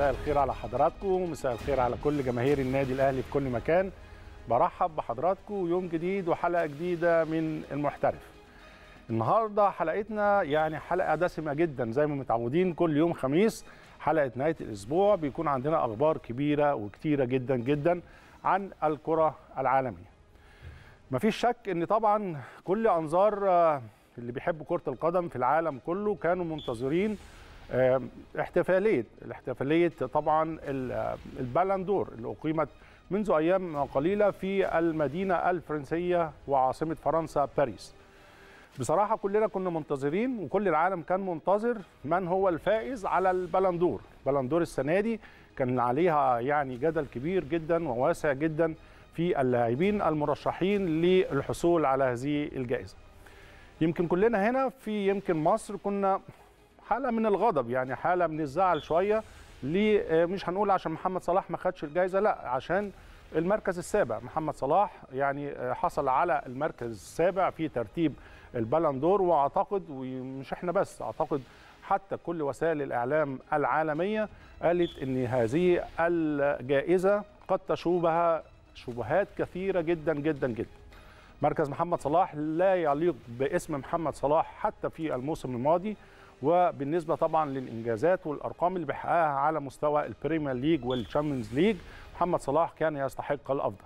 مساء الخير على حضراتكم مساء الخير على كل جماهير النادي الاهلي في كل مكان برحب بحضراتكم يوم جديد وحلقه جديده من المحترف النهارده حلقتنا يعني حلقه دسمه جدا زي ما متعودين كل يوم خميس حلقه نهايه الاسبوع بيكون عندنا اخبار كبيره وكتيره جدا جدا عن الكره العالميه مفيش شك ان طبعا كل انظار آه، اللي بيحبوا كره القدم في العالم كله كانوا منتظرين احتفاليه الاحتفاليه طبعا البالندور اللي اقيمت منذ ايام قليله في المدينه الفرنسيه وعاصمه فرنسا باريس بصراحه كلنا كنا منتظرين وكل العالم كان منتظر من هو الفائز على البلندور بالندور السنه دي كان عليها يعني جدل كبير جدا وواسع جدا في اللاعبين المرشحين للحصول على هذه الجائزه يمكن كلنا هنا في يمكن مصر كنا حاله من الغضب يعني حاله من الزعل شويه ليه آه، مش هنقول عشان محمد صلاح ما خدش الجائزه لا عشان المركز السابع محمد صلاح يعني آه، حصل على المركز السابع في ترتيب البلندور واعتقد ومش احنا بس اعتقد حتى كل وسائل الاعلام العالميه قالت ان هذه الجائزه قد تشوبها شبهات كثيره جدا جدا جدا مركز محمد صلاح لا يليق باسم محمد صلاح حتى في الموسم الماضي وبالنسبه طبعا للانجازات والارقام اللي بيحققها على مستوى البريمير ليج والتشامبيونز ليج محمد صلاح كان يستحق الافضل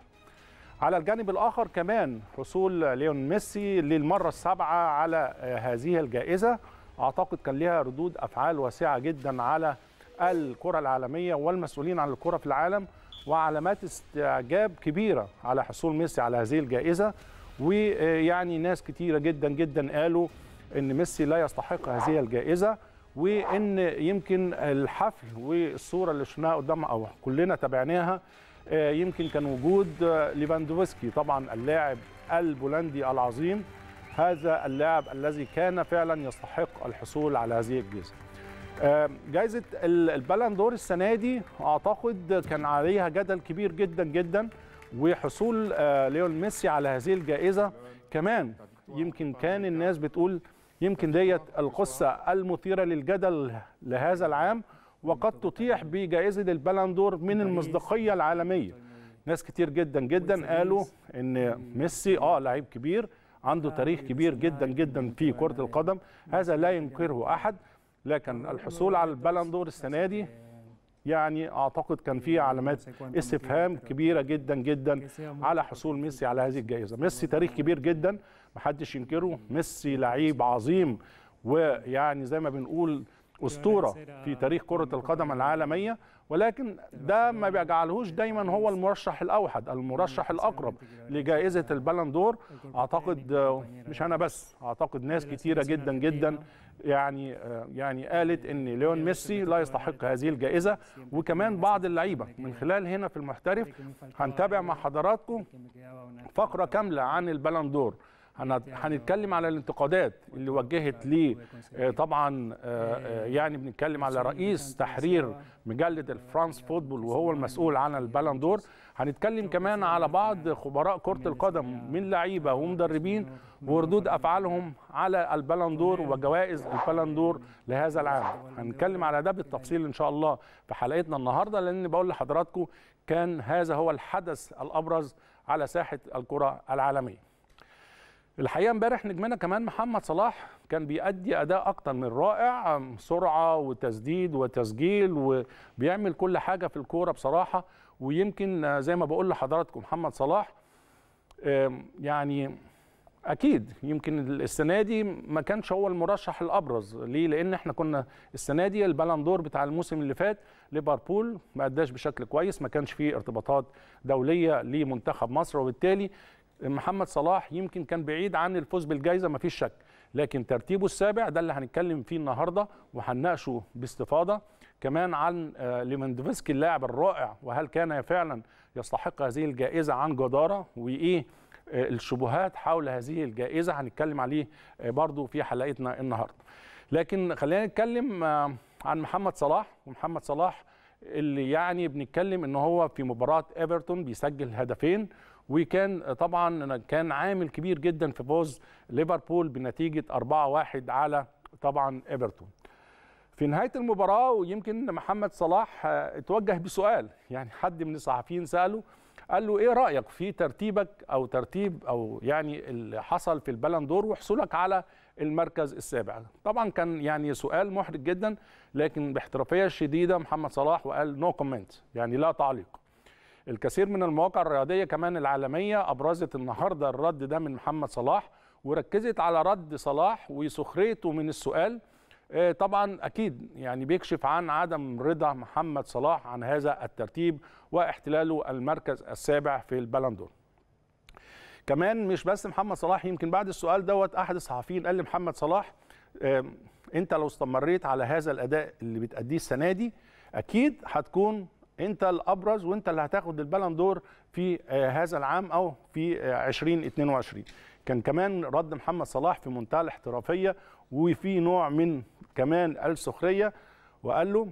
على الجانب الاخر كمان حصول ليون ميسي للمره السابعه على هذه الجائزه اعتقد كان لها ردود افعال واسعه جدا على الكره العالميه والمسؤولين عن الكره في العالم وعلامات استعجاب كبيره على حصول ميسي على هذه الجائزه ويعني ناس كتيره جدا جدا قالوا ان ميسي لا يستحق هذه الجائزه وان يمكن الحفل والصوره اللي شفناها قدام او كلنا تابعناها آه، يمكن كان وجود ليفاندوفسكي طبعا اللاعب البولندي العظيم هذا اللاعب الذي كان فعلا يستحق الحصول على هذه الجائزه آه، جائزة البلندور السنة دي أعتقد كان عليها جدل كبير جدا جدا وحصول آه، ليون ميسي على هذه الجائزة كمان يمكن كان الناس بتقول يمكن ديت القصة المثيرة للجدل لهذا العام وقد تطيح بجائزة البلندور من المصداقية العالمية ناس كتير جدا جدا قالوا ان ميسي اه لعيب كبير عنده آه، تاريخ كبير جدا جدا في كرة القدم هذا لا ينكره أحد لكن الحصول على البلندور السنة دي يعني اعتقد كان فيه علامات استفهام كبيره جدا جدا على حصول ميسي على هذه الجائزه ميسي تاريخ كبير جدا محدش ينكره ميسي لعيب عظيم ويعني زي ما بنقول اسطوره في تاريخ كره القدم العالميه ولكن ده ما بيجعلهوش دايما هو المرشح الاوحد المرشح الاقرب لجائزه البالندور اعتقد مش انا بس اعتقد ناس كتيره جدا جدا يعني آه، يعني قالت يعني ان ليون ميسي لا يستحق هذه الجائزه وكمان بعض اللعيبه من خلال هنا في المحترف هنتابع مع حضراتكم فقره كامله عن البالندور هنتكلم على الانتقادات اللي وجهت لي طبعا يعني بنتكلم على رئيس تحرير مجله الفرانس فوتبول وهو المسؤول عن البالندور هنتكلم كمان على بعض خبراء كره القدم من لعيبه ومدربين وردود افعالهم على البالندور وجوائز البالندور لهذا العام هنتكلم على ده بالتفصيل ان شاء الله في حلقتنا النهارده لان بقول لحضراتكم كان هذا هو الحدث الابرز على ساحه الكره العالميه الحقيقه امبارح نجمنا كمان محمد صلاح كان بيأدي اداء اكتر من رائع سرعه وتسديد وتسجيل وبيعمل كل حاجه في الكوره بصراحه ويمكن آه، زي ما بقول لحضراتكم محمد صلاح يعني اكيد يمكن السنه دي ما كانش هو المرشح الابرز ليه لان احنا كنا السنه دي البالندور بتاع الموسم اللي فات ليفربول ما اداش بشكل كويس ما كانش فيه ارتباطات دوليه لمنتخب مصر وبالتالي محمد صلاح يمكن كان بعيد عن الفوز بالجائزه ما فيش شك لكن ترتيبه السابع ده اللي هنتكلم فيه النهارده وهنناقشه باستفاضه كمان عن آه، ليفاندوفسكي اللاعب الرائع وهل كان فعلا يستحق هذه الجائزه عن جداره وايه آه، الشبهات حول هذه الجائزه هنتكلم عليه آه، برضو في حلقتنا النهارده لكن خلينا نتكلم عن محمد صلاح ومحمد صلاح اللي يعني بنتكلم ان هو في مباراه ايفرتون بيسجل هدفين وكان uh, طبعا كان عامل كبير جدا في فوز ليفربول بنتيجه 4-1 على طبعا ايفرتون. في نهايه المباراه ويمكن محمد صلاح آه، اتوجه بسؤال يعني حد من الصحفيين ساله قال له ايه رايك في ترتيبك او ترتيب او يعني اللي حصل في البلندور وحصولك على المركز السابع طبعا كان يعني سؤال محرج جدا لكن باحترافيه شديده محمد صلاح وقال نو no كومنت يعني لا تعليق الكثير من المواقع الرياضيه كمان العالميه ابرزت النهارده الرد ده من محمد صلاح وركزت على رد صلاح وسخريته من السؤال آه، طبعا اكيد يعني بيكشف عن عدم رضا محمد صلاح عن هذا الترتيب واحتلاله المركز السابع في البلندور كمان مش بس محمد صلاح يمكن بعد السؤال دوت احد الصحفيين قال لمحمد صلاح انت لو استمريت على هذا الاداء اللي بتاديه السنه دي اكيد هتكون انت الابرز وانت اللي هتاخد البالون دور في آه، هذا العام او في 2022 آه، كان كمان رد محمد صلاح في منتهى الاحترافيه وفي نوع من كمان السخريه وقال له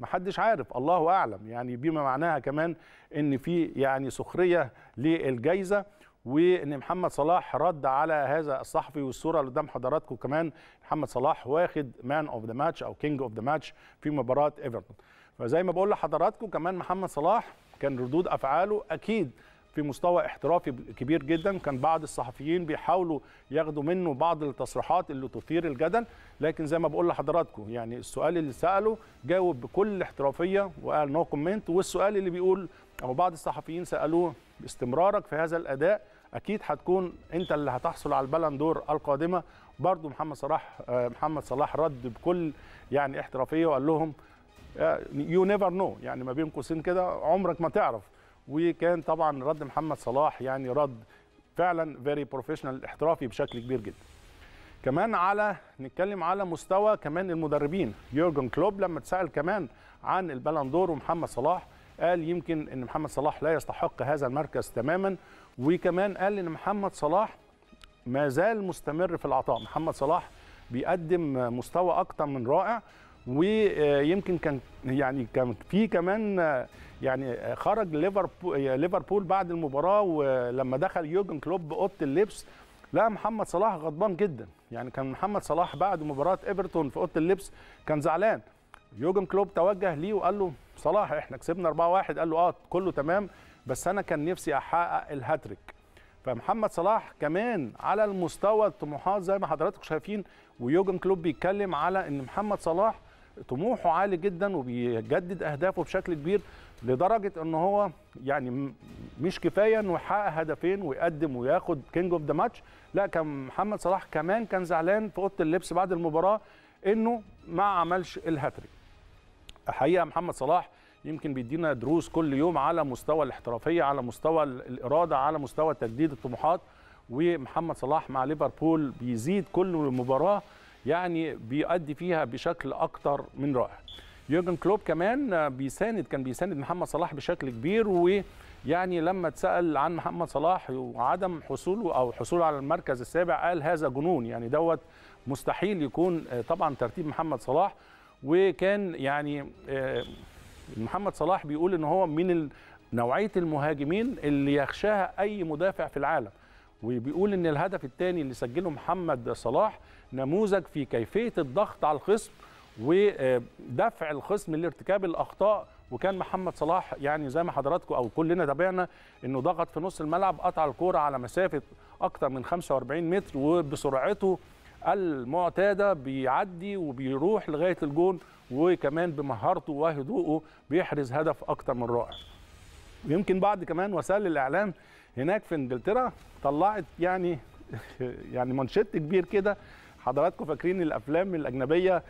محدش عارف الله اعلم يعني بما معناها كمان ان في يعني سخريه للجائزه وان محمد صلاح رد على هذا الصحفي والصوره اللي قدام حضراتكم كمان محمد صلاح واخد مان اوف ذا ماتش او كينج اوف ذا ماتش في مباراه ايفرتون فزي ما بقول لحضراتكم كمان محمد صلاح كان ردود افعاله اكيد في مستوى احترافي كبير جدا كان بعض الصحفيين بيحاولوا ياخدوا منه بعض التصريحات اللي تثير الجدل لكن زي ما بقول لحضراتكم يعني السؤال اللي ساله جاوب بكل احترافيه وقال نو كومنت والسؤال اللي بيقول او بعض الصحفيين سالوه باستمرارك في هذا الاداء اكيد هتكون انت اللي هتحصل على البالون دور القادمه برضه محمد صلاح آه، محمد صلاح رد بكل يعني احترافيه وقال لهم يو نيفر نو يعني ما بين قوسين كده عمرك ما تعرف وكان طبعا رد محمد صلاح يعني رد فعلا فيري بروفيشنال احترافي بشكل كبير جدا كمان على نتكلم على مستوى كمان المدربين يورجن كلوب لما اتسال كمان عن البلندور ومحمد صلاح قال يمكن ان محمد صلاح لا يستحق هذا المركز تماما وكمان قال ان محمد صلاح ما زال مستمر في العطاء محمد صلاح بيقدم مستوى اكتر من رائع ويمكن كان يعني كان في كمان يعني خرج ليفربول ليفربول بعد المباراه ولما دخل يوجن كلوب اوضه اللبس لقى محمد صلاح غضبان جدا يعني كان محمد صلاح بعد مباراه ايفرتون في اوضه اللبس كان زعلان يوجن كلوب توجه ليه وقال له صلاح احنا كسبنا 4-1 قال له اه كله تمام بس انا كان نفسي احقق الهاتريك فمحمد صلاح كمان على المستوى الطموحات زي ما حضراتكم شايفين ويوجن كلوب بيتكلم على ان محمد صلاح طموحه عالي جدا وبيجدد اهدافه بشكل كبير لدرجه ان هو يعني مش كفايه انه يحقق هدفين ويقدم وياخد كينج اوف ذا ماتش لا كان محمد صلاح كمان كان زعلان في اوضه اللبس بعد المباراه انه ما عملش الهاتريك الحقيقه محمد صلاح يمكن بيدينا دروس كل يوم على مستوى الاحترافيه على مستوى الاراده على مستوى تجديد الطموحات ومحمد صلاح مع ليفربول بيزيد كل مباراه يعني بيؤدي فيها بشكل اكتر من رائع يورجن كلوب كمان بيساند كان بيساند محمد صلاح بشكل كبير ويعني لما اتسال عن محمد صلاح وعدم حصوله او حصوله على المركز السابع قال هذا جنون يعني دوت مستحيل يكون آه، طبعا ترتيب محمد صلاح وكان يعني آه، محمد صلاح بيقول ان هو من نوعيه المهاجمين اللي يخشاها اي مدافع في العالم وبيقول ان الهدف الثاني اللي سجله محمد صلاح نموذج في كيفيه الضغط على الخصم ودفع الخصم لارتكاب الاخطاء وكان محمد صلاح يعني زي ما حضراتكم او كلنا تابعنا انه ضغط في نص الملعب قطع الكوره على مسافه اكثر من 45 متر وبسرعته المعتاده بيعدي وبيروح لغايه الجون وكمان بمهارته وهدوءه بيحرز هدف اكثر من رائع. يمكن بعد كمان وسائل الاعلام هناك في انجلترا طلعت يعني يعني مانشيت كبير كده حضراتكم فاكرين الافلام الاجنبيه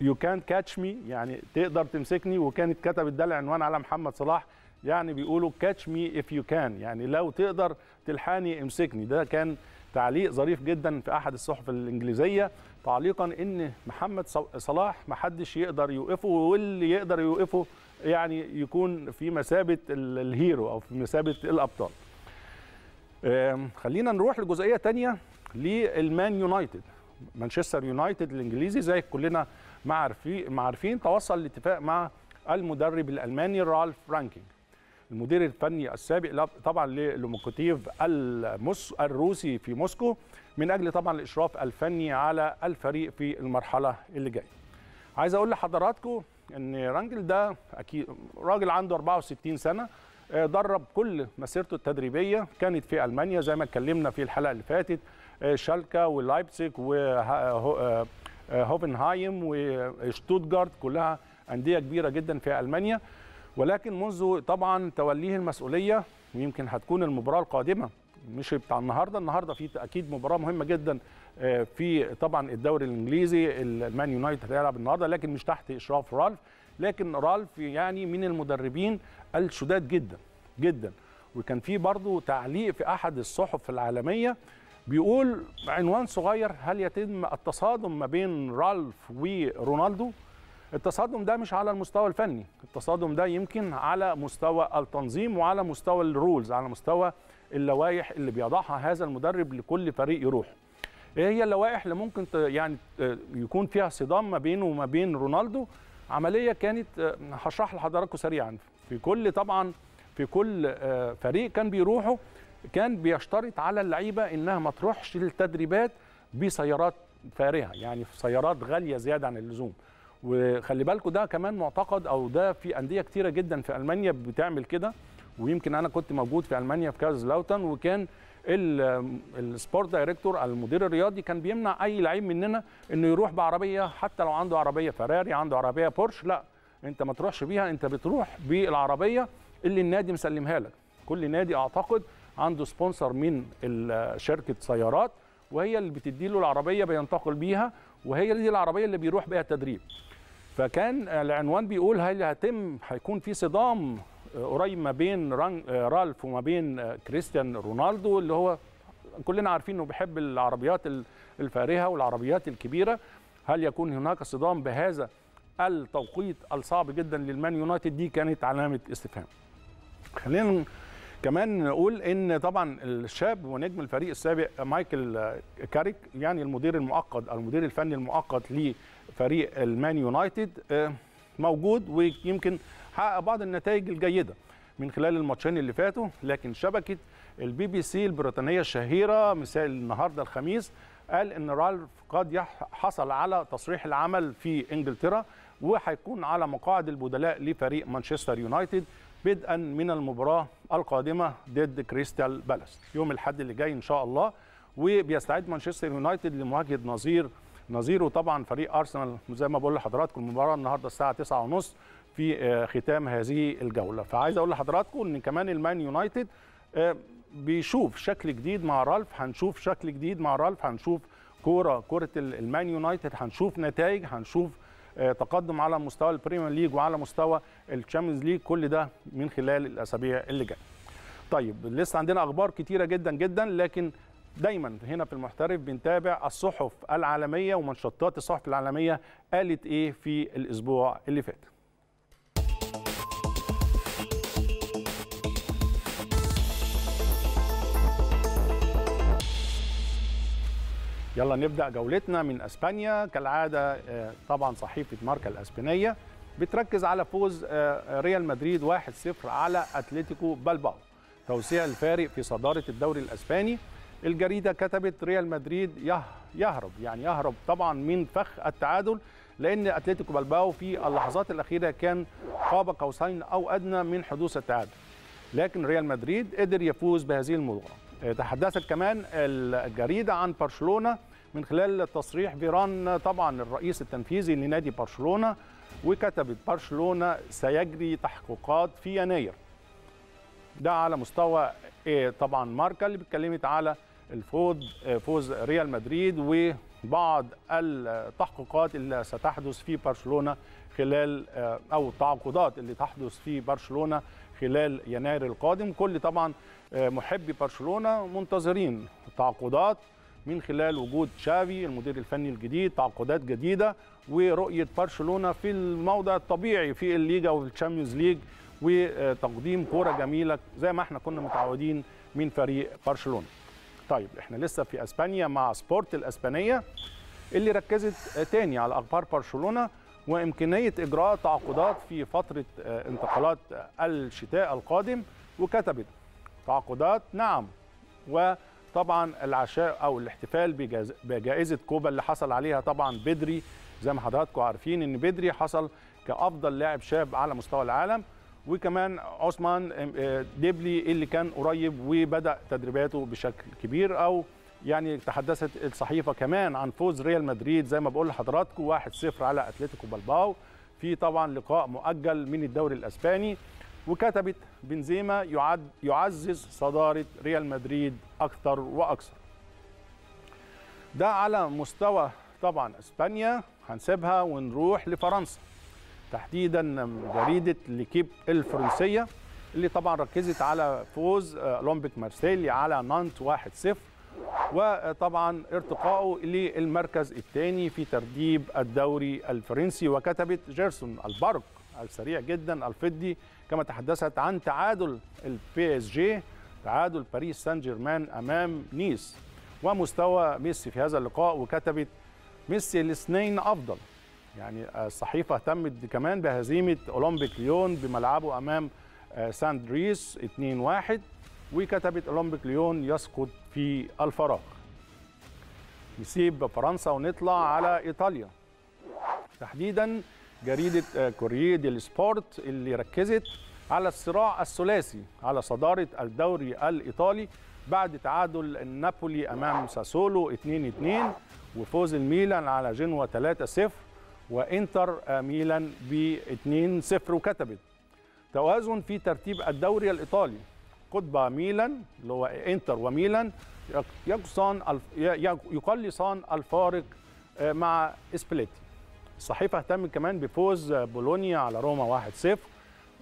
يو كان كاتش مي يعني تقدر تمسكني وكانت كتبت ده العنوان على محمد صلاح يعني بيقولوا كاتش مي اف يو كان يعني لو تقدر تلحاني امسكني ده كان تعليق ظريف جدا في احد الصحف الانجليزيه تعليقا ان محمد صلاح ما حدش يقدر يوقفه واللي يقدر يوقفه يعني يكون في مثابه الهيرو او في مثابه الابطال خلينا نروح لجزئيه تانية للمان يونايتد مانشستر يونايتد الانجليزي زي كلنا ما عارفين عارفين توصل لاتفاق مع المدرب الالماني رالف رانكينج المدير الفني السابق طبعا للوموكوتيف المس... الروسي في موسكو من اجل طبعا الاشراف الفني على الفريق في المرحله اللي جايه. عايز اقول لحضراتكم ان رانجل ده اكيد راجل عنده 64 سنه آه، درب كل مسيرته التدريبيه كانت في المانيا زي ما اتكلمنا في الحلقه اللي فاتت آه، شالكا ولايبسك وهوفنهايم آه، آه، وشتوتغارت كلها انديه كبيره جدا في المانيا ولكن منذ طبعا توليه المسؤوليه ويمكن هتكون المباراه القادمه مش بتاع النهارده النهارده في اكيد مباراه مهمه جدا في طبعا الدوري الانجليزي المان يونايتد هيلعب النهارده لكن مش تحت اشراف رالف لكن رالف يعني من المدربين الشداد جدا جدا وكان في برضه تعليق في احد الصحف العالميه بيقول عنوان صغير هل يتم التصادم ما بين رالف ورونالدو التصادم ده مش على المستوى الفني التصادم ده يمكن على مستوى التنظيم وعلى مستوى الرولز على مستوى اللوائح اللي بيضعها هذا المدرب لكل فريق يروح ايه هي اللوائح اللي ممكن يعني يكون فيها صدام ما بينه وما بين رونالدو عمليه كانت هشرح لحضراتكم سريعا في كل طبعا في كل آه، فريق كان بيروحوا كان بيشترط على اللعيبه انها ما تروحش للتدريبات بسيارات فارهه يعني في سيارات غاليه زياده عن اللزوم وخلي بالكم ده كمان معتقد او ده في انديه كتيره جدا في المانيا بتعمل كده ويمكن انا كنت موجود في المانيا في لوتن وكان السبورت دايركتور المدير الرياضي كان بيمنع اي لعيب مننا انه يروح بعربيه حتى لو عنده عربيه فراري عنده عربيه بورش لا انت ما تروحش بيها انت بتروح بالعربيه اللي النادي مسلمها لك كل نادي اعتقد عنده سبونسر من شركه سيارات وهي اللي بتدي له العربيه بينتقل بيها وهي دي العربيه اللي بيروح بيها التدريب فكان العنوان بيقول هل هيتم هيكون في صدام قريب ما بين رالف وما بين كريستيان رونالدو اللي هو كلنا عارفين انه بيحب العربيات الفارهه والعربيات الكبيره هل يكون هناك صدام بهذا التوقيت الصعب جدا للمان يونايتد دي كانت علامه استفهام خلينا كمان نقول ان طبعا الشاب ونجم الفريق السابق مايكل كاريك يعني المدير المؤقت او المدير الفني المؤقت لفريق المان يونايتد آه، موجود ويمكن حقق بعض النتائج الجيده من خلال الماتشين اللي فاتوا لكن شبكه البي بي سي البريطانيه الشهيره مساء النهارده الخميس قال ان رالف قد حصل على تصريح العمل في انجلترا وهيكون على مقاعد البدلاء لفريق مانشستر يونايتد بدءا من المباراه القادمه ضد كريستال بالاس يوم الاحد اللي جاي ان شاء الله وبيستعد مانشستر يونايتد لمواجهه نظير نظيره طبعا فريق ارسنال زي ما بقول لحضراتكم المباراه النهارده الساعه 9:30 في آه، ختام هذه الجوله فعايز اقول لحضراتكم ان كمان المان يونايتد آه، بيشوف شكل جديد مع رالف هنشوف شكل جديد مع رالف هنشوف كوره كره المان يونايتد هنشوف نتائج هنشوف آه، تقدم على مستوى البريمير ليج وعلى مستوى الشامبيونز ليج كل ده من خلال الاسابيع اللي جايه. طيب لسه عندنا اخبار كتيره جدا جدا لكن دايما هنا في المحترف بنتابع الصحف العالميه ومنشطات الصحف العالميه قالت ايه في الاسبوع اللي فات. يلا نبدأ جولتنا من أسبانيا كالعادة آه، طبعا صحيفة ماركا الأسبانية بتركز على فوز آه، ريال مدريد 1-0 على أتلتيكو بالباو توسيع الفارق في صدارة الدوري الأسباني الجريدة كتبت ريال مدريد يهرب يعني يهرب طبعا من فخ التعادل لأن أتلتيكو بالباو في اللحظات الأخيرة كان قاب قوسين أو أدنى من حدوث التعادل لكن ريال مدريد قدر يفوز بهذه المباراة تحدثت كمان الجريده عن برشلونه من خلال تصريح فيران طبعا الرئيس التنفيذي لنادي برشلونه وكتبت برشلونه سيجري تحقيقات في يناير ده على مستوى إيه، طبعا ماركا اللي بتكلمت على الفوز فوز ريال مدريد وبعض التحقيقات اللي ستحدث في برشلونه خلال او التعاقدات اللي تحدث في برشلونه خلال يناير القادم كل طبعا آه، محبي برشلونه منتظرين تعاقدات من خلال وجود تشافي المدير الفني الجديد تعاقدات جديده ورؤيه برشلونه في الموضع الطبيعي في الليجا وفي الشامبيونز ليج وتقديم كوره جميله زي ما احنا كنا متعودين من فريق برشلونه. طيب احنا لسه في اسبانيا مع سبورت الاسبانيه اللي ركزت تاني على اخبار برشلونه وامكانيه اجراء تعاقدات في فتره آه، انتقالات الشتاء القادم وكتبت تعاقدات نعم وطبعا العشاء او الاحتفال بجائزه كوبا اللي حصل عليها طبعا بدري زي ما حضراتكم عارفين ان بدري حصل كافضل لاعب شاب على مستوى العالم وكمان عثمان آه، ديبلي اللي كان قريب وبدا تدريباته بشكل كبير او يعني تحدثت الصحيفه كمان عن فوز ريال مدريد زي ما بقول لحضراتكم 1-0 على اتلتيكو بالباو في طبعا لقاء مؤجل من الدوري الاسباني وكتبت بنزيما يعد يعزز صدارة ريال مدريد أكثر وأكثر ده على مستوى طبعا اسبانيا هنسيبها ونروح لفرنسا تحديدا جريده ليكيب الفرنسيه اللي طبعا ركزت على فوز آه، اولمبيك مارسيلي على نانت 1-0 وطبعا ارتقائه للمركز الثاني في ترتيب الدوري الفرنسي وكتبت جيرسون البرق السريع جدا الفضي كما تحدثت عن تعادل البي اس جي تعادل باريس سان جيرمان امام نيس ومستوى ميسي في هذا اللقاء وكتبت ميسي الاثنين افضل يعني الصحيفه اهتمت كمان بهزيمه اولمبيك ليون بملعبه امام آه، ساندريس 2-1 وكتبت اولمبيك ليون يسقط في الفراغ نسيب فرنسا ونطلع على ايطاليا تحديدا جريده آه، كوريه دي سبورت اللي ركزت على الصراع الثلاثي على صداره الدوري الايطالي بعد تعادل النابولي امام ساسولو 2-2 وفوز الميلان على جنوة 3-0 وانتر آه، ميلان ب 2-0 وكتبت توازن في ترتيب الدوري الايطالي قطب ميلان اللي هو انتر وميلان يقصان يقلصان الفارق آه، مع اسبليتي الصحيفه اهتمت كمان بفوز بولونيا على روما 1-0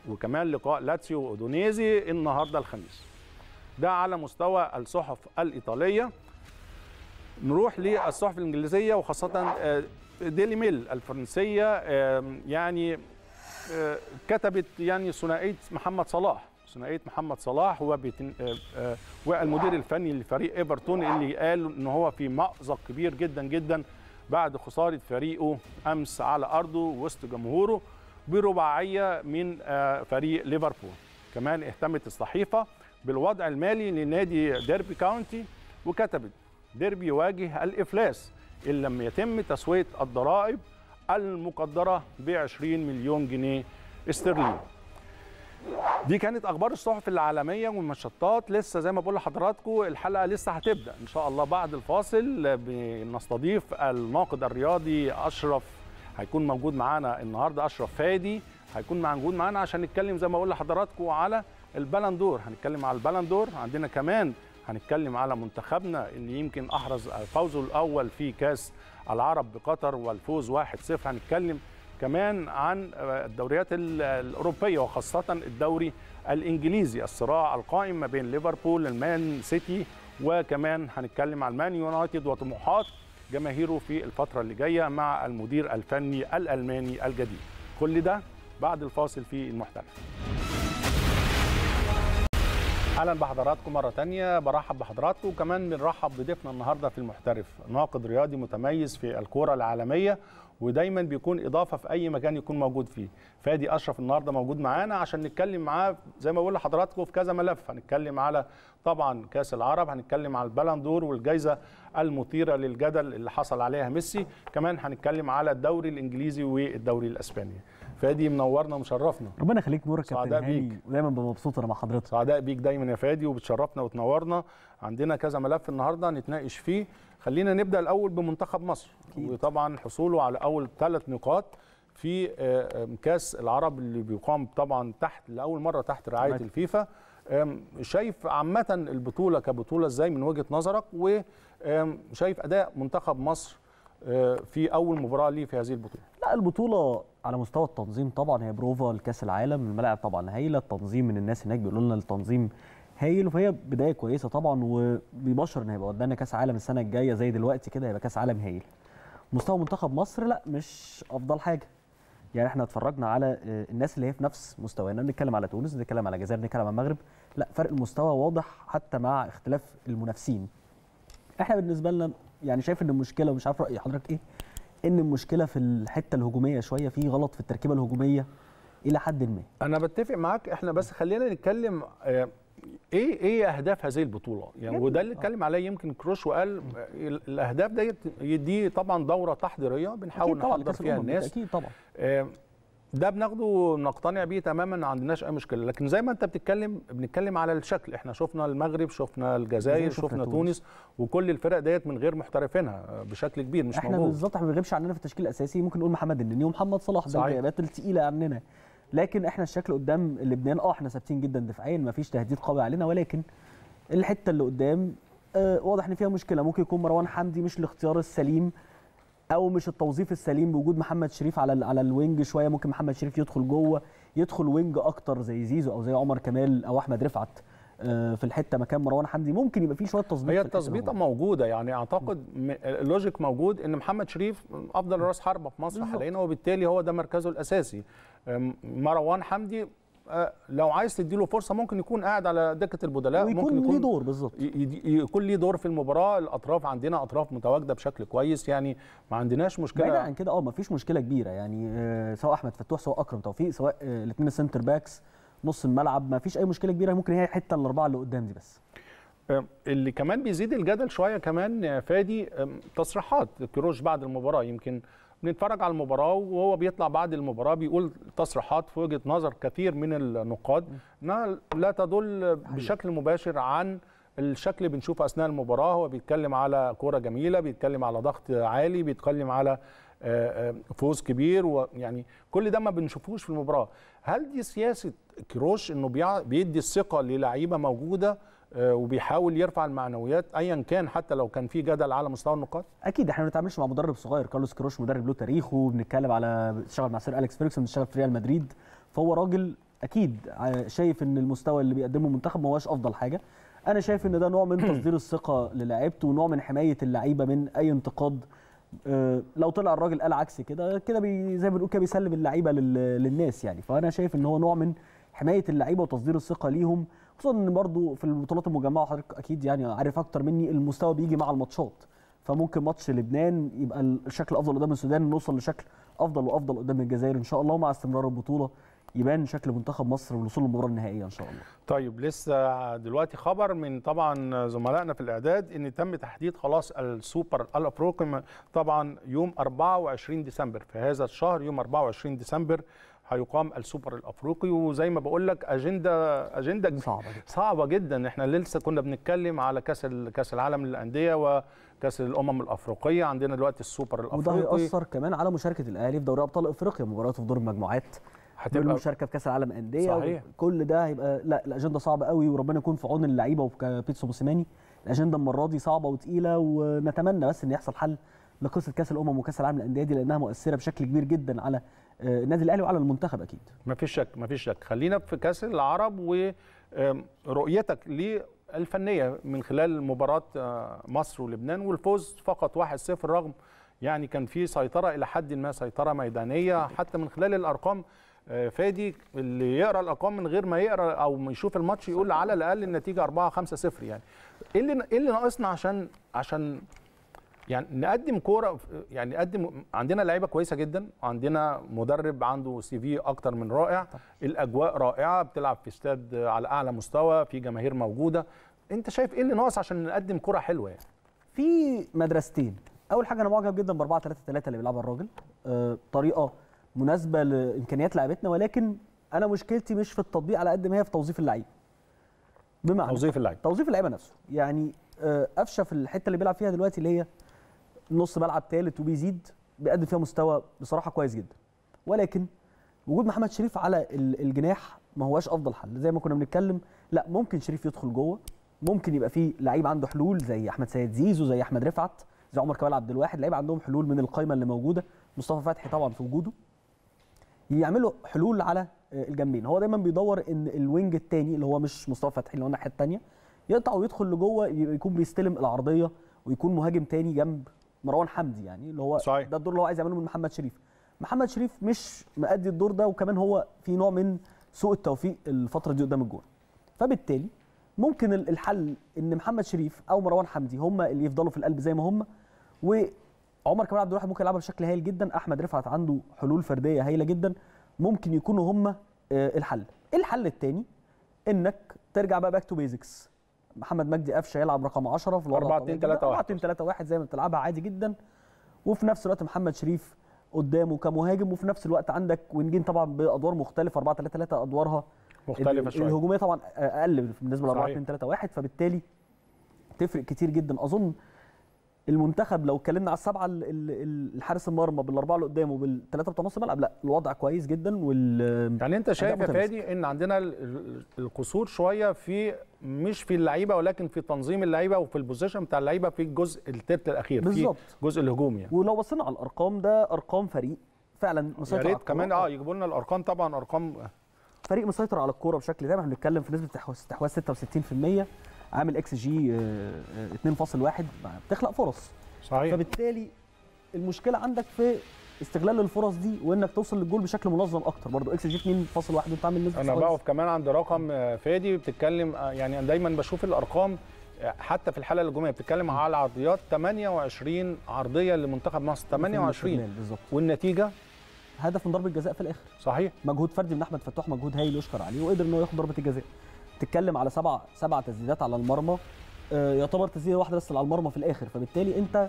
وكمان لقاء لاتسيو اودونيزي النهارده الخميس ده على مستوى الصحف الايطاليه نروح للصحف الانجليزيه وخاصه ديلي آه، ميل الفرنسيه يعني آه، كتبت يعني ثنائيه محمد صلاح ثنائيه محمد صلاح والمدير آه، الفني لفريق ايفرتون اللي قال ان هو في مأزق كبير جدا جدا بعد خسارة فريقه أمس على أرضه وسط جمهوره برباعية من آه، فريق ليفربول كمان اهتمت الصحيفة بالوضع المالي لنادي ديربي كاونتي وكتبت ديربي يواجه الإفلاس إن لم يتم تسوية الضرائب المقدرة ب 20 مليون جنيه استرليني دي كانت اخبار الصحف العالميه والمشطات لسه زي ما بقول لحضراتكم الحلقه لسه هتبدا ان شاء الله بعد الفاصل بنستضيف الناقد الرياضي اشرف هيكون موجود معانا النهارده اشرف فادي هيكون موجود معانا عشان نتكلم زي ما بقول لحضراتكم على البلندور هنتكلم على البلندور عندنا كمان هنتكلم على منتخبنا اللي يمكن احرز فوزه الاول في كاس العرب بقطر والفوز 1-0 هنتكلم كمان عن الدوريات الأوروبية وخاصة الدوري الإنجليزي الصراع القائم ما بين ليفربول المان سيتي وكمان هنتكلم عن مان يونايتد وطموحات جماهيره في الفترة اللي جاية مع المدير الفني الألماني الجديد كل ده بعد الفاصل في المحتوى اهلا بحضراتكم مره تانية برحب بحضراتكم وكمان بنرحب بضيفنا النهارده في المحترف ناقد رياضي متميز في الكوره العالميه ودايما بيكون اضافه في اي مكان يكون موجود فيه فادي اشرف النهارده موجود معانا عشان نتكلم معاه زي ما بقول لحضراتكم في كذا ملف هنتكلم على طبعا كاس العرب هنتكلم على البالندور والجائزه المثيره للجدل اللي حصل عليها ميسي كمان هنتكلم على الدوري الانجليزي والدوري الاسباني فادي منورنا ومشرفنا ربنا يخليك نورك يا كابتن هاني ودايما بمبسوط انا مع حضرتك سعداء بيك دايما يا فادي وبتشرفنا وتنورنا عندنا كذا ملف النهارده نتناقش فيه خلينا نبدا الاول بمنتخب مصر أكيد. وطبعا حصوله على اول ثلاث نقاط في آه، آه، كاس العرب اللي بيقام طبعا تحت لاول مره تحت رعايه الفيفا شايف عامه البطوله كبطوله ازاي من وجهه نظرك وشايف اداء منتخب مصر آه، في اول مباراه ليه في هذه البطوله لا البطوله على مستوى التنظيم طبعا هي بروفا لكاس العالم الملاعب طبعا هايله التنظيم من الناس هناك بيقولوا لنا التنظيم هايل وهي بدايه كويسه طبعا وبيبشر ان هيبقى قدامنا كاس عالم السنه الجايه زي دلوقتي كده هيبقى كاس عالم هايل مستوى منتخب مصر لا مش افضل حاجه يعني احنا اتفرجنا على آه، الناس اللي هي في نفس مستوانا يعني بنتكلم على تونس بنتكلم على الجزائر بنتكلم على المغرب لا فرق المستوى واضح حتى مع اختلاف المنافسين احنا بالنسبه لنا يعني شايف ان المشكله ومش عارف راي حضرتك ايه ان المشكله في الحته الهجوميه شويه في غلط في التركيبه الهجوميه الى حد ما انا بتفق معاك احنا بس خلينا نتكلم آه، ايه ايه اهداف هذه البطوله يعني وده اللي آه. اتكلم عليه يمكن كروش وقال الاهداف ديت يدي طبعا دوره تحضيريه بنحاول نحضر فيها الناس اكيد طبعا ده بناخده نقتنع بيه تماما ما عندناش اي مشكله لكن زي ما انت بتتكلم بنتكلم على الشكل احنا شفنا المغرب شفنا الجزائر شفنا, شفنا تونس. وكل الفرق ديت من غير محترفينها آه، بشكل كبير مش احنا بالظبط احنا ما بنغيبش عننا في التشكيل الاساسي ممكن نقول محمد النني ومحمد صلاح ده الغيابات الثقيله عننا لكن احنا الشكل قدام لبنان اه احنا ثابتين جدا دفاعيا ما فيش تهديد قوي علينا ولكن الحته اللي قدام آه واضح ان فيها مشكله ممكن يكون مروان حمدي مش الاختيار السليم او مش التوظيف السليم بوجود محمد شريف على على الوينج شويه ممكن محمد شريف يدخل جوه يدخل وينج اكتر زي زيزو او زي عمر كمال او احمد رفعت في الحته مكان مروان حمدي ممكن يبقى فيه شويه تظبيط هي التظبيطه موجوده يعني اعتقد اللوجيك موجود ان محمد شريف افضل راس حربه في مصر حاليا وبالتالي هو ده مركزه الاساسي مروان حمدي أه، لو عايز تديله فرصه ممكن يكون قاعد على دكه البدلاء ويكون ممكن يكون ليه دور بالظبط يكون ليه دور في المباراه الاطراف عندنا اطراف متواجده بشكل كويس يعني ما عندناش مشكله بعيدا عن كده اه ما فيش مشكله كبيره يعني آه، سواء احمد فتوح سواء اكرم توفيق سواء الاثنين السنتر باكس نص الملعب ما فيش اي مشكله كبيره ممكن هي حته الاربعه اللي قدام دي بس اللي كمان بيزيد الجدل شويه كمان فادي تصريحات كروش بعد المباراه يمكن بنتفرج على المباراه وهو بيطلع بعد المباراه بيقول تصريحات في وجهه نظر كثير من النقاد انها لا تدل بشكل مباشر عن الشكل بنشوفه اثناء المباراه هو بيتكلم على كوره جميله بيتكلم على ضغط عالي بيتكلم على أه، أه، فوز كبير ويعني كل ده ما بنشوفوش في المباراه هل دي سياسه كروش انه بيدي الثقه للعيبه موجوده آه، وبيحاول يرفع المعنويات ايا كان حتى لو كان في جدل على مستوى النقاط اكيد احنا ما بنتعاملش مع مدرب صغير كارلوس كروش مدرب له تاريخه بنتكلم على اشتغل مع سير اليكس فيركسون اشتغل في ريال مدريد فهو راجل اكيد آه، شايف ان المستوى اللي بيقدمه المنتخب ما هواش افضل حاجه انا شايف ان ده نوع من تصدير الثقه للاعيبته ونوع من حمايه اللعيبه من اي انتقاد آه، لو طلع الراجل قال عكس كده كده زي ما بنقول كده بيسلم اللعيبه للناس يعني فانا شايف ان هو نوع من حمايه اللعيبه وتصدير الثقه ليهم خصوصا ان برضو في البطولات المجمعه حضرتك اكيد يعني عارف اكتر مني المستوى بيجي مع الماتشات فممكن ماتش لبنان يبقى الشكل افضل قدام السودان نوصل لشكل افضل وافضل قدام الجزائر ان شاء الله ومع استمرار البطوله يبان شكل منتخب مصر والوصول للمباراه النهائيه ان شاء الله. طيب لسه دلوقتي خبر من طبعا زملائنا في الاعداد ان تم تحديد خلاص السوبر الافريقي طبعا يوم 24 ديسمبر في هذا الشهر يوم 24 ديسمبر هيقام السوبر الافريقي وزي ما بقول لك اجنده اجنده صعبه جدا. صعبه جدا احنا لسه كنا بنتكلم على كاس كاس العالم للانديه و كاس الامم الافريقيه عندنا دلوقتي السوبر الافريقي وده هيأثر كمان على مشاركه الاهلي في دوري ابطال افريقيا مباراته في دور المجموعات هتبقى بالمشاركه في كاس العالم انديه كل ده هيبقى لا الاجنده صعبه قوي وربنا يكون في عون اللعيبه وبيتسو موسيماني الاجنده المره دي صعبه وتقيله ونتمنى بس ان يحصل حل لقصه كاس الامم وكاس العالم الانديه دي لانها مؤثره بشكل كبير جدا على النادي آه، الاهلي وعلى المنتخب اكيد ما فيش شك ما فيش شك خلينا في كاس العرب ورؤيتك للفنيه من خلال مباراه آه، مصر ولبنان والفوز فقط 1-0 رغم يعني كان في سيطره الى حد ما سيطره ميدانيه حتى من خلال الارقام آه، فادي اللي يقرا الارقام من غير ما يقرا او يشوف الماتش يقول على الاقل النتيجه 4 5 0 يعني ايه اللي ايه اللي ناقصنا عشان عشان يعني نقدم كوره يعني نقدم عندنا لعيبه كويسه جدا عندنا مدرب عنده سي في اكتر من رائع طبعا. الاجواء رائعه بتلعب في استاد على اعلى مستوى في جماهير موجوده انت شايف ايه اللي ناقص عشان نقدم كوره حلوه يعني في مدرستين اول حاجه انا معجب جدا ب 4 3 3 اللي بيلعبها الراجل أه طريقه مناسبه لامكانيات لعبتنا ولكن انا مشكلتي مش في التطبيق على قد ما هي في توظيف اللعيب بمعنى توظيف اللعيب توظيف اللعيبه نفسه يعني آه، قفشه في الحته اللي بيلعب فيها دلوقتي اللي هي نص ملعب ثالث وبيزيد بيقدم فيها مستوى بصراحه كويس جدا ولكن وجود محمد شريف على الجناح ما هواش افضل حل زي ما كنا بنتكلم لا ممكن شريف يدخل جوه ممكن يبقى في لعيب عنده حلول زي احمد سيد زيزو زي احمد رفعت زي عمر كمال عبد الواحد لعيب عندهم حلول من القايمه اللي موجوده مصطفى فتحي طبعا في وجوده يعملوا حلول على آه، الجنبين هو دايما بيدور ان الوينج الثاني اللي هو مش مصطفى فتحي اللي هو الناحيه الثانيه يقطع ويدخل لجوه يكون بيستلم العرضيه ويكون مهاجم تاني جنب مروان حمدي يعني اللي هو صحيح. ده الدور اللي هو عايز يعمله من محمد شريف محمد شريف مش مأدي الدور ده وكمان هو في نوع من سوء التوفيق الفتره دي قدام الجون فبالتالي ممكن الحل ان محمد شريف او مروان حمدي هم اللي يفضلوا في القلب زي ما هم وعمر كمال عبد الواحد ممكن يلعبها بشكل هايل جدا احمد رفعت عنده حلول فرديه هايله جدا ممكن يكونوا هم آه، الحل الحل الثاني انك ترجع بقى باك تو بيزكس محمد مجدي قفشه يلعب رقم 10 في الوضع 4 2 3 1 4 2 3 1 زي ما بتلعبها عادي جدا وفي نفس الوقت محمد شريف قدامه كمهاجم وفي نفس الوقت عندك ونجين طبعا بادوار مختلفه 4 3 3 ادوارها مختلفه شويه الهجوميه طبعا اقل بالنسبه ل 4 2 3 1 فبالتالي تفرق كتير جدا اظن المنتخب لو اتكلمنا على السبعه الحارس المرمى بالاربعه اللي قدامه بالثلاثه بتوع نص الملعب لا الوضع كويس جدا وال يعني انت شايف يا فادي ان عندنا القصور شويه في مش في اللعيبه ولكن في تنظيم اللعيبه وفي البوزيشن بتاع اللعيبه في الجزء الثالث الاخير بالظبط الجزء الهجومي يعني. ولو بصينا على الارقام ده ارقام فريق فعلا مسيطر يا ريت كمان اه يجيبوا لنا الارقام طبعا ارقام فريق مسيطر على الكوره بشكل تام احنا بنتكلم في نسبه استحواذ 66% عامل اكس جي 2.1 آه، آه، بتخلق فرص صحيح فبالتالي المشكله عندك في استغلال الفرص دي وانك توصل للجول بشكل منظم اكتر برضه اكس جي 2.1 وانت عامل نسبه انا بقف كمان عند رقم آه، فادي بتتكلم يعني انا دايما بشوف الارقام حتى في الحلقه الهجوميه بتتكلم على العرضيات 28 عرضيه لمنتخب مصر 28 بالظبط والنتيجه هدف من ضربه جزاء في الاخر صحيح مجهود فردي من احمد فتوح مجهود هايل يشكر عليه وقدر ان هو ياخد ضربه الجزاء بتتكلم على سبع سبع تسديدات على المرمى آه، يعتبر تسديده واحده بس على المرمى في الاخر فبالتالي انت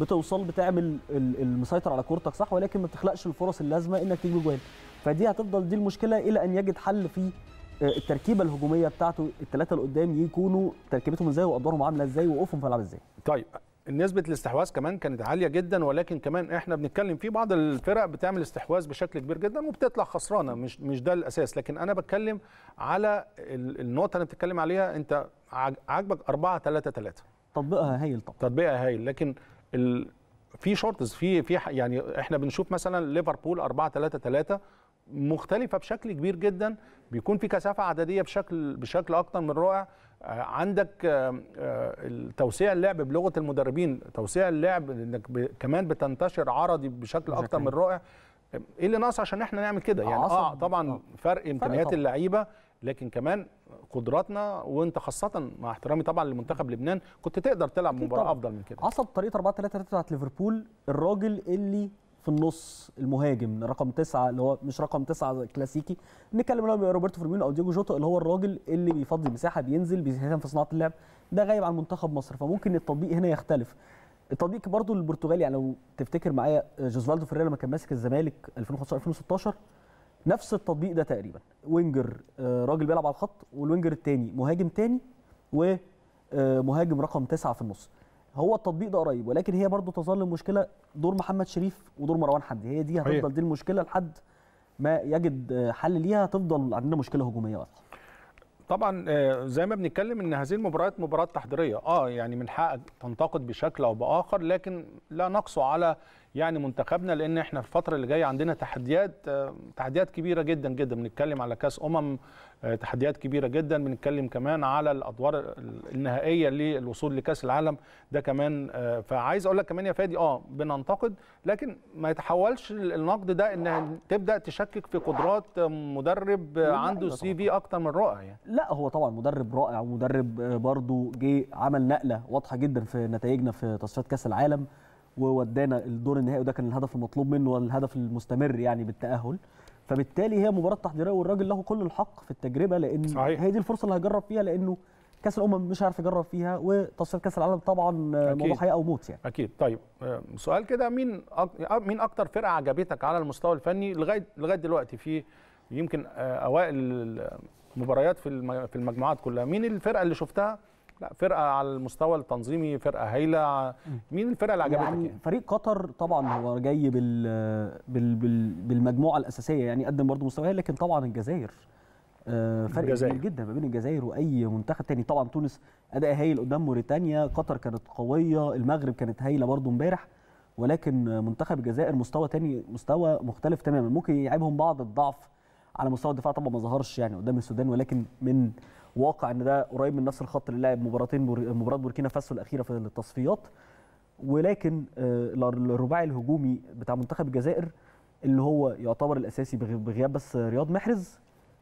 بتوصل بتعمل المسيطر على كورتك صح ولكن ما بتخلقش الفرص اللازمه انك تجيب جوان فدي هتفضل دي المشكله الى ان يجد حل في آه، التركيبه الهجوميه بتاعته الثلاثه اللي قدام يكونوا تركيبتهم ازاي وادوارهم عامله ازاي ووقوفهم في الملعب ازاي طيب نسبه الاستحواذ كمان كانت عاليه جدا ولكن كمان احنا بنتكلم في بعض الفرق بتعمل استحواذ بشكل كبير جدا وبتطلع خسرانه مش مش ده الاساس لكن انا بتكلم على النقطه اللي بتتكلم عليها انت عاجبك 4 3 3 تطبيقها هايل طبعا تطبيقها هايل لكن ال... في شورتز في في يعني احنا بنشوف مثلا ليفربول 4 3 3 مختلفه بشكل كبير جدا بيكون في كثافه عدديه بشكل بشكل اكتر من رائع عندك آه، آه، توسيع اللعب بلغه المدربين توسيع اللعب انك كمان بتنتشر عرضي بشكل اكتر من رائع ايه اللي ناقص عشان احنا نعمل كده يعني اه طبعا آه. فرق امكانيات اللعيبه لكن كمان قدراتنا وانت خاصه مع احترامي طبعا لمنتخب لبنان كنت تقدر تلعب مباراه افضل من كده عصب طريقه 4 3 3 بتاعت ليفربول الراجل اللي في النص المهاجم رقم تسعة اللي هو مش رقم تسعة كلاسيكي نتكلم لو روبرتو فيرمينو او ديجو جوتا اللي هو الراجل اللي بيفضي مساحه بينزل بيساهم في صناعه اللعب ده غايب عن منتخب مصر فممكن التطبيق هنا يختلف التطبيق برضو البرتغالي يعني لو تفتكر معايا آه، جوزفالدو فيريرا لما كان ماسك الزمالك 2015 2016 نفس التطبيق ده تقريبا وينجر آه، راجل بيلعب على الخط والوينجر الثاني مهاجم ثاني ومهاجم آه، رقم تسعة في النص هو التطبيق ده قريب ولكن هي برضو تظل المشكله دور محمد شريف ودور مروان حمدي هي دي هتفضل دي المشكله لحد ما يجد حل ليها هتفضل عندنا مشكله هجوميه بس طبعا آه، زي ما بنتكلم ان هذه المباريات مباريات تحضيريه اه يعني من حقك تنتقد بشكل او باخر لكن لا نقص على يعني منتخبنا لان احنا الفتره اللي جايه عندنا تحديات آه، تحديات كبيره جدا جدا بنتكلم على كاس امم آه، تحديات كبيره جدا بنتكلم كمان على الادوار النهائيه للوصول لكاس العالم ده كمان آه، فعايز اقول لك كمان يا فادي اه بننتقد لكن ما يتحولش النقد ده ان تبدا تشكك في قدرات مدرب عنده سي في اكتر من رائع يعني لا هو طبعا مدرب رائع ومدرب برضه جه عمل نقله واضحه جدا في نتائجنا في تصفيات كاس العالم وودانا الدور النهائي وده كان الهدف المطلوب منه والهدف المستمر يعني بالتاهل فبالتالي هي مباراه تحضيريه والراجل له كل الحق في التجربه لان صحيح. هي دي الفرصه اللي هيجرب فيها لانه كاس الامم مش عارف يجرب فيها وتصفيات كاس العالم طبعا أكيد. موضوع حياه او موت يعني اكيد طيب آه، سؤال كده مين أك... مين اكتر فرقه عجبتك على المستوى الفني لغايه لغايه دلوقتي في يمكن آه، اوائل المباريات في المجموعات كلها مين الفرقه اللي شفتها لا فرقه على المستوى التنظيمي فرقه هايله مين الفرقه اللي عجبتك يعني, يعني فريق قطر طبعا هو جاي بال بال بال بالمجموعه الاساسيه يعني قدم برضه مستوى لكن طبعا الجزائر آه، فرق كبير جدا ما بين الجزائر واي منتخب تاني طبعا تونس اداء هايل قدام موريتانيا قطر كانت قويه المغرب كانت هايله برضه امبارح ولكن منتخب الجزائر مستوى تاني مستوى مختلف تماما ممكن يلعبهم بعض الضعف على مستوى الدفاع طبعا ما ظهرش يعني قدام السودان ولكن من واقع ان ده قريب من نفس الخط اللي لعب مباراتين مباراه بوركينا فاسو الاخيره في التصفيات ولكن آه، الرباعي الهجومي بتاع منتخب الجزائر اللي هو يعتبر الاساسي بغياب بس رياض محرز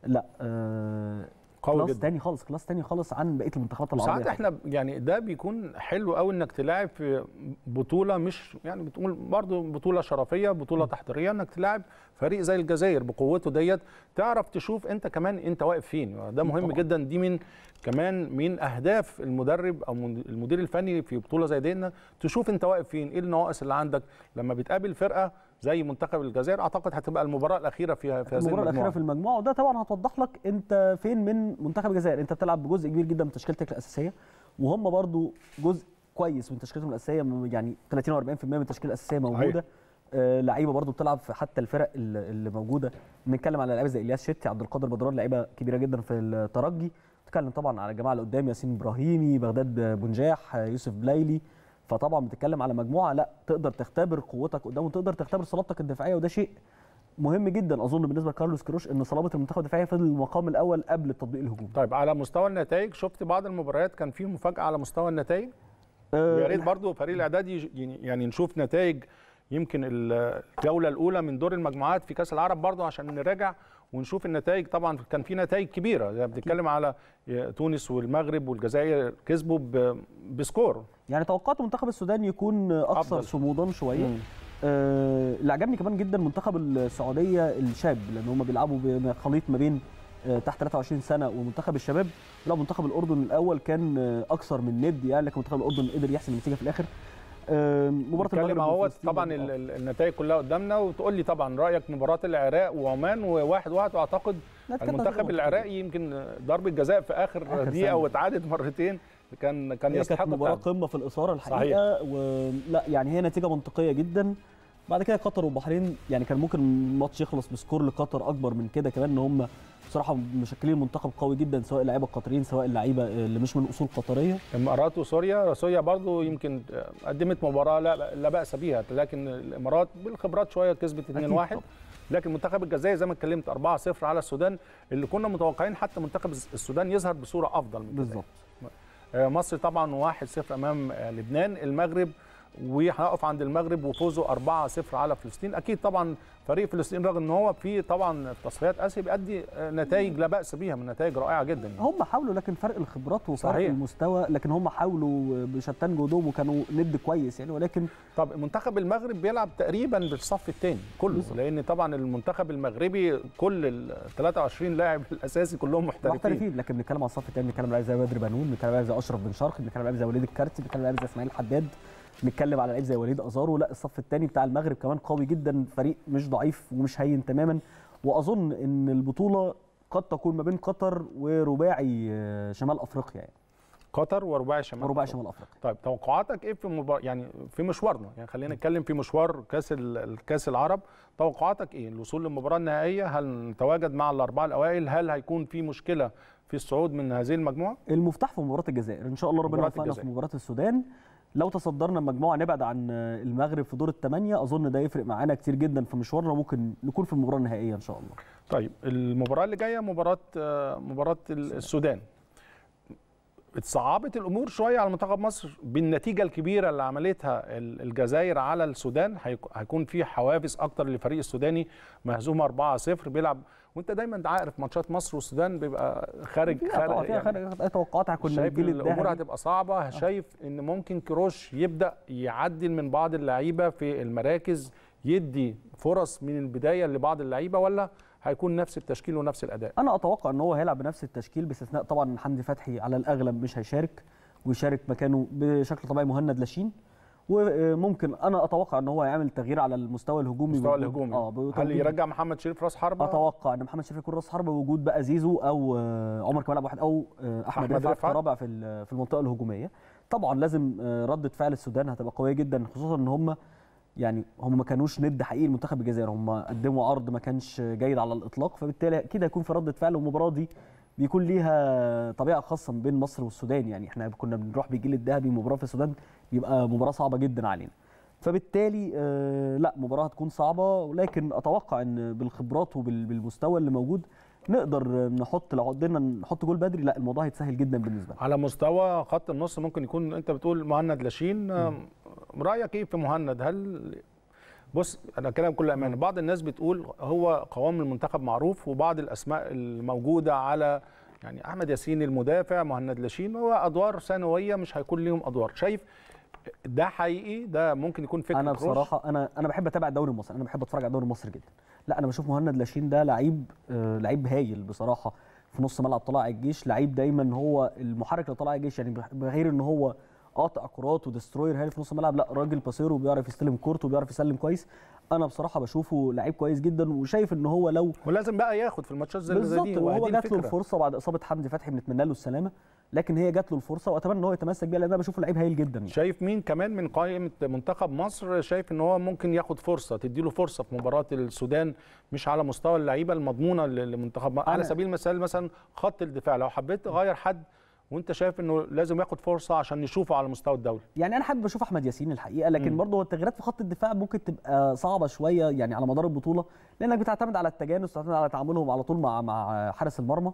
لا آه، قوي كلاس جدا تاني خالص كلاس تاني خالص عن بقيه المنتخبات العربيه ساعات احنا يعني ده بيكون حلو قوي انك تلاعب في بطوله مش يعني بتقول برضو بطوله شرفيه بطوله م. تحضيريه انك تلاعب فريق زي الجزائر بقوته ديت تعرف تشوف انت كمان انت واقف فين ده مهم طبعا. جدا دي من كمان من اهداف المدرب او المدير الفني في بطوله زي دي انك تشوف انت واقف فين ايه النواقص اللي عندك لما بتقابل فرقه زي منتخب الجزائر اعتقد هتبقى المباراه الاخيره في في هذه المباراه الاخيره في المجموعه وده طبعا هتوضح لك انت فين من منتخب الجزائر انت بتلعب بجزء كبير جدا من تشكيلتك الاساسيه وهم برضو جزء كويس من تشكيلتهم الاساسيه يعني 30 و 40% من التشكيله الاساسيه موجوده آه لعيبه برضو بتلعب في حتى الفرق اللي موجوده بنتكلم على لعيبه زي الياس شتي عبد القادر بدران لعيبه كبيره جدا في الترجي بتكلم طبعا على الجماعه اللي قدام ياسين ابراهيمي بغداد بنجاح يوسف بلايلي فطبعا بتتكلم على مجموعه لا تقدر تختبر قوتك قدامه تقدر تختبر صلابتك الدفاعيه وده شيء مهم جدا اظن بالنسبه لكارلوس كروش ان صلابه المنتخب الدفاعيه فضل المقام الاول قبل التطبيق الهجومي طيب على مستوى النتائج شفت بعض المباريات كان في مفاجاه على مستوى النتائج أه ويا ريت برضه فريق الاعداد يعني،, يعني نشوف نتائج يمكن الجوله الاولى من دور المجموعات في كاس العرب برضه عشان نراجع ونشوف النتائج طبعا كان في نتائج كبيره يعني بنتكلم على تونس والمغرب والجزائر كسبوا بسكور يعني توقعت منتخب السودان يكون اكثر صمودا شويه آه، اللي عجبني كمان جدا منتخب السعوديه الشاب لان هم بيلعبوا بخليط ما بين آه، تحت 23 سنه ومنتخب الشباب لا منتخب الاردن الاول كان آه، اكثر من ند يعني لكن منتخب الاردن قدر يحسم النتيجه في الاخر مباراه المغرب اهو طبعا النتائج كلها قدامنا وتقول لي طبعا رايك مباراه العراق وعمان وواحد واحد واعتقد المنتخب العراقي يمكن ضربه جزاء في اخر, دقيقه واتعادت مرتين كان كان يستحق كانت مباراه قمه في الاثاره الحقيقه ولا يعني هي نتيجه منطقيه جدا بعد كده قطر والبحرين يعني كان ممكن الماتش يخلص بسكور لقطر اكبر من كده كمان ان هم بصراحه مشكلين منتخب قوي جدا سواء اللعيبه القطريين سواء اللعيبه اللي مش من اصول قطريه الامارات وسوريا سوريا برضو يمكن قدمت مباراه لا, لا باس بها لكن الامارات بالخبرات شويه كسبت 2-1 لكن منتخب الجزائر زي ما اتكلمت 4-0 على السودان اللي كنا متوقعين حتى منتخب السودان يظهر بصوره افضل من بالظبط آه، مصر طبعا 1-0 امام آه، لبنان المغرب وهنقف عند المغرب وفوزه 4-0 على فلسطين اكيد طبعا فريق فلسطين رغم ان هو في طبعا تصفيات اسيا بيأدي نتائج لا باس بيها من نتائج رائعه جدا يعني. هم حاولوا لكن فرق الخبرات وفرق صحيح. المستوى لكن هم حاولوا بشتان جهودهم وكانوا ند كويس يعني ولكن طب منتخب المغرب بيلعب تقريبا بالصف الثاني كله بالزبط. لان طبعا المنتخب المغربي كل ال 23 لاعب الاساسي كلهم محترفين محترفين لكن بنتكلم على الصف الثاني بنتكلم على زي بدر بنون بنتكلم على زي اشرف بن شرقي بنتكلم على زي وليد الكارتي بنتكلم على زي اسماعيل حداد بنتكلم على لعيب زي وليد ازارو لا الصف الثاني بتاع المغرب كمان قوي جدا فريق مش ضعيف ومش هين تماما واظن ان البطوله قد تكون ما بين قطر ورباعي آه، شمال افريقيا يعني قطر ورباعي شمال ورباعي شمال افريقيا طيب توقعاتك ايه في مبار... يعني في مشوارنا يعني خلينا نتكلم في مشوار كاس الكاس العرب توقعاتك ايه الوصول للمباراه النهائيه هل نتواجد مع الاربعه الاوائل هل هيكون في مشكله في الصعود من هذه المجموعه المفتاح في مباراه الجزائر ان شاء الله ربنا يوفقنا في مباراه السودان لو تصدرنا المجموعه نبعد عن المغرب في دور الثمانيه اظن ده يفرق معانا كتير جدا في مشوارنا ممكن نكون في المباراه النهائيه ان شاء الله طيب المباراه اللي جايه مباراه مباراه السودان اتصعبت الامور شويه على منتخب مصر بالنتيجه الكبيره اللي عملتها الجزائر على السودان هيكون في حوافز اكتر للفريق السوداني مهزوم 4-0 بيلعب وانت دايما عارف ماتشات مصر والسودان بيبقى خارج خارج فيها خارج يعني توقعاتها كنا شايف الامور هتبقى صعبه آه. شايف ان ممكن كروش يبدا يعدل من بعض اللعيبه في المراكز يدي فرص من البدايه لبعض اللعيبه ولا هيكون نفس التشكيل ونفس الاداء انا اتوقع ان هو هيلعب بنفس التشكيل باستثناء طبعا حمدي فتحي على الاغلب مش هيشارك ويشارك مكانه بشكل طبيعي مهند لاشين وممكن انا اتوقع ان هو هيعمل تغيير على المستوى الهجومي المستوى الهجومي اه هل يرجع محمد شريف راس حربه؟ اتوقع ان محمد شريف يكون راس حربه بوجود بقى زيزو او آه، عمر كمال عبد الواحد او آه، احمد, أحمد رفعت رابع في في المنطقه الهجوميه طبعا لازم آه، رده فعل السودان هتبقى قويه جدا خصوصا ان هم يعني هم ما كانوش ند حقيقي لمنتخب الجزائر هم قدموا عرض ما كانش جيد على الاطلاق فبالتالي اكيد هيكون في رده فعل المباراه دي بيكون ليها طبيعه خاصه ما بين مصر والسودان يعني احنا كنا بنروح بالجيل الذهبي مباراه في السودان يبقى مباراه صعبه جدا علينا فبالتالي آه، لا مباراه هتكون صعبه ولكن اتوقع ان بالخبرات وبالمستوى اللي موجود نقدر نحط لو قدرنا نحط جول بدري لا الموضوع هيتسهل جدا بالنسبه لنا على مستوى خط النص ممكن يكون انت بتقول مهند لاشين رايك ايه في مهند هل بص انا كلام كل امانه بعض الناس بتقول هو قوام المنتخب معروف وبعض الاسماء الموجوده على يعني احمد ياسين المدافع مهند لاشين هو ادوار ثانويه مش هيكون ليهم ادوار شايف ده حقيقي ده ممكن يكون فكره انا بصراحه انا انا بحب اتابع الدوري المصري انا بحب اتفرج على الدوري المصري جدا لا انا بشوف مهند لاشين ده لعيب آه لعيب هايل بصراحه في نص ملعب طلائع الجيش لعيب دايما هو المحرك لطلائع الجيش يعني غير ان هو قاطع كرات ودستروير هايل في نص الملعب لا راجل باسير وبيعرف يستلم كورته وبيعرف يسلم كويس انا بصراحه بشوفه لعيب كويس جدا وشايف ان هو لو ولازم بقى ياخد في الماتشات زي بالظبط وهو جات له الفرصه بعد اصابه حمدي فتحي بنتمنى له السلامه لكن هي جات له الفرصه واتمنى ان هو يتمسك بيها لان انا بشوفه لعيب هايل جدا شايف مين كمان من قائمه منتخب مصر شايف ان هو ممكن ياخد فرصه تدي له فرصه في مباراه السودان مش على مستوى اللعيبه المضمونه لمنتخب على سبيل المثال مثلا خط الدفاع لو حبيت تغير حد وانت شايف انه لازم ياخد فرصه عشان نشوفه على مستوى الدوري يعني انا حابب اشوف احمد ياسين الحقيقه لكن برضه التغييرات في خط الدفاع ممكن تبقى صعبه شويه يعني على مدار البطوله لانك بتعتمد على التجانس بتعتمد على تعاملهم على طول مع مع حارس المرمى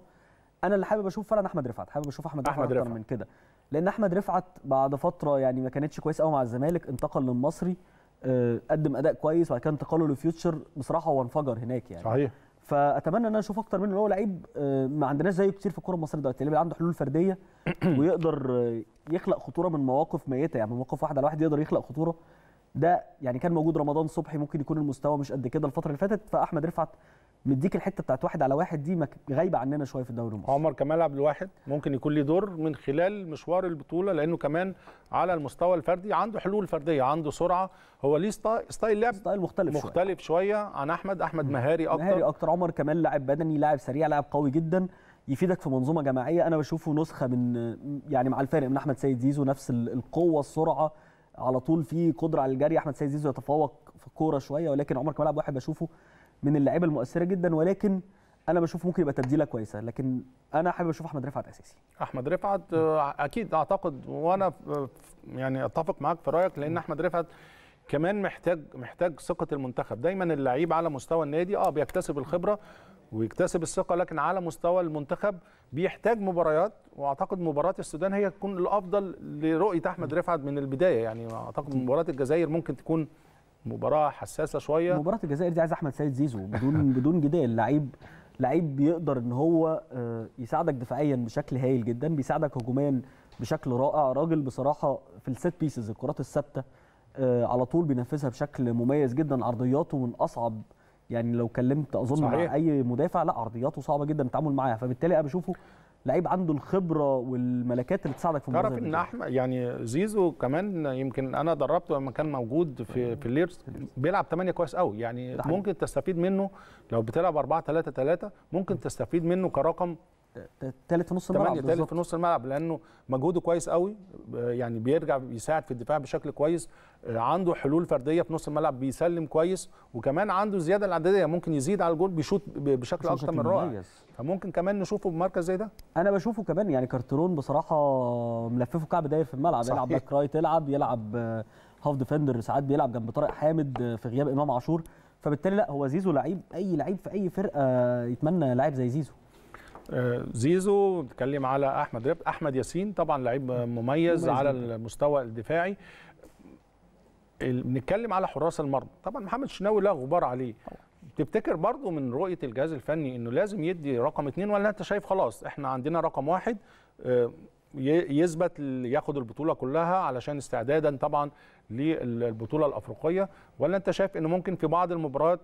انا اللي حابب اشوف فعلا احمد رفعت حابب اشوف احمد, أحمد رفعت اكتر من كده لان احمد رفعت بعد فتره يعني ما كانتش كويسه قوي مع الزمالك انتقل للمصري آه، قدم اداء كويس وبعد كده انتقاله لفيوتشر بصراحه هو انفجر هناك يعني صحيح فاتمنى ان انا اشوف اكتر منه اللي هو لعيب آه، ما عندناش زيه كتير في الكره المصريه دلوقتي اللي عنده حلول فرديه ويقدر آه، يخلق خطوره من مواقف ميته يعني من مواقف واحد على واحد يقدر يخلق خطوره ده يعني كان موجود رمضان صبحي ممكن يكون المستوى مش قد كده الفتره اللي فاتت فاحمد رفعت مديك الحته بتاعت واحد على واحد دي غايبه عننا شويه في الدوري المصري عمر كمال عبد الواحد ممكن يكون ليه دور من خلال مشوار البطوله لانه كمان على المستوى الفردي عنده حلول فرديه عنده سرعه هو ليه ستايل ستايل لعب ستايل مختلف مختلف شويه, شوية عن احمد احمد مهاري اكتر مهاري اكتر عمر كمال لاعب بدني لاعب سريع لاعب قوي جدا يفيدك في منظومه جماعيه انا بشوفه نسخه من يعني مع الفارق من احمد سيد زيزو نفس القوه السرعه على طول في قدره على الجري احمد سيد زيزو يتفوق في الكوره شويه ولكن عمر كمال عبد الواحد بشوفه من اللعيبه المؤثره جدا ولكن انا بشوف ممكن يبقى تبديله كويسه لكن انا حابب اشوف احمد رفعت اساسي احمد رفعت آه، اكيد اعتقد وانا يعني اتفق معاك في رايك لان احمد رفعت كمان محتاج محتاج ثقه المنتخب دايما اللعيب على مستوى النادي اه بيكتسب الخبره ويكتسب الثقه لكن على مستوى المنتخب بيحتاج مباريات واعتقد مباراه السودان هي تكون الافضل لرؤيه احمد رفعت من البدايه يعني اعتقد مباراه الجزائر ممكن تكون مباراه حساسه شويه مباراه الجزائر دي عايز احمد سيد زيزو بدون بدون جدال لعيب لعيب بيقدر ان هو آه، يساعدك دفاعيا بشكل هايل جدا بيساعدك هجوميا بشكل رائع راجل بصراحه في الست بيسز الكرات الثابته آه، على طول بينفذها بشكل مميز جدا عرضياته من اصعب يعني لو كلمت اظن صحيح. مع اي مدافع لا عرضياته صعبه جدا التعامل معاها فبالتالي انا بشوفه لعيب عنده الخبره والملكات اللي تساعدك في تعرف ان يعني. احمد يعني زيزو كمان يمكن انا دربته لما كان موجود في في الليرز بيلعب 8 كويس قوي يعني ممكن تستفيد منه لو بتلعب 4 3 3 ممكن تستفيد منه كرقم ثالث في نص الملعب ثالث في نص الملعب لانه مجهوده كويس قوي يعني بيرجع بيساعد في الدفاع بشكل كويس عنده حلول فرديه في نص الملعب بيسلم كويس وكمان عنده زياده العدديه ممكن يزيد على الجول بيشوط بشكل اكتر من رائع فممكن كمان نشوفه بمركز زي ده انا بشوفه كمان يعني كارترون بصراحه ملففه كعب داير في الملعب صحيح. يلعب باك رايت يلعب يلعب هاف آه، ديفندر ساعات بيلعب جنب طارق حامد آه، في غياب امام عاشور فبالتالي لا هو زيزو لعيب اي لعيب في اي فرقه آه، يتمنى لعيب زي زيزو زيزو بتكلم على احمد ربط احمد ياسين طبعا لعيب مميز, مميز على المستوى الدفاعي بنتكلم على حراس المرمى طبعا محمد شناوي لا غبار عليه تفتكر برضو من رؤيه الجهاز الفني انه لازم يدي رقم اثنين ولا انت شايف خلاص احنا عندنا رقم واحد آه، يثبت ياخد البطوله كلها علشان استعدادا طبعا للبطوله الافريقيه ولا انت شايف انه ممكن في بعض المباريات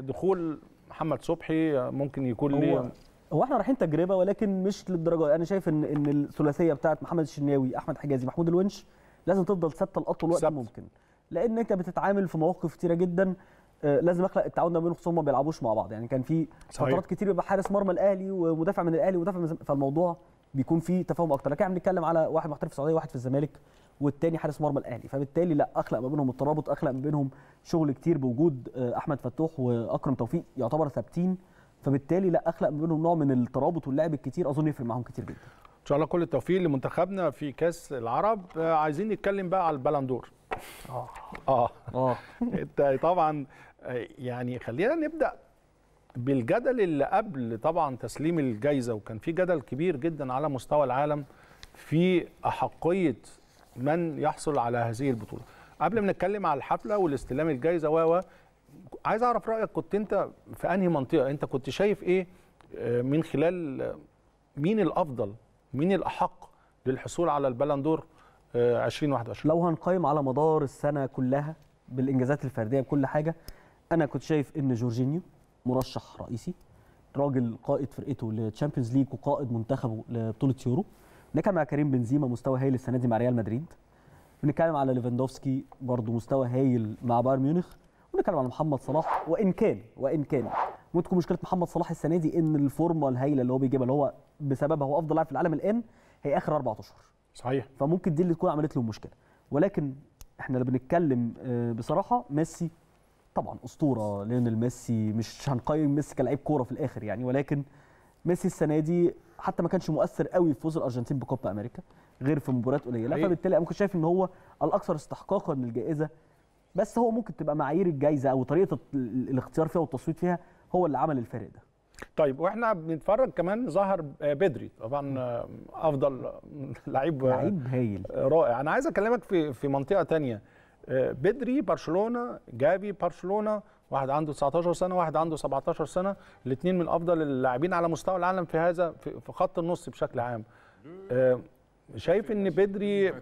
دخول محمد صبحي ممكن يكون ليه هو احنا رايحين تجربه ولكن مش للدرجه انا شايف ان ان الثلاثيه بتاعت محمد الشناوي احمد حجازي محمود الونش لازم تفضل ثابته لاطول وقت ممكن لان انت بتتعامل في مواقف كتيره جدا آه، لازم اخلق التعاون ده بينهم خصوصا ما بيلعبوش مع بعض يعني كان في فترات كتير بيبقى حارس مرمى الاهلي ومدافع من الاهلي ومدافع من فالموضوع بيكون فيه تفاهم اكتر لكن احنا بنتكلم على واحد محترف في السعوديه وواحد في الزمالك والتاني حارس مرمى الاهلي فبالتالي لا اخلق ما بينهم الترابط اخلق ما بينهم شغل كتير بوجود آه، احمد فتوح واكرم توفيق يعتبر ثابتين فبالتالي لا اخلق ما بينهم نوع من الترابط واللعب الكتير اظن يفرق معاهم كتير جدا ان شاء الله كل التوفيق لمنتخبنا في كاس العرب آه، عايزين نتكلم بقى على البلندور اه اه اه انت طبعا آه، يعني خلينا نبدا بالجدل اللي قبل طبعا تسليم الجائزه وكان في جدل كبير جدا على مستوى العالم في احقيه من يحصل على هذه البطوله قبل ما نتكلم على الحفله والاستلام الجائزه و عايز اعرف رايك كنت انت في انهي منطقه انت كنت شايف ايه آه، من خلال مين الافضل مين الاحق للحصول على البالندور 2021 آه، لو هنقيم على مدار السنه كلها بالانجازات الفرديه بكل حاجه انا كنت شايف ان جورجينيو مرشح رئيسي راجل قائد فرقته للتشامبيونز ليج وقائد منتخبه لبطوله يورو نتكلم مع كريم بنزيما مستوى هايل السنه دي مع ريال مدريد بنتكلم على ليفاندوفسكي برضه مستوى هايل مع بايرن ميونخ ونتكلم على محمد صلاح وان كان وان كان ممكن مشكله محمد صلاح السنه دي ان الفورمه الهايله اللي هو بيجيبها اللي هو بسبب هو افضل لاعب في العالم الان هي اخر اربع اشهر صحيح فممكن دي اللي تكون عملت له مشكله ولكن احنا لو بنتكلم آه، بصراحه ميسي طبعا اسطوره لان ميسي مش هنقيم ميسي كلاعب كوره في الاخر يعني ولكن ميسي السنه دي حتى ما كانش مؤثر قوي في فوز الارجنتين بكوبا امريكا غير في مباريات قليله فبالتالي انا كنت شايف ان هو الاكثر استحقاقا للجائزه بس هو ممكن تبقى معايير الجائزه او طريقه الاختيار فيها والتصويت فيها هو اللي عمل الفرق ده طيب واحنا بنتفرج كمان ظهر بدري طبعا افضل لعيب لعيب هايل رائع انا عايز اكلمك في في منطقه تانية بدري برشلونه جافي برشلونه واحد عنده 19 سنه واحد عنده 17 سنه الاثنين من افضل اللاعبين على مستوى العالم في هذا في خط النص بشكل عام آه، شايف ان بدري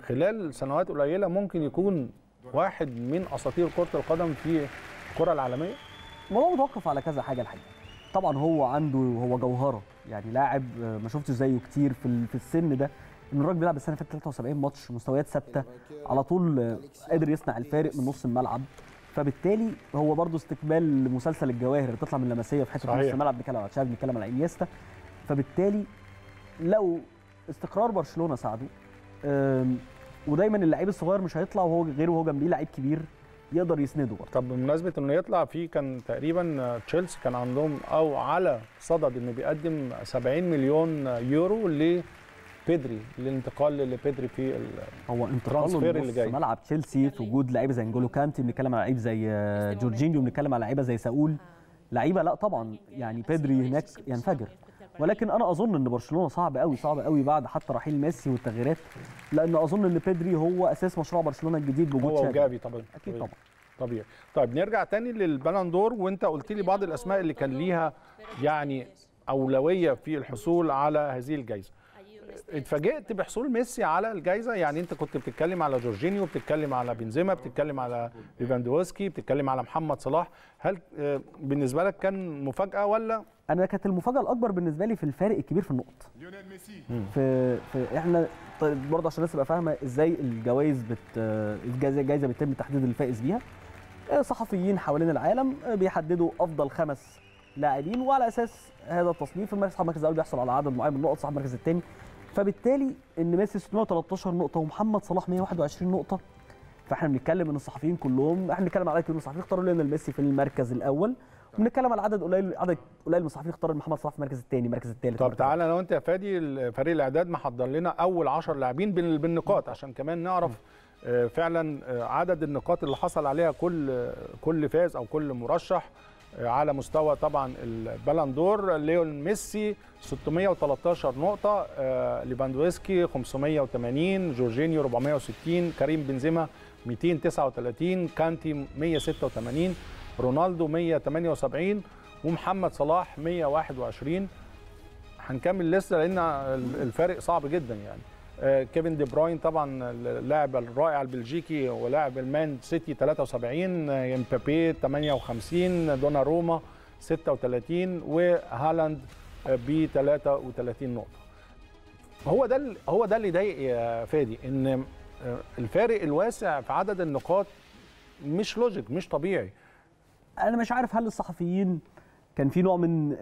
خلال سنوات قليله ممكن يكون واحد من اساطير كره القدم في الكره العالميه الموضوع متوقف على كذا حاجه الحقيقه طبعا هو عنده هو جوهره يعني لاعب آه، ما شفتش زيه كتير في في السن ده ان الراجل بيلعب السنه اللي فاتت 73 ماتش مستويات ثابته إيه، على طول آه، قادر يصنع الفارق من نص الملعب فبالتالي هو برضه استكمال مسلسل الجواهر اللي بتطلع من لمسيه في حته نص الملعب بنتكلم على تشافي بنتكلم على انيستا فبالتالي لو استقرار برشلونه ساعده ودايما اللعيب الصغير مش هيطلع وهو غيره وهو جنبيه لعيب كبير يقدر يسنده برضه طب بمناسبه انه يطلع في كان تقريبا تشيلسي كان عندهم او على صدد انه بيقدم 70 مليون يورو ل بيدري لبيدري في هو انتقاله اللي جاي ملعب تشيلسي في وجود لعيبه زي انجولو كانتي بنتكلم على لعيب زي آه، جورجينيو بنتكلم على لعيبه زي ساول لعيبه لا طبعا يعني بيدري هناك ينفجر ولكن انا اظن ان برشلونه صعب قوي صعب قوي بعد حتى رحيل ميسي والتغييرات لان اظن ان بيدري هو اساس مشروع برشلونه الجديد بوجود هو وجافي طبعا اكيد طبعا طبيعي طيب نرجع تاني للبلندور وانت قلت لي بعض الاسماء اللي كان ليها يعني اولويه في الحصول على هذه الجائزه اتفاجئت بحصول ميسي على الجائزه يعني انت كنت بتتكلم على جورجينيو بتتكلم على بنزيما بتتكلم على ليفاندوفسكي بتتكلم على محمد صلاح هل آه، بالنسبه لك كان مفاجاه ولا انا كانت المفاجاه الاكبر بالنسبه لي في الفارق الكبير في النقط في, في احنا طيب برضه عشان الناس تبقى فاهمه ازاي الجوائز بت الجائزه بيتم تحديد الفائز بيها آه، صحفيين حوالين العالم بيحددوا افضل خمس لاعبين وعلى اساس هذا التصنيف صاحب المركز الاول بيحصل على عدد معين من النقط صاحب المركز الثاني فبالتالي ان ميسي 613 نقطه ومحمد صلاح 121 نقطه فاحنا بنتكلم ان الصحفيين كلهم احنا بنتكلم على كتير من الصحفيين اختاروا لنا ميسي في المركز الاول طيب. بنتكلم على عدد قليل عدد قليل من الصحفيين اختار محمد صلاح في المركز الثاني المركز الثالث طب تعالى انا وانت يا فادي فريق الاعداد محضر لنا اول 10 لاعبين بالنقاط عشان كمان نعرف آه، فعلا آه، عدد النقاط اللي حصل عليها كل آه، كل فاز او كل مرشح على مستوى طبعا البالندور ليون ميسي 613 نقطة ليفاندوفسكي 580 جورجينيو 460 كريم بنزيما 239 كانتي 186 رونالدو 178 ومحمد صلاح 121 هنكمل لسه لان الفارق صعب جدا يعني آه، كيفن دي بروين طبعا اللاعب الرائع البلجيكي ولاعب المان سيتي 73 امبابي 58 دونا روما 36 وهالاند آه، ب 33 نقطه هو ده هو ده اللي يضايق يا فادي ان آه، الفارق الواسع في عدد النقاط مش لوجيك مش طبيعي انا مش عارف هل الصحفيين كان في نوع من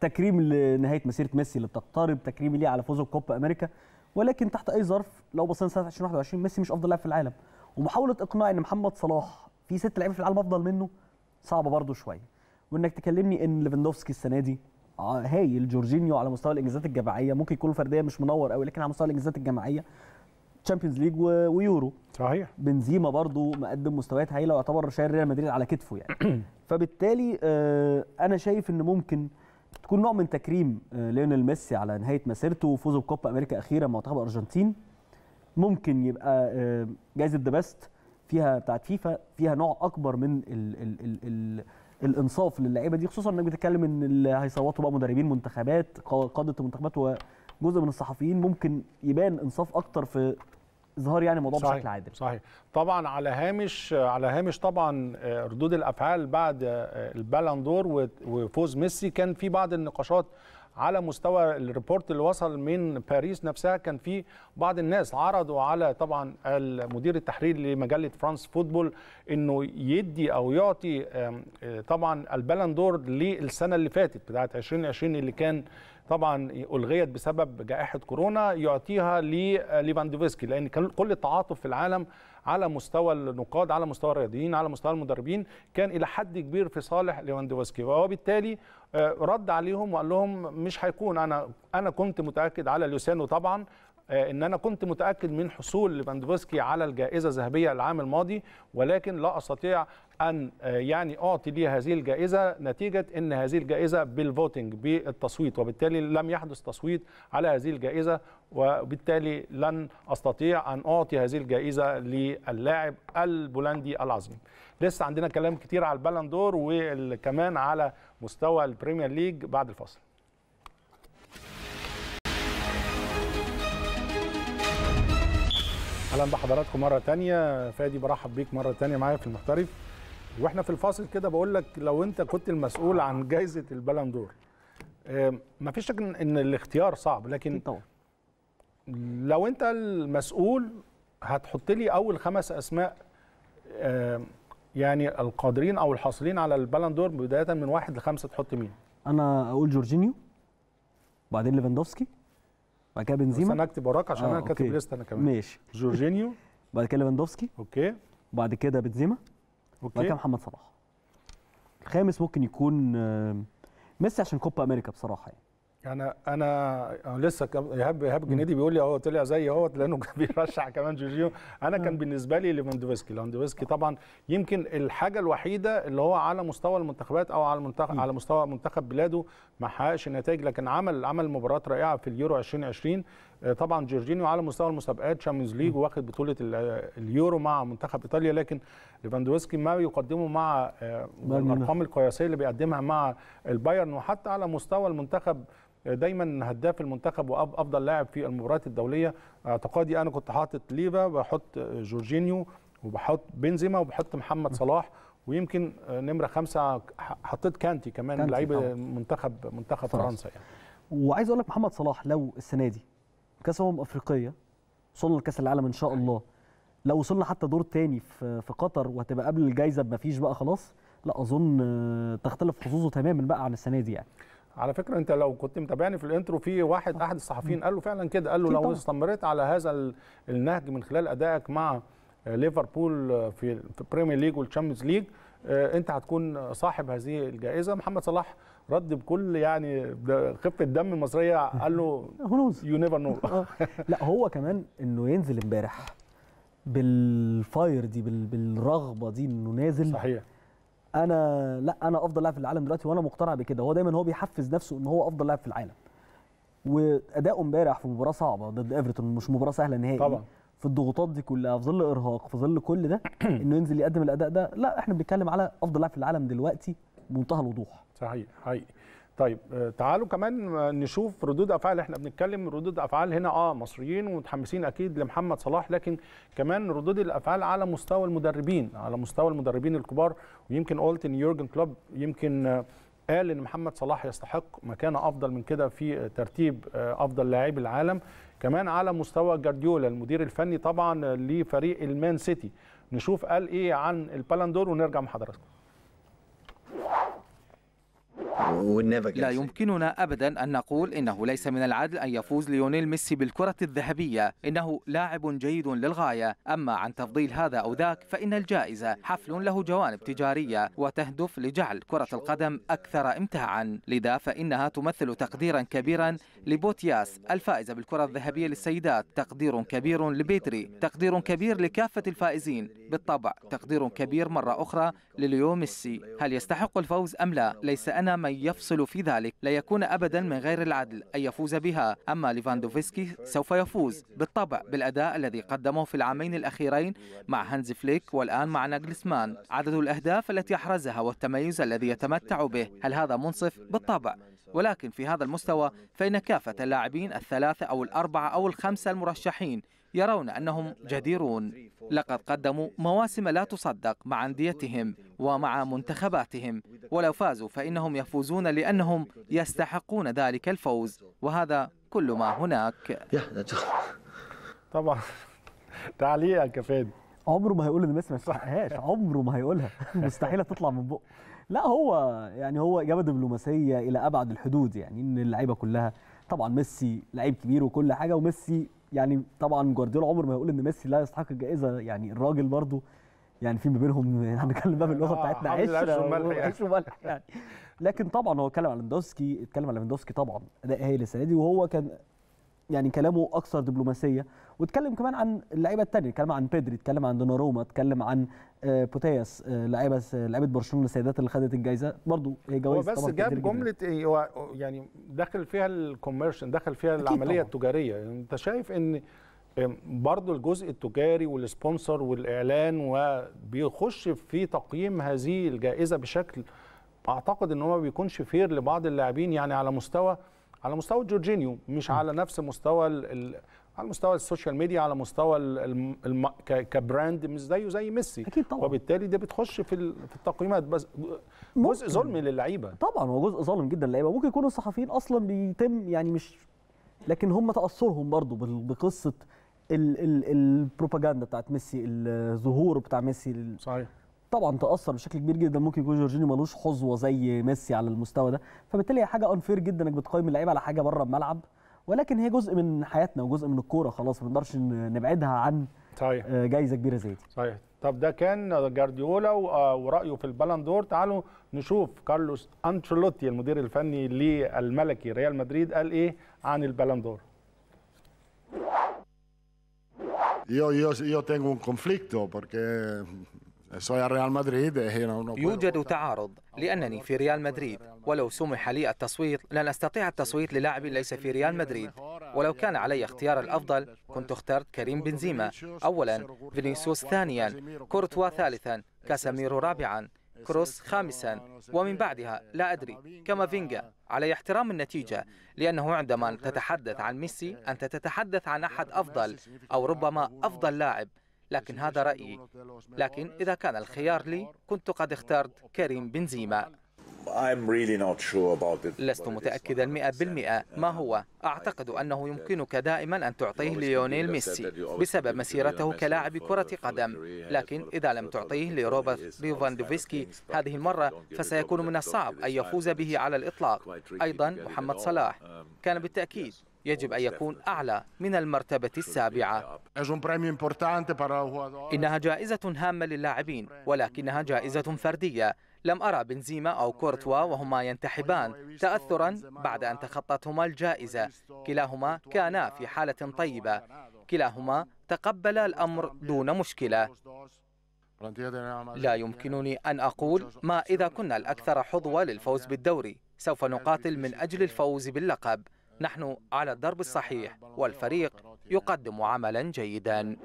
تكريم لنهايه مسيره ميسي اللي بتقترب تكريم ليه على فوزه بكوبا امريكا ولكن تحت اي ظرف لو بصينا سنه 2021 ميسي مش افضل لاعب في العالم ومحاوله اقناع ان محمد صلاح في ست لعيبه في العالم افضل منه صعبه برضه شويه وانك تكلمني ان ليفاندوفسكي السنه دي آه، هايل جورجينيو على مستوى الانجازات الجماعيه ممكن يكون فرديه مش منور قوي لكن على مستوى الانجازات الجماعيه تشامبيونز ليج ويورو صحيح بنزيما برضو مقدم مستويات هايله ويعتبر شايل ريال مدريد على كتفه يعني فبالتالي آه، انا شايف ان ممكن تكون نوع من تكريم آه، ليونيل ميسي على نهايه مسيرته وفوزه بكوبا امريكا اخيرا مع منتخب الارجنتين ممكن يبقى جائزه ذا بيست فيها بتاعت فيفا فيها نوع اكبر من الـ الـ الـ الـ الانصاف للعيبه دي خصوصا انك بتتكلم ان اللي هيصوتوا بقى مدربين منتخبات قاده المنتخبات وجزء من الصحفيين ممكن يبان انصاف اكتر في اظهار يعني الموضوع صحيح. بشكل عادل صحيح طبعا على هامش على هامش طبعا آه، ردود الافعال بعد آه، البالندور وفوز ميسي كان في بعض النقاشات على مستوى الريبورت اللي وصل من باريس نفسها كان في بعض الناس عرضوا على طبعا المدير التحرير لمجله فرانس فوتبول انه يدي او يعطي آه، طبعا البالندور للسنه اللي فاتت بتاعه 2020 اللي كان طبعا الغيت بسبب جائحه كورونا يعطيها لليفاندوفسكي لان كان كل التعاطف في العالم على مستوى النقاد على مستوى الرياضيين على مستوى المدربين كان الى حد كبير في صالح ليفاندوفسكي وبالتالي بالتالي آه، رد عليهم وقال لهم مش هيكون انا انا كنت متاكد على لوسانو طبعا آه، ان انا كنت متاكد من حصول ليفاندوفسكي على الجائزه الذهبيه العام الماضي ولكن لا استطيع ان آه، يعني اعطي لي هذه الجائزه نتيجه ان هذه الجائزه بالفوتنج بالتصويت وبالتالي لم يحدث تصويت على هذه الجائزه وبالتالي لن استطيع ان اعطي هذه الجائزه للاعب البولندي العظيم. لسه عندنا كلام كتير على البالندور وكمان على مستوى البريمير ليج بعد الفاصل. اهلا بحضراتكم مره تانية فادي برحب بيك مره تانية معايا في المحترف واحنا في الفاصل كده بقول لك لو انت كنت المسؤول عن جائزه البالون دور آه، ما فيش شك ان الاختيار صعب لكن طبعا لو انت المسؤول هتحط لي اول خمس اسماء آه، يعني القادرين او الحاصلين على البالون دور بدايه من واحد لخمسه تحط مين؟ انا اقول جورجينيو بعدين ليفاندوفسكي بعد كده بنزيما انا اكتب وراك عشان آه انا كاتب ليست انا كمان ماشي جورجينيو بعد كده ليفاندوفسكي اوكي وبعد كده بنزيما اوكي بعد كده محمد صلاح الخامس ممكن يكون آه، ميسي عشان كوبا امريكا بصراحه يعني يعني انا لسه ايهاب ايهاب جنيدي بيقول لي اهو طلع زي اهوت لانه بيرشح كمان جورجيو انا كان بالنسبه لي ليفاندوفسكي ليفاندوفسكي طبعا يمكن الحاجه الوحيده اللي هو على مستوى المنتخبات او على المنتخب على مستوى منتخب بلاده ما حققش نتائج لكن عمل عمل مباراه رائعه في اليورو 2020 آه، طبعا جورجينيو على مستوى المسابقات شامبيونز ليج واخد بطوله اليورو مع منتخب ايطاليا لكن ليفاندوفسكي ما يقدمه مع آه، الارقام القياسيه اللي بيقدمها مع البايرن وحتى على مستوى المنتخب آه، دايما هداف المنتخب وافضل لاعب في المباريات الدوليه اعتقادي انا كنت حاطط ليفا بحط جورجينيو وبحط بنزيما وبحط محمد صلاح ويمكن نمره خمسه حطيت كانتي كمان لعيب منتخب منتخب فرنسا يعني وعايز اقول لك محمد صلاح لو السنه دي كاس امم افريقيه وصلنا لكاس العالم ان شاء الله لو وصلنا حتى دور تاني في في قطر وهتبقى قبل الجايزه فيش بقى خلاص لا اظن آه، تختلف خصوصه تماما بقى عن السنه دي يعني على فكره انت لو كنت متابعني في الانترو في واحد احد الصحفيين قال له فعلا كده قال له لو استمريت على هذا النهج من خلال ادائك مع آه، ليفربول آه، في البريمير ليج والتشامبيونز ليج انت هتكون صاحب هذه الجائزه محمد صلاح رد بكل يعني خفه دم المصريه قال له يو نيفر نو لا هو كمان انه ينزل امبارح بالفاير دي بالرغبه دي انه نازل صحيح انا لا انا افضل لاعب في العالم دلوقتي وانا مقتنع بكده هو دايما هو بيحفز نفسه ان هو افضل لاعب في العالم واداؤه امبارح في مباراه صعبه ضد ايفرتون مش مباراه سهله نهائي طبعا في الضغوطات دي كلها في ظل ارهاق في ظل كل ده انه ينزل يقدم الاداء ده لا احنا بنتكلم على افضل لاعب في العالم دلوقتي بمنتهى الوضوح صحيح حقيقي طيب آه، تعالوا كمان نشوف ردود افعال احنا بنتكلم ردود افعال هنا اه مصريين ومتحمسين اكيد لمحمد صلاح لكن كمان ردود الافعال على مستوى المدربين على مستوى المدربين الكبار ويمكن قلت ان يورجن كلوب يمكن آه، قال ان محمد صلاح يستحق مكانه افضل من كده في ترتيب آه، افضل لاعبي العالم كمان على مستوى جارديولا المدير الفني طبعا لفريق المان سيتي نشوف قال ايه عن البالندور ونرجع مع حضراتكم لا يمكننا أبدا أن نقول إنه ليس من العدل أن يفوز ليونيل ميسي بالكرة الذهبية إنه لاعب جيد للغاية أما عن تفضيل هذا أو ذاك فإن الجائزة حفل له جوانب تجارية وتهدف لجعل كرة القدم أكثر إمتاعا لذا فإنها تمثل تقديرا كبيرا لبوتياس الفائزة بالكرة الذهبية للسيدات تقدير كبير لبيتري تقدير كبير لكافة الفائزين بالطبع تقدير كبير مرة أخرى لليو ميسي هل يستحق الفوز أم لا ليس أنا من من يفصل في ذلك لا يكون أبدا من غير العدل أن يفوز بها أما ليفاندوفسكي سوف يفوز بالطبع بالأداء الذي قدمه في العامين الأخيرين مع هانز فليك والآن مع ناجلسمان عدد الأهداف التي أحرزها والتميز الذي يتمتع به هل هذا منصف؟ بالطبع ولكن في هذا المستوى فإن كافة اللاعبين الثلاثة أو الأربعة أو الخمسة المرشحين يرون أنهم جديرون لقد قدموا مواسم لا تصدق مع أنديتهم ومع منتخباتهم ولو فازوا فإنهم يفوزون لأنهم يستحقون ذلك الفوز وهذا كل ما هناك طبعا تعليق يا فادي عمره ما هيقول ان ميسي ما يستحقهاش عمره ما هيقولها مستحيله تطلع من بقه لا هو يعني هو اجابه دبلوماسيه الى ابعد الحدود يعني ان اللعيبه كلها طبعا ميسي لعيب كبير وكل حاجه وميسي يعني طبعا جوارديولا عمر ما هيقول ان ميسي لا يستحق الجائزه يعني الراجل برضه يعني في ما بينهم يعني هنتكلم بقى باللغه آه، بتاعتنا عيش وملح يعني. يعني لكن طبعا هو اتكلم على ليفاندوفسكي اتكلم على ليفاندوفسكي طبعا اداء هايل السنه دي وهو كان يعني كلامه اكثر دبلوماسيه واتكلم كمان عن اللعيبه الثانيه اتكلم عن بيدري اتكلم عن دوناروما اتكلم عن آه، بوتياس آه، لعيبه آه، لعيبه برشلونه السيدات اللي خدت الجائزه برضو هي جوائز إيه، هو بس جاب جمله يعني دخل فيها الكوميرشن دخل فيها العمليه طبعا. التجاريه انت شايف ان برضو الجزء التجاري والسبونسر والاعلان وبيخش في تقييم هذه الجائزه بشكل اعتقد ان هو ما بيكونش فير لبعض اللاعبين يعني على مستوى على مستوى جورجينيو مش م. على نفس مستوى ال... على مستوى السوشيال ميديا على مستوى الم... ك... كبراند مش زيه زي ميسي اكيد طبعا وبالتالي دي بتخش في في التقييمات بس جزء ظلم للعيبه طبعا هو جزء ظالم جدا للعيبه ممكن يكون الصحفيين اصلا بيتم يعني مش لكن هم تاثرهم برضو بقصه ال... ال... البروباجندا بتاعت ميسي الظهور بتاع ميسي صحيح طبعا تاثر بشكل كبير جدا ممكن يكون جورجينيو ملوش حظوه زي ميسي على المستوى ده فبالتالي هي حاجه انفير جدا انك بتقيم اللعيبه على حاجه بره الملعب ولكن هي جزء من حياتنا وجزء من الكوره خلاص ما نقدرش نبعدها عن صحيح آه، جايزه كبيره زي دي صحيح طب ده كان جارديولا آه، ورايه في البالندور تعالوا نشوف كارلوس انشيلوتي المدير الفني للملكي ريال مدريد قال ايه عن البالندور Yo, yo, yo tengo un conflicto porque يوجد تعارض لأنني في ريال مدريد ولو سمح لي التصويت لن أستطيع التصويت للاعب ليس في ريال مدريد ولو كان علي اختيار الأفضل كنت اخترت كريم بنزيما أولا فينيسيوس ثانيا كورتوا ثالثا كاساميرو رابعا كروس خامسا ومن بعدها لا أدري كافينجا على احترام النتيجة لأنه عندما تتحدث عن ميسي أنت تتحدث عن أحد أفضل أو ربما أفضل لاعب لكن هذا رأيي لكن إذا كان الخيار لي كنت قد اخترت كريم بنزيما لست متأكدا مئة بالمئة ما هو أعتقد أنه يمكنك دائما أن تعطيه ليونيل ميسي بسبب مسيرته كلاعب كرة قدم لكن إذا لم تعطيه لروبرت ليفاندوفسكي هذه المرة فسيكون من الصعب أن يفوز به على الإطلاق أيضا محمد صلاح um, كان بالتأكيد يجب أن يكون أعلى من المرتبة السابعة إنها جائزة هامة للاعبين ولكنها جائزة فردية لم أرى بنزيما أو كورتوا وهما ينتحبان تأثرا بعد أن تخطتهما الجائزة كلاهما كانا في حالة طيبة كلاهما تقبل الأمر دون مشكلة لا يمكنني أن أقول ما إذا كنا الأكثر حظوة للفوز بالدوري سوف نقاتل من أجل الفوز باللقب نحن على الدرب الصحيح والفريق يقدم عملا جيدا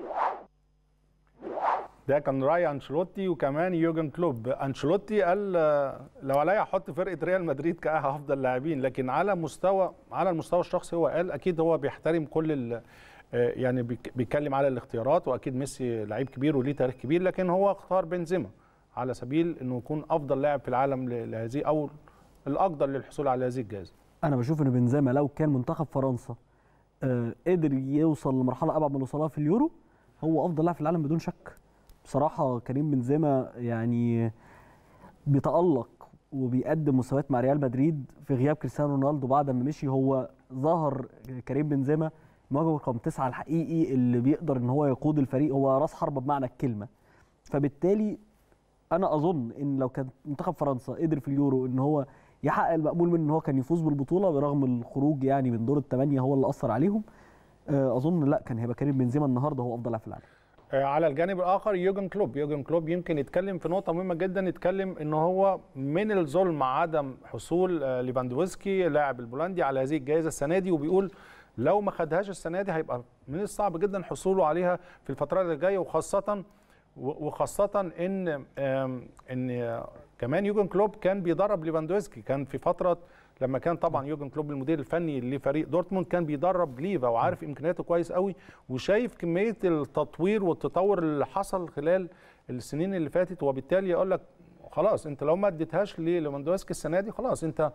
ده كان راي انشلوتي وكمان يوجن كلوب انشلوتي قال آه، لو عليا احط فرقه ريال مدريد كافضل لاعبين لكن على مستوى على المستوى الشخصي هو قال اكيد هو بيحترم كل ال آه، يعني بيتكلم على الاختيارات واكيد ميسي لعيب كبير وليه تاريخ كبير لكن هو اختار بنزيما على سبيل انه يكون افضل لاعب في العالم لهذه او الاقدر للحصول على هذه الجائزه انا بشوف ان بنزيما لو كان منتخب فرنسا آه قدر يوصل لمرحله ابعد من اللي وصلها في اليورو هو افضل لاعب في العالم بدون شك بصراحه كريم بنزيما يعني بيتالق وبيقدم مستويات مع ريال مدريد في غياب كريستيانو رونالدو بعد ما مشي هو ظهر كريم بنزيما مواجهه رقم تسعة الحقيقي اللي بيقدر ان هو يقود الفريق هو راس حربة بمعنى الكلمة فبالتالي انا اظن ان لو كان منتخب فرنسا قدر في اليورو ان هو يحقق المأمول منه ان هو كان يفوز بالبطوله برغم الخروج يعني من دور الثمانيه هو اللي اثر عليهم آه، اظن لا كان هيبقى كريم بنزيما النهارده هو افضل لاعب في العالم آه، على الجانب الاخر يوجن كلوب يوجن كلوب يمكن يتكلم في نقطه مهمه جدا يتكلم ان هو من الظلم عدم حصول آه، ليفاندوفسكي اللاعب البولندي على هذه الجائزه السنه دي وبيقول لو ما خدهاش السنه دي هيبقى من الصعب جدا حصوله عليها في الفتره اللي جايه وخاصه وخاصه ان ان كمان يوجن كلوب كان بيدرب ليفاندوسكي كان في فتره لما كان طبعا يوجن كلوب المدير الفني لفريق دورتموند كان بيدرب ليفا وعارف امكانياته كويس قوي وشايف كميه التطوير والتطور اللي حصل خلال السنين اللي فاتت وبالتالي يقول لك خلاص انت لو ما اديتهاش لليفاندوسكي السنه دي خلاص انت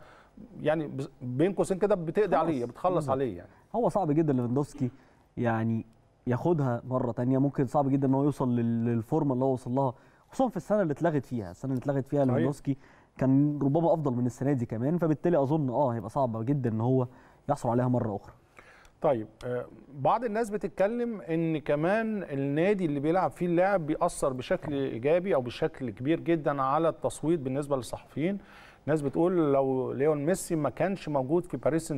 يعني بين قوسين كده بتقضي عليه بتخلص عليه يعني هو صعب جدا ليفاندوسكي يعني ياخدها مره ثانيه ممكن صعب جدا ان هو يوصل للفورمه اللي هو وصل لها خصوصا في السنه اللي اتلغت فيها السنه اللي اتلغت فيها ليفاندوفسكي كان ربما افضل من السنه دي كمان فبالتالي اظن اه هيبقى صعب جدا ان هو يحصل عليها مره اخرى طيب آه، بعض الناس بتتكلم ان كمان النادي اللي بيلعب فيه اللاعب بيأثر بشكل ايجابي او بشكل كبير جدا على التصويت بالنسبه للصحفيين ناس بتقول لو ليون ميسي ما كانش موجود في باريس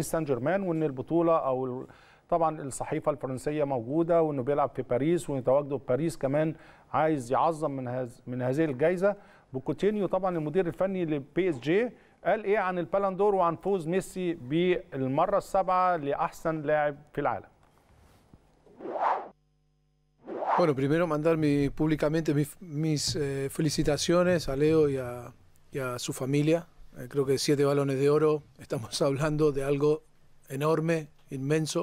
سان آه، جيرمان وان البطوله او طبعا الصحيفه الفرنسيه موجوده وانه بيلعب في باريس وتواجده في باريس كمان عايز يعظم من هز من هذه الجائزه بوكوتينيو طبعا المدير الفني لبي اس جي قال ايه عن البالندور وعن فوز ميسي بالمره السابعه لاحسن لاعب في العالم Bueno, primero mandar mi, públicamente mis, mis eh, felicitaciones a Leo y a, y a su familia. Eh, creo que siete balones de oro, estamos hablando de algo enorme, inmenso.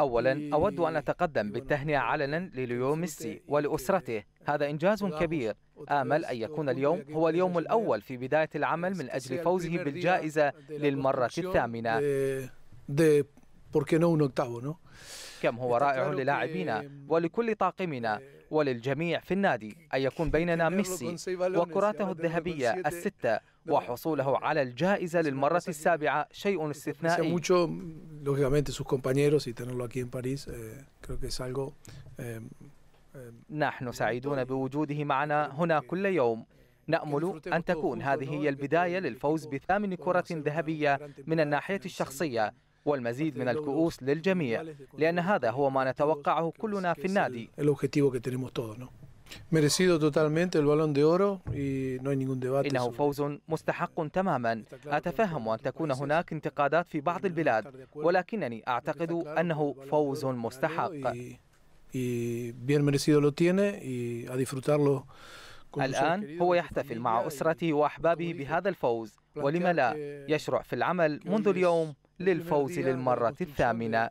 أولا أود أن أتقدم بالتهنئة علنا لليو ميسي ولأسرته هذا إنجاز كبير آمل أن يكون اليوم هو اليوم الأول في بداية العمل من أجل فوزه بالجائزة للمرة الثامنة كم هو رائع للاعبينا ولكل طاقمنا وللجميع في النادي أن يكون بيننا ميسي وكراته الذهبية الستة وحصوله على الجائزة للمرة السابعة شيء استثنائي eh, eh, eh, نحن سعيدون بوجوده معنا هنا كل يوم نأمل أن تكون هذه هي البداية للفوز بثامن كرة ذهبية من الناحية الشخصية والمزيد من الكؤوس للجميع لأن هذا هو ما نتوقعه كلنا في النادي إنه فوز مستحق تماما. أتفهم أن تكون هناك انتقادات في بعض البلاد ولكنني أعتقد أنه فوز مستحق. الآن هو يحتفل مع أسرته وأحبابه بهذا الفوز ولم لا يشرع في العمل منذ اليوم للفوز للمرة الثامنة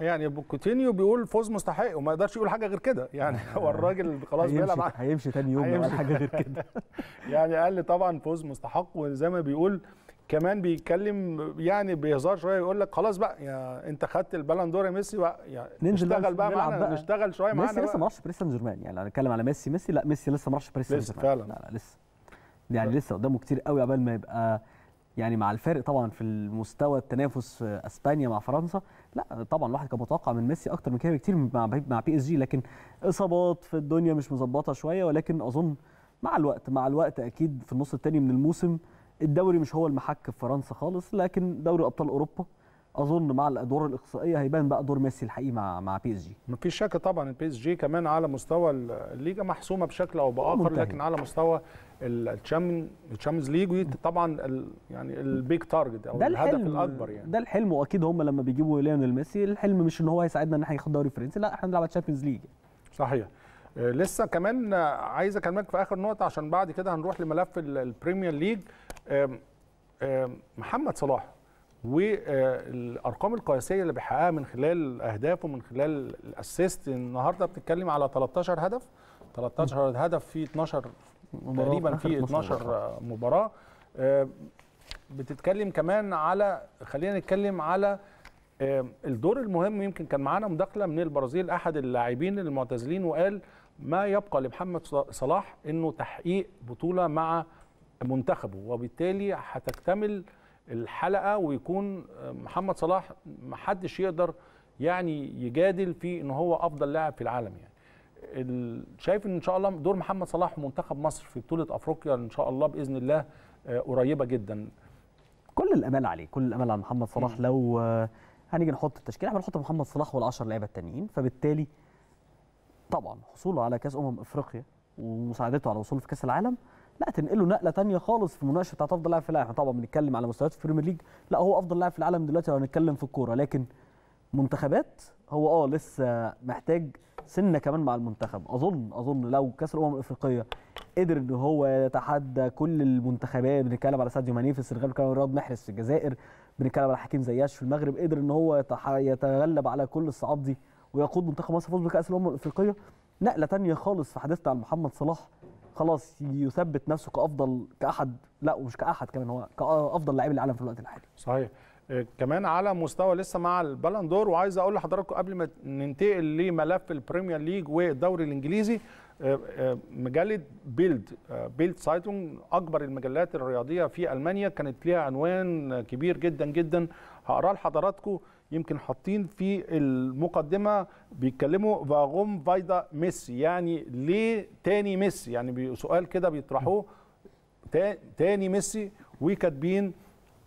يعني كوتينيو بيقول فوز مستحق وما يقدرش يقول حاجه غير كده يعني هو الراجل خلاص بيلعب هيمشي تاني يوم هيمشي حاجه غير كده يعني قال لي طبعا فوز مستحق وزي ما بيقول كمان بيتكلم يعني بيهزر شويه يقول لك خلاص بقى يا انت خدت البالون دور يا ميسي بقى يعني ننزل نشتغل بقى, بقى معانا نشتغل شويه معانا ميسي لسه ما راحش باريس سان جيرمان يعني انا اتكلم على ميسي ميسي لا ميسي لسه ما راحش باريس سان جيرمان لسه فعلا لا لا لسه يعني لسه قدامه كتير قوي قبل ما يبقى يعني مع الفارق طبعا في المستوى التنافس في اسبانيا مع فرنسا لا طبعا الواحد كان متوقع من ميسي اكتر من كده بكتير مع مع بي اس جي لكن اصابات في الدنيا مش مظبطه شويه ولكن اظن مع الوقت مع الوقت اكيد في النص الثاني من الموسم الدوري مش هو المحك في فرنسا خالص لكن دوري ابطال اوروبا اظن مع الادوار الاقصائيه هيبان بقى دور ميسي الحقيقي مع مع بي اس جي مفيش شك طبعا البي اس جي كمان على مستوى الليجا محسومه بشكل او باخر منتهي. لكن على مستوى التشامبيونز ليج طبعا يعني البيج تارجت او الهدف الاكبر يعني ده الحلم واكيد هم لما بيجيبوا ليونيل ميسي الحلم مش ان هو هيساعدنا ان احنا ناخد دوري فرنسي لا احنا بنلعب على ليج صحيح آه، لسه كمان عايز اكلمك في اخر نقطه عشان بعد كده هنروح لملف البريمير ليج محمد صلاح والارقام القياسيه اللي بيحققها من خلال اهدافه من خلال الاسيست النهارده بتتكلم على 13 هدف 13 هدف في 12 تقريبا في 12 مباراه آه، بتتكلم كمان على خلينا نتكلم على آه، الدور المهم يمكن كان معانا مداخله من البرازيل احد اللاعبين المعتزلين وقال ما يبقى لمحمد صلاح انه تحقيق بطوله مع منتخبه وبالتالي هتكتمل الحلقه ويكون آه، محمد صلاح محدش يقدر يعني يجادل في ان هو افضل لاعب في العالم يعني شايف ان ان شاء الله دور محمد صلاح ومنتخب مصر في بطوله افريقيا ان شاء الله باذن الله آه، قريبه جدا كل الامال عليه كل الامال على محمد صلاح لو آه، هنيجي نحط التشكيله احنا بنحط محمد صلاح وال10 لعيبه التانيين فبالتالي طبعا حصوله على كاس امم افريقيا ومساعدته على وصوله في كاس العالم لا تنقله نقله ثانيه خالص في مناقشه بتاعت افضل لاعب في العالم طبعا بنتكلم على مستويات في البريمير ليج لا هو افضل لاعب في العالم دلوقتي لو هنتكلم في الكوره لكن منتخبات هو اه لسه محتاج سنه كمان مع المنتخب اظن اظن لو كاس الامم الافريقيه قدر ان هو يتحدى كل المنتخبات بنتكلم على ساديو ماني في السنغال بنتكلم على رياض محرز في الجزائر بنتكلم على حكيم زياش في المغرب قدر ان هو يتغلب على كل الصعاب دي ويقود منتخب مصر فوز بكاس الامم الافريقيه نقله ثانيه خالص في حديثنا عن محمد صلاح خلاص يثبت نفسه كافضل كاحد لا ومش كاحد كمان هو كافضل لاعب العالم في الوقت الحالي صحيح آه، كمان على مستوى لسه مع البالندور وعايز اقول لحضراتكم قبل ما ننتقل لملف البريمير ليج والدوري الانجليزي آه، آه، مجله بيلد بيلد سايتون اكبر المجلات الرياضيه في المانيا كانت ليها عنوان كبير جدا جدا هقراه لحضراتكم يمكن حاطين في المقدمه بيتكلموا فاغوم فايدا ميسي يعني ليه تاني ميسي يعني سؤال كده بيطرحوه تاني ميسي وكاتبين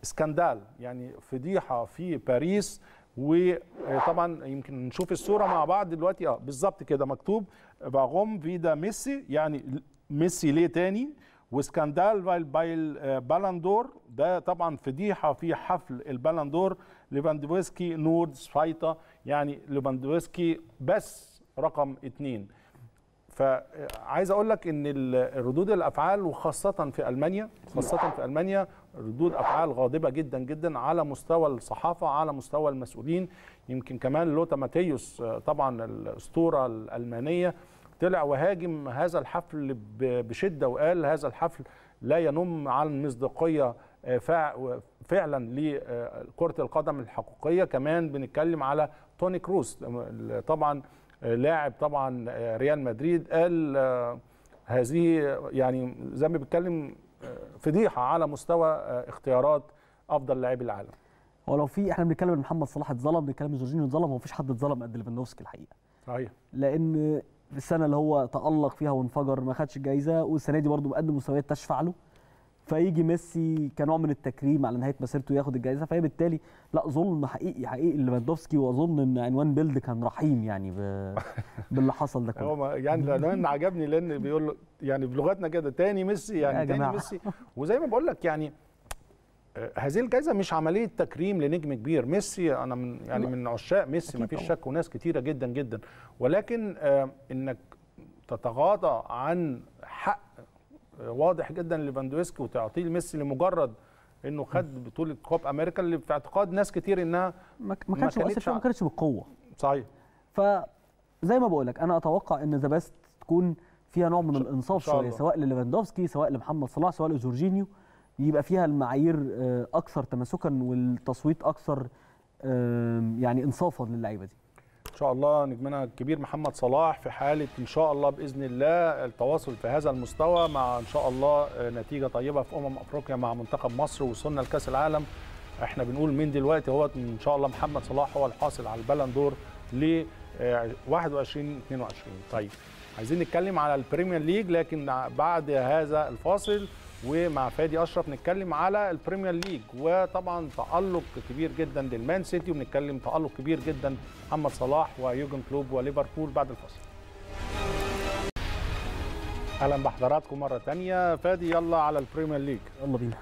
اسكندال يعني فضيحه في باريس وطبعا يمكن نشوف الصوره مع بعض دلوقتي اه بالظبط كده مكتوب فاغوم فيدا ميسي يعني ميسي ليه تاني وسكندال بايل آه، بايل ده طبعا فضيحه في حفل البالندور ليفاندوفسكي نورد سفايطة يعني ليفاندوفسكي بس رقم اثنين فعايز اقول لك ان ردود الافعال وخاصه في المانيا خاصه في المانيا ردود افعال غاضبه جدا جدا على مستوى الصحافه على مستوى المسؤولين يمكن كمان لوتا ماتيوس طبعا الاسطوره الالمانيه طلع وهاجم هذا الحفل بشده وقال هذا الحفل لا ينم عن مصداقيه فعلا لكره آه، القدم الحقيقيه كمان بنتكلم على توني كروس طبعا لاعب طبعا آه، ريال مدريد قال آه، هذه يعني زي ما بيتكلم فضيحه على مستوى اختيارات افضل لاعبي العالم هو لو في احنا بنتكلم ان محمد صلاح اتظلم بنتكلم ان جورجينيو اتظلم هو حد اتظلم قد ليفاندوفسكي الحقيقه صحيح لان السنه اللي هو تالق فيها وانفجر ما خدش الجائزه والسنه دي برده مقدم مستويات تشفع له فيجي ميسي كنوع من التكريم على نهايه مسيرته ياخد الجائزه فهي بالتالي لا ظلم حقيقي حقيقي لليفاندوفسكي واظن ان عنوان بيلد كان رحيم يعني ب... باللي حصل ده كله يعني العنوان عجبني لان بيقول له يعني بلغتنا كده تاني ميسي يعني تاني جماعة. ميسي وزي ما بقول لك يعني آه، هذه الجائزه مش عمليه تكريم لنجم كبير ميسي انا من يعني من عشاق ميسي ما فيش شك وناس كتيره جدا جدا ولكن آه، انك تتغاضى عن حق واضح جدا ليفاندوفسكي وتعطيه لميسي لمجرد انه خد بطوله كوب امريكا اللي في اعتقاد ناس كتير انها ما كانش ما كانتش بالقوه صحيح فزي ما بقول لك انا اتوقع ان ذا بيست تكون فيها نوع من الانصاف شويه سواء لليفاندوفسكي سواء لمحمد صلاح سواء لجورجينيو يبقى فيها المعايير آه، اكثر تماسكا والتصويت اكثر يعني انصافا للعيبه دي ان شاء الله نجمنا الكبير محمد صلاح في حاله ان شاء الله باذن الله التواصل في هذا المستوى مع ان شاء الله آه، نتيجه طيبه في امم افريقيا مع منتخب مصر وصلنا لكاس العالم احنا بنقول من دلوقتي هو ان شاء الله محمد صلاح هو الحاصل على البلندور ل 21 آه، 22 طيب عايزين نتكلم على البريمير ليج لكن بعد هذا الفاصل ومع فادي اشرف نتكلم على البريمير ليج وطبعا تالق كبير جدا للمان سيتي وبنتكلم تالق كبير جدا محمد صلاح ويوجن كلوب وليفربول بعد الفصل اهلا بحضراتكم مره ثانيه فادي يلا على البريمير ليج يلا بينا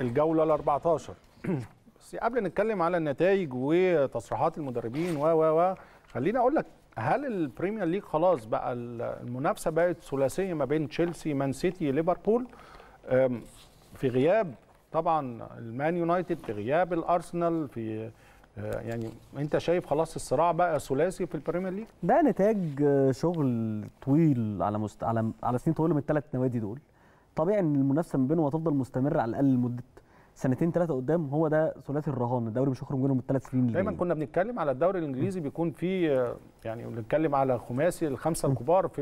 الجوله ال 14 بس قبل نتكلم على النتائج وتصريحات المدربين و و و خليني اقول لك هل البريمير ليج خلاص بقى المنافسه بقت ثلاثيه ما بين تشيلسي مان سيتي ليفربول في غياب طبعا المان يونايتد في غياب الارسنال في أه، يعني انت شايف خلاص الصراع بقى ثلاثي في البريمير ليج ده نتاج شغل طويل على مست... على على سنين طويله من الثلاث نوادي دول طبيعي ان المنافسه ما بينهم هتفضل مستمره على الاقل لمده سنتين ثلاثه قدام هو ده ثلاثي الرهان الدوري مش هيخرج منهم الثلاث سنين دايما كنا بنتكلم على الدوري الانجليزي بيكون فيه يعني بنتكلم على خماسي الخمسه الكبار في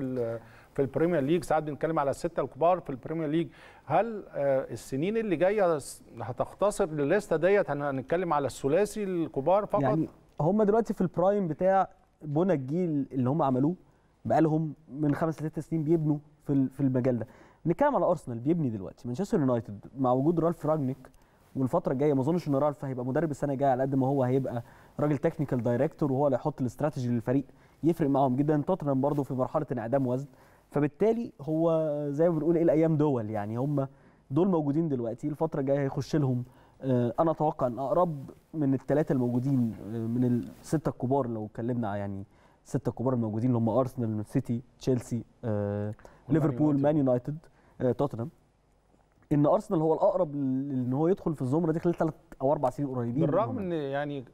في البريمير ليج ساعات بنتكلم على السته الكبار في البريمير ليج هل آه، السنين اللي جايه هتختصر للسته ديت هنتكلم على الثلاثي الكبار فقط يعني هم دلوقتي في البرايم بتاع بنى الجيل اللي هم عملوه بقالهم من خمس لست سنين بيبنوا في في المجال ده نتكلم على ارسنال بيبني دلوقتي مانشستر يونايتد مع وجود رالف راجنيك والفتره الجايه ما اظنش ان رالف هيبقى مدرب السنه الجايه على قد ما هو هيبقى راجل تكنيكال دايركتور وهو اللي هيحط الاستراتيجي للفريق يفرق معاهم جدا توتنهام برضه في مرحله انعدام وزن فبالتالي هو زي ما بنقول ايه الايام دول يعني هم دول موجودين دلوقتي الفتره الجايه هيخش لهم آه، انا اتوقع ان اقرب من الثلاثه الموجودين آه، من السته الكبار لو اتكلمنا يعني السته الكبار الموجودين اللي هم ارسنال سيتي تشيلسي آه، ليفربول مان يونايتد توتنهام ان ارسنال هو الاقرب ان هو يدخل في الزمره دي خلال ثلاث او اربع سنين قريبين بالرغم ان يعني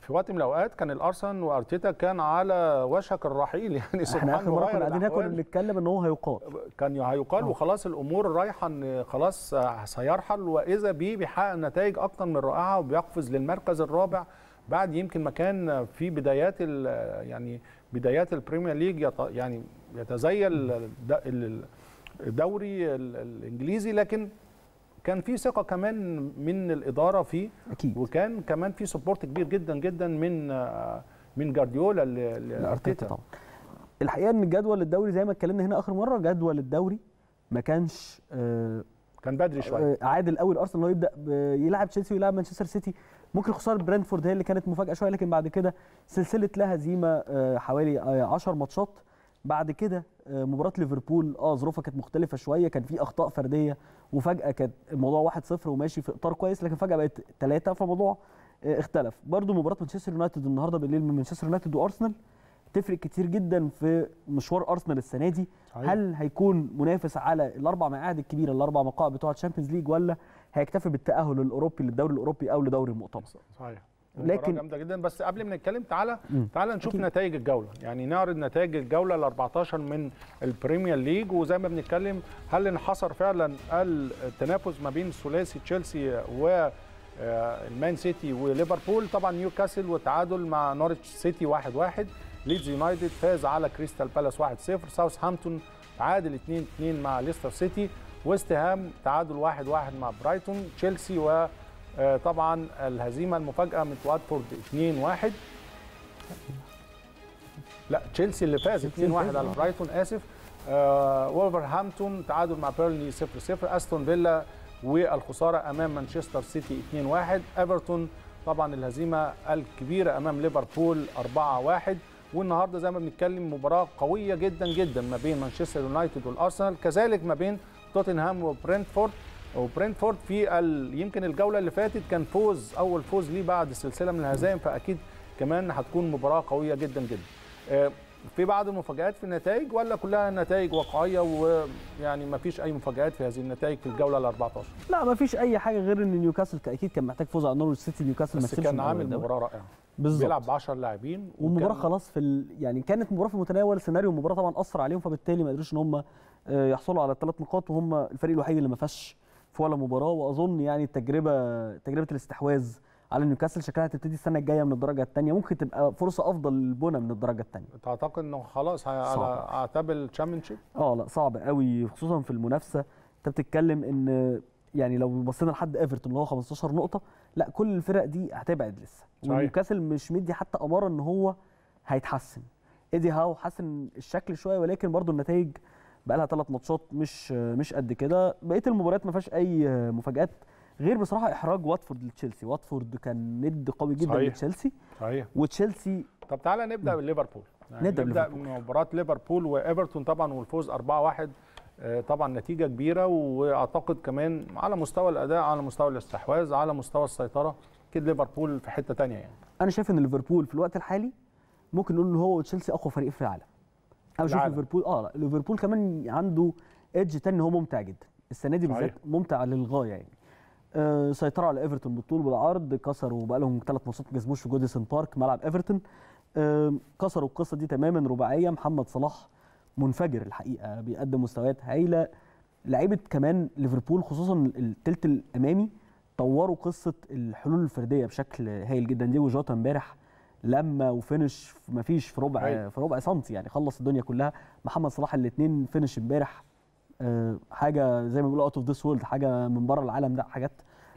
في وقت من الاوقات كان الارسن وارتيتا كان على وشك الرحيل يعني سبحان احنا اخر مره كنا قاعدين ناكل ان هو هيقال كان هيقال آه. وخلاص الامور رايحه ان خلاص سيرحل واذا بيه بيحقق نتائج اكثر من رائعه وبيقفز للمركز الرابع بعد يمكن ما كان في بدايات يعني بدايات البريمير ليج يعني يتزيل الدوري الانجليزي لكن كان في ثقه كمان من الاداره فيه اكيد وكان كمان في سبورت كبير جدا جدا من آه، من جارديولا لارتيتا طبعا الحقيقه ان جدول الدوري زي ما اتكلمنا هنا اخر مره جدول الدوري ما كانش آه كان بدري شويه آه، عادل قوي ارسنال يبدا يلعب تشيلسي ويلعب مانشستر سيتي ممكن خساره برنتفورد هي اللي كانت مفاجاه شويه لكن بعد كده سلسله لا هزيمه آه، حوالي 10 ماتشات بعد كده آه، مباراه ليفربول اه ظروفها كانت مختلفه شويه كان في اخطاء فرديه وفجاه كان الموضوع 1-0 وماشي في اطار كويس لكن فجاه بقت 3 فالموضوع آه، اختلف برضو مباراه مانشستر يونايتد النهارده بالليل من مانشستر يونايتد وارسنال تفرق كتير جدا في مشوار ارسنال السنه دي صحيح. هل هيكون منافس على الاربع مقاعد الكبيره الاربع مقاعد بتوع الشامبيونز ليج ولا هيكتفي بالتاهل الاوروبي للدوري الاوروبي او لدوري المؤتمر صحيح لكن جامده جدا بس قبل ما نتكلم تعالى تعالى نشوف أكيد. نتائج الجوله يعني نعرض نتائج الجوله ال 14 من البريمير ليج وزي ما بنتكلم هل انحصر فعلا التنافس ما بين ثلاثي تشيلسي و آه، المان سيتي وليفربول طبعا نيوكاسل وتعادل مع نورتش سيتي 1 1 ليدز يونايتد فاز على كريستال بالاس 1 0 ساوثهامبتون تعادل 2 2 مع ليستر سيتي ويست هام تعادل 1 1 مع برايتون تشيلسي و آه، طبعا الهزيمه المفاجاه من واتفورد 2-1 لا تشيلسي اللي فاز 2-1 على آه. برايتون اسف آه وولفرهامبتون تعادل مع بيرلي 0-0 استون فيلا والخساره امام مانشستر سيتي 2-1 ايفرتون طبعا الهزيمه الكبيره امام ليفربول 4-1 والنهارده زي ما بنتكلم مباراه قويه جدا جدا ما بين مانشستر يونايتد والارسنال كذلك ما بين توتنهام وبرنتفورد وبرينفورد في ال... يمكن الجوله اللي فاتت كان فوز اول فوز ليه بعد سلسله من الهزائم فاكيد كمان هتكون مباراه قويه جدا جدا آه، في بعض المفاجات في النتائج ولا كلها نتائج واقعيه ويعني ما فيش اي مفاجات في هذه النتائج في الجوله ال 14 لا ما فيش اي حاجه غير ان نيوكاسل اكيد كان محتاج فوز على نورwich سيتي نيوكاسل بس كان عامل مباراه رائعه بالظبط بيلعب ب 10 لاعبين والمباراه خلاص في ال... يعني كانت مباراه في متناول سيناريو المباراه طبعا اثر عليهم فبالتالي ما قدروش ان هم آه، يحصلوا على الثلاث نقاط وهم الفريق الوحيد اللي ما فاش في ولا مباراه واظن يعني التجربه تجربه الاستحواذ على نيوكاسل شكلها هتبتدي السنه الجايه من الدرجه الثانيه ممكن تبقى فرصه افضل للبونه من الدرجه الثانيه تعتقد انه خلاص على اعتاب الشامبيونشيب اه لا صعب قوي خصوصا في المنافسه انت بتتكلم ان يعني لو بصينا لحد ايفرتون اللي هو 15 نقطه لا كل الفرق دي هتبعد لسه ونيوكاسل مش مدي حتى اماره ان هو هيتحسن ايدي هاو حسن الشكل شويه ولكن برضه النتائج بقى لها ثلاث ماتشات مش مش قد كده بقيه المباريات ما فيهاش اي مفاجات غير بصراحه احراج واتفورد لتشيلسي واتفورد كان ند قوي جدا صحيح. لتشيلسي صحيح وتشيلسي طب تعالى نبدا بليفربول يعني نبدا, نبدأ مباراه ليفربول وايفرتون طبعا والفوز 4-1 آه، طبعا نتيجه كبيره واعتقد كمان على مستوى الاداء على مستوى الاستحواذ على مستوى السيطره اكيد ليفربول في حته ثانيه يعني انا شايف ان ليفربول في الوقت الحالي ممكن نقول ان هو وتشيلسي اقوى فريق في العالم انا بشوف ليفربول اه ليفربول كمان عنده ايدج تاني هو ممتع جدا السنه دي بالذات ممتع للغايه يعني آه سيطروا على ايفرتون بالطول والعرض كسروا بقى لهم ثلاث ماتشات ما جابوش في جوديسون بارك ملعب ايفرتون آه كسروا القصه دي تماما رباعيه محمد صلاح منفجر الحقيقه بيقدم مستويات هايله لعيبه كمان ليفربول خصوصا الثلث الامامي طوروا قصه الحلول الفرديه بشكل هايل جدا ديجو جوتا امبارح لما وفينش ما فيش في ربع أيوة. في ربع سنتي يعني خلص الدنيا كلها محمد صلاح الاثنين فينش امبارح آه، حاجه زي ما بيقولوا اوت اوف ذس وورلد حاجه من بره العالم ده حاجات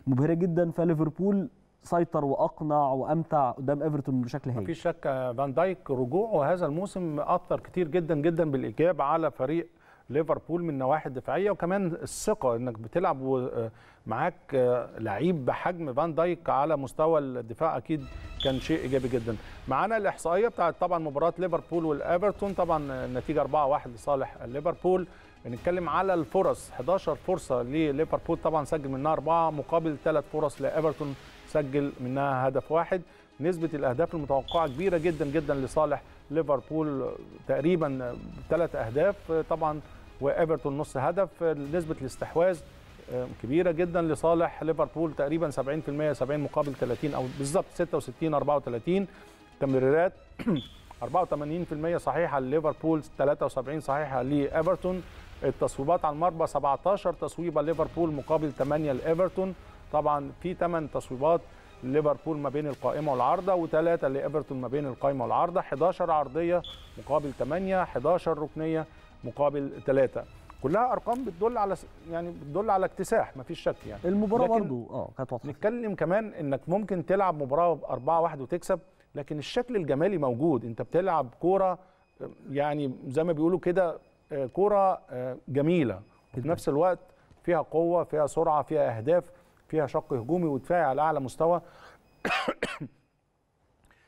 مبهره جدا فليفربول سيطر واقنع وامتع قدام ايفرتون بشكل هايل مفيش شك فان دايك رجوعه هذا الموسم اثر كتير جدا جدا بالايجاب على فريق ليفربول من نواحي الدفاعيه وكمان الثقه انك بتلعب آه، معاك آه، لعيب بحجم فان دايك على مستوى الدفاع اكيد كان شيء ايجابي جدا معانا الاحصائيه بتاعت طبعا مباراه ليفربول والايفرتون طبعا النتيجه 4-1 لصالح ليفربول بنتكلم على الفرص 11 فرصه لليفربول طبعا سجل منها اربعه مقابل ثلاث فرص لايفرتون سجل منها هدف واحد نسبة الأهداف المتوقعة كبيرة جدا جدا لصالح ليفربول تقريبا ثلاث أهداف طبعا وايفرتون نص هدف نسبه الاستحواذ آه، كبيره جدا لصالح ليفربول تقريبا 70% 70 مقابل 30 او بالظبط 66 34 تمريرات 84% صحيحه لليفربول 73 صحيحه لايفرتون التصويبات على المرمى 17 تصويبه ليفربول مقابل 8 لايفرتون طبعا في 8 تصويبات ليفربول ما بين القائمه والعارضه وثلاثه لايفرتون ما بين القائمه والعارضه 11 عرضيه مقابل 8 11 ركنيه مقابل ثلاثة كلها ارقام بتدل على يعني بتدل على اكتساح مفيش شك يعني المباراه برضه اه كانت واضحه نتكلم كمان انك ممكن تلعب مباراه أربعة 4 1 وتكسب لكن الشكل الجمالي موجود انت بتلعب كوره يعني زي ما بيقولوا كده آه، كوره آه، جميله في نفس الوقت فيها قوه فيها سرعه فيها اهداف فيها شق هجومي ودفاعي على اعلى مستوى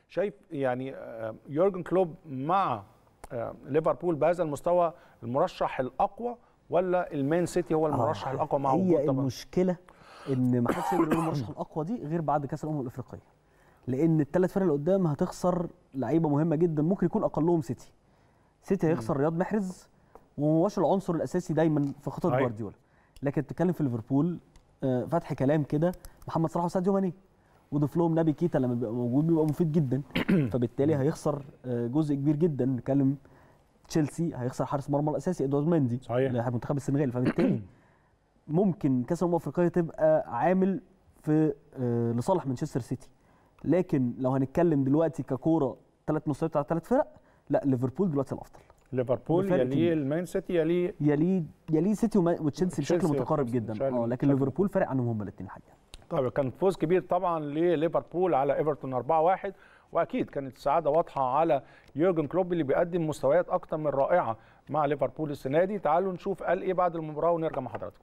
شايف يعني آه، يورجن كلوب مع آه، ليفربول بهذا المستوى المرشح الاقوى ولا المان سيتي هو المرشح آه، الاقوى مع هي المشكله ان ما حدش يقدر يقول المرشح الاقوى دي غير بعد كاس الامم الافريقيه لان الثلاث فرق اللي قدام هتخسر لعيبه مهمه جدا ممكن يكون اقلهم سيتي سيتي هيخسر رياض محرز وهوش العنصر الاساسي دايما في خطط أيوة. جوارديولا لكن تتكلم في ليفربول آه، فتح كلام كده محمد صلاح وساديو ماني وضيف لهم نبي كيتا لما بيبقى موجود بيبقى مفيد جدا فبالتالي هيخسر آه، جزء كبير جدا نتكلم تشيلسي هيخسر حارس المرمى الاساسي ادوارد مندي صحيح منتخب السنغال فبالتالي ممكن كاس الامم الافريقيه تبقى عامل في آه، لصالح مانشستر سيتي لكن لو هنتكلم دلوقتي ككوره ثلاث مستويات بتاع ثلاث فرق لا ليفربول دلوقتي الافضل ليفربول يليه المان سيتي يليه يليه يليه سيتي وتشيلسي بشكل متقارب جدا اه لكن ليفربول فارق عنهم هم الاثنين حاجه طبعا كان فوز كبير طبعا لليفربول على ايفرتون 4-1 واكيد كانت السعاده واضحه على يورجن كلوب اللي بيقدم مستويات اكتر من رائعه مع ليفربول السنه دي تعالوا نشوف قال ايه بعد المباراه ونرجع مع حضراتكم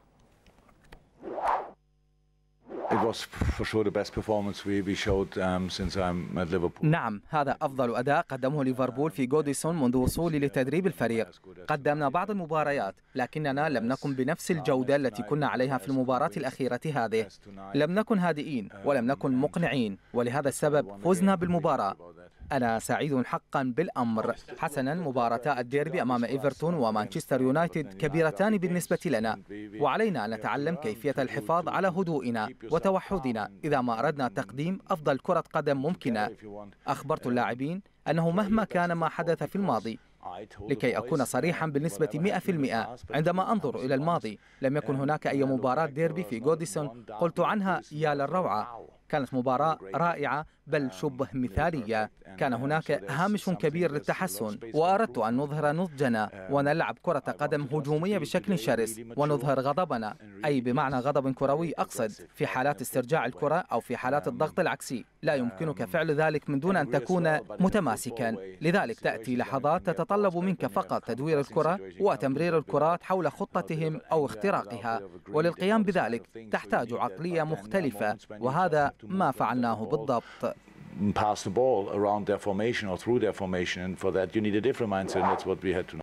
It was for sure the best performance we, we showed um, since I'm at Liverpool. نعم هذا أفضل أداء قدمه ليفربول في جوديسون منذ وصولي لتدريب الفريق قدمنا بعض المباريات لكننا لم نكن بنفس الجودة التي كنا عليها في المباراة الأخيرة هذه لم نكن هادئين ولم نكن مقنعين ولهذا السبب فزنا بالمباراة أنا سعيد حقا بالأمر حسنا مبارتا الديربي أمام إيفرتون ومانشستر يونايتد كبيرتان بالنسبة لنا وعلينا أن نتعلم كيفية الحفاظ على هدوئنا وتوحدنا إذا ما أردنا تقديم أفضل كرة قدم ممكنة أخبرت اللاعبين أنه مهما كان ما حدث في الماضي لكي أكون صريحا بالنسبة 100% عندما أنظر إلى الماضي لم يكن هناك أي مباراة ديربي في جوديسون قلت عنها يا للروعة كانت مباراة رائعة بل شبه مثالية كان هناك هامش كبير للتحسن وأردت أن نظهر نضجنا ونلعب كرة قدم هجومية بشكل شرس ونظهر غضبنا أي بمعنى غضب كروي أقصد في حالات استرجاع الكرة أو في حالات الضغط العكسي لا يمكنك فعل ذلك من دون أن تكون متماسكا لذلك تأتي لحظات تتطلب منك فقط تدوير الكرة وتمرير الكرات حول خطتهم أو اختراقها وللقيام بذلك تحتاج عقلية مختلفة وهذا ما فعلناه بالضبط pass the ball around their formation or through their formation and for that you need a different mindset and that's what we had know.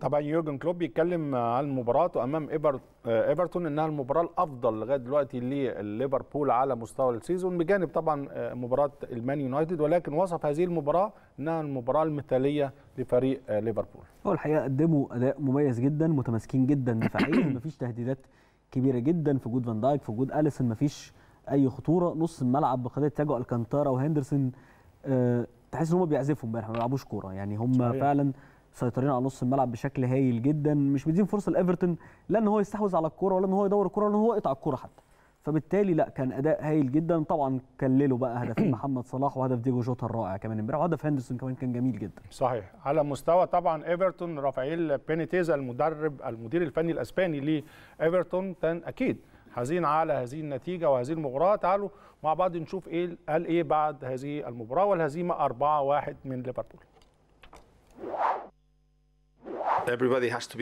طبعا يورجن كلوب بيتكلم عن مباراته امام ايفر آه، ايفرتون انها المباراه الافضل لغايه دلوقتي لليفربول على مستوى السيزون بجانب طبعا آه، مباراه المان يونايتد ولكن وصف هذه المباراه انها المباراه المثاليه لفريق آه، ليفربول. هو الحقيقه قدموا اداء مميز جدا متماسكين جدا دفاعيا مفيش تهديدات كبيره جدا في وجود فان دايك في وجود اليسون مفيش اي خطوره نص الملعب بقضيه تياجو الكانتارا وهندرسون أه تحس ان هم بيعزفوا امبارح ما بيلعبوش كوره يعني هم صحيح. فعلا سيطرين على نص الملعب بشكل هايل جدا مش مدين فرصه لايفرتون لا ان هو يستحوذ على الكوره ولا ان هو يدور الكوره ولا ان هو يقطع الكوره حتى فبالتالي لا كان اداء هايل جدا طبعا كللوا بقى هدف محمد صلاح وهدف ديجو جوتا الرائع كمان امبارح وهدف هندرسون كمان كان جميل جدا صحيح على مستوى طبعا ايفرتون رافائيل بينيتيزا المدرب المدير الفني الاسباني لايفرتون كان اكيد حزين على هذه النتيجه وهذه المباراه تعالوا مع بعض نشوف ايه قال ايه بعد هذه المباراه والهزيمه 4-1 من ليفربول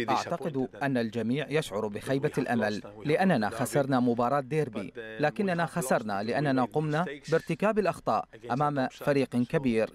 أعتقد أن الجميع يشعر بخيبة الأمل لأننا خسرنا مباراة ديربي uh, لكننا خسرنا لأننا قمنا بارتكاب الأخطاء أمام فريق كبير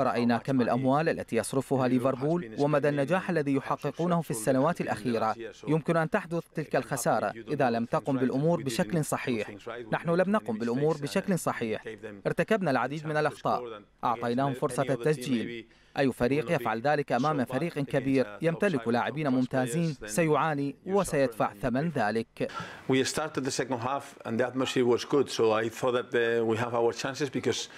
رأينا كم الأموال التي يصرفها ليفربول ومدى النجاح الذي يحققونه في السنوات الأخيرة يمكن أن تحدث تلك الخسارة إذا لم تقم بالأمور بشكل صحيح نحن لم نقم بالأمور بشكل صحيح ارتكبنا العديد من الأخطاء أعطيناهم فرصة التسجيل أي فريق يفعل ذلك أمام فريق كبير يمتلك لاعبين ممتازين سيعاني وسيدفع ثمن ذلك. We started the second half and the atmosphere was good so I thought that we have our chances because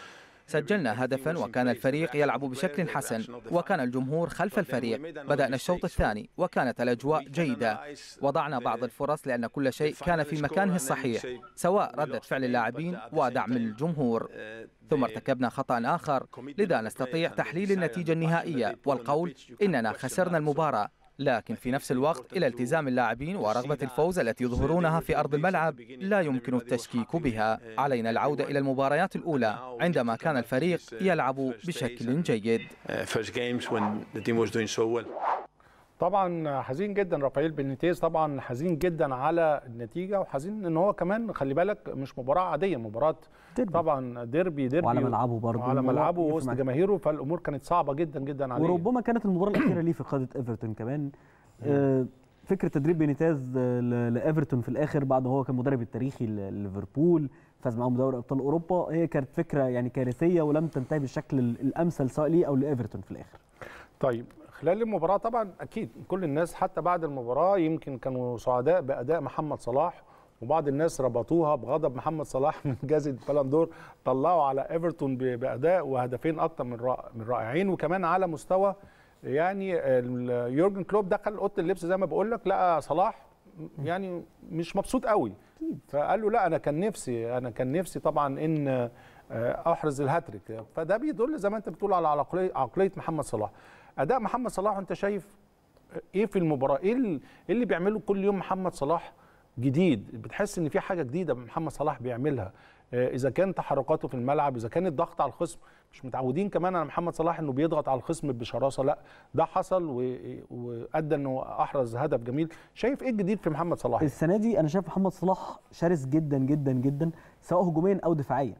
سجلنا هدفا وكان الفريق يلعب بشكل حسن وكان الجمهور خلف الفريق بدأنا الشوط الثاني وكانت الأجواء جيدة وضعنا بعض الفرص لأن كل شيء كان في مكانه الصحيح سواء ردة فعل اللاعبين ودعم الجمهور أه، ثم ارتكبنا خطأ آخر لذا نستطيع تحليل النتيجة النهائية والقول إننا خسرنا المباراة لكن في نفس الوقت إلى التزام اللاعبين ورغبة الفوز التي يظهرونها في أرض الملعب لا يمكن التشكيك بها علينا العودة إلى المباريات الأولى عندما كان الفريق يلعب بشكل جيد uh, طبعا حزين جدا رافائيل بينيتيز طبعا حزين جدا على النتيجه وحزين ان هو كمان خلي بالك مش مباراه عاديه مباراه ديربي. طبعا ديربي ديربي وعلى ملعبه برضه وعلى ملعبه وسط جماهيره فالامور كانت صعبه جدا جدا عليه وربما كانت المباراه الاخيره ليه في قاده ايفرتون كمان آه، فكره تدريب بنيتيز لايفرتون في الاخر بعد هو كان مدرب التاريخي لليفربول فاز معاهم دوري ابطال اوروبا هي كانت فكره يعني كارثيه ولم تنتهي بالشكل الامثل سواء ليه او لايفرتون في الاخر طيب خلال المباراه طبعا اكيد كل الناس حتى بعد المباراه يمكن كانوا سعداء باداء محمد صلاح وبعض الناس ربطوها بغضب محمد صلاح من جائزه بلندور طلعوا على ايفرتون باداء وهدفين اكتر من من رائعين وكمان على مستوى يعني يورجن كلوب دخل اوضه اللبس زي ما بقول لك لقى صلاح يعني مش مبسوط قوي فقال له لا انا كان نفسي انا كان نفسي طبعا ان آه، احرز الهاتريك فده بيدل زي ما انت بتقول على عقليه محمد صلاح اداء محمد صلاح انت شايف ايه في المباراه إيه, ايه اللي بيعمله كل يوم محمد صلاح جديد بتحس ان في حاجه جديده محمد صلاح بيعملها آه، اذا كان تحركاته في الملعب اذا كان الضغط على الخصم مش متعودين كمان على محمد صلاح انه بيضغط على الخصم بشراسه لا ده حصل وادى انه احرز هدف جميل شايف ايه الجديد في محمد صلاح السنه دي انا شايف محمد صلاح شرس جدا جدا جدا سواء هجوميا او دفاعيا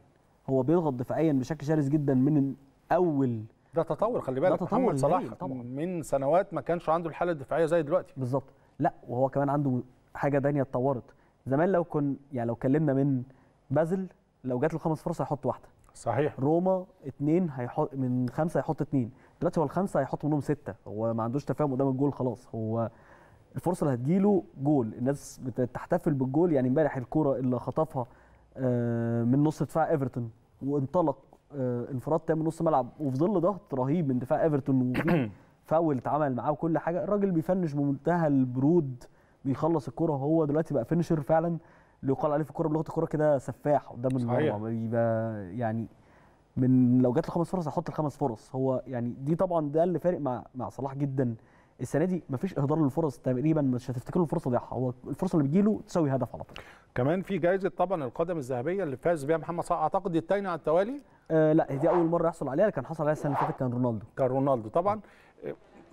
هو بيضغط دفاعيا بشكل شرس جدا من اول ده تطور خلي بالك ده تطور محمد صلاح طبعا من سنوات ما كانش عنده الحاله الدفاعيه زي دلوقتي بالظبط لا وهو كمان عنده حاجه ثانيه اتطورت زمان لو كن يعني لو كلمنا من بازل لو جات له خمس فرص هيحط واحده صحيح روما اثنين هيحط من خمسه هيحط اثنين دلوقتي هو الخمسه هيحط منهم سته هو ما عندوش تفاهم قدام الجول خلاص هو الفرصه اللي هتجيله جول الناس بتحتفل بالجول يعني امبارح الكوره اللي خطفها آه، من نص دفاع ايفرتون وانطلق آه، انفراد تام نص ملعب وفي ظل ضغط رهيب من دفاع ايفرتون وفي فاول اتعمل معاه وكل حاجه الراجل بيفنش بمنتهى البرود بيخلص الكره هو دلوقتي بقى فينشر فعلا اللي يقال عليه في الكوره بلغه الكوره كده سفاح قدام المرمى بيبقى يعني من لو جات له خمس فرص هيحط الخمس فرص هو يعني دي طبعا ده اللي فارق مع مع صلاح جدا السنه دي مفيش اهدار للفرص تقريبا مش هتفتكر الفرصه ضيعها هو الفرصه اللي بتجيله تساوي هدف على طول كمان في جائزه طبعا القدم الذهبيه اللي فاز بيها محمد صلاح اعتقد دي الثانيه على التوالي آه لا دي اول مره يحصل عليها كان حصل عليها السنه اللي فاتت كان رونالدو كان رونالدو طبعا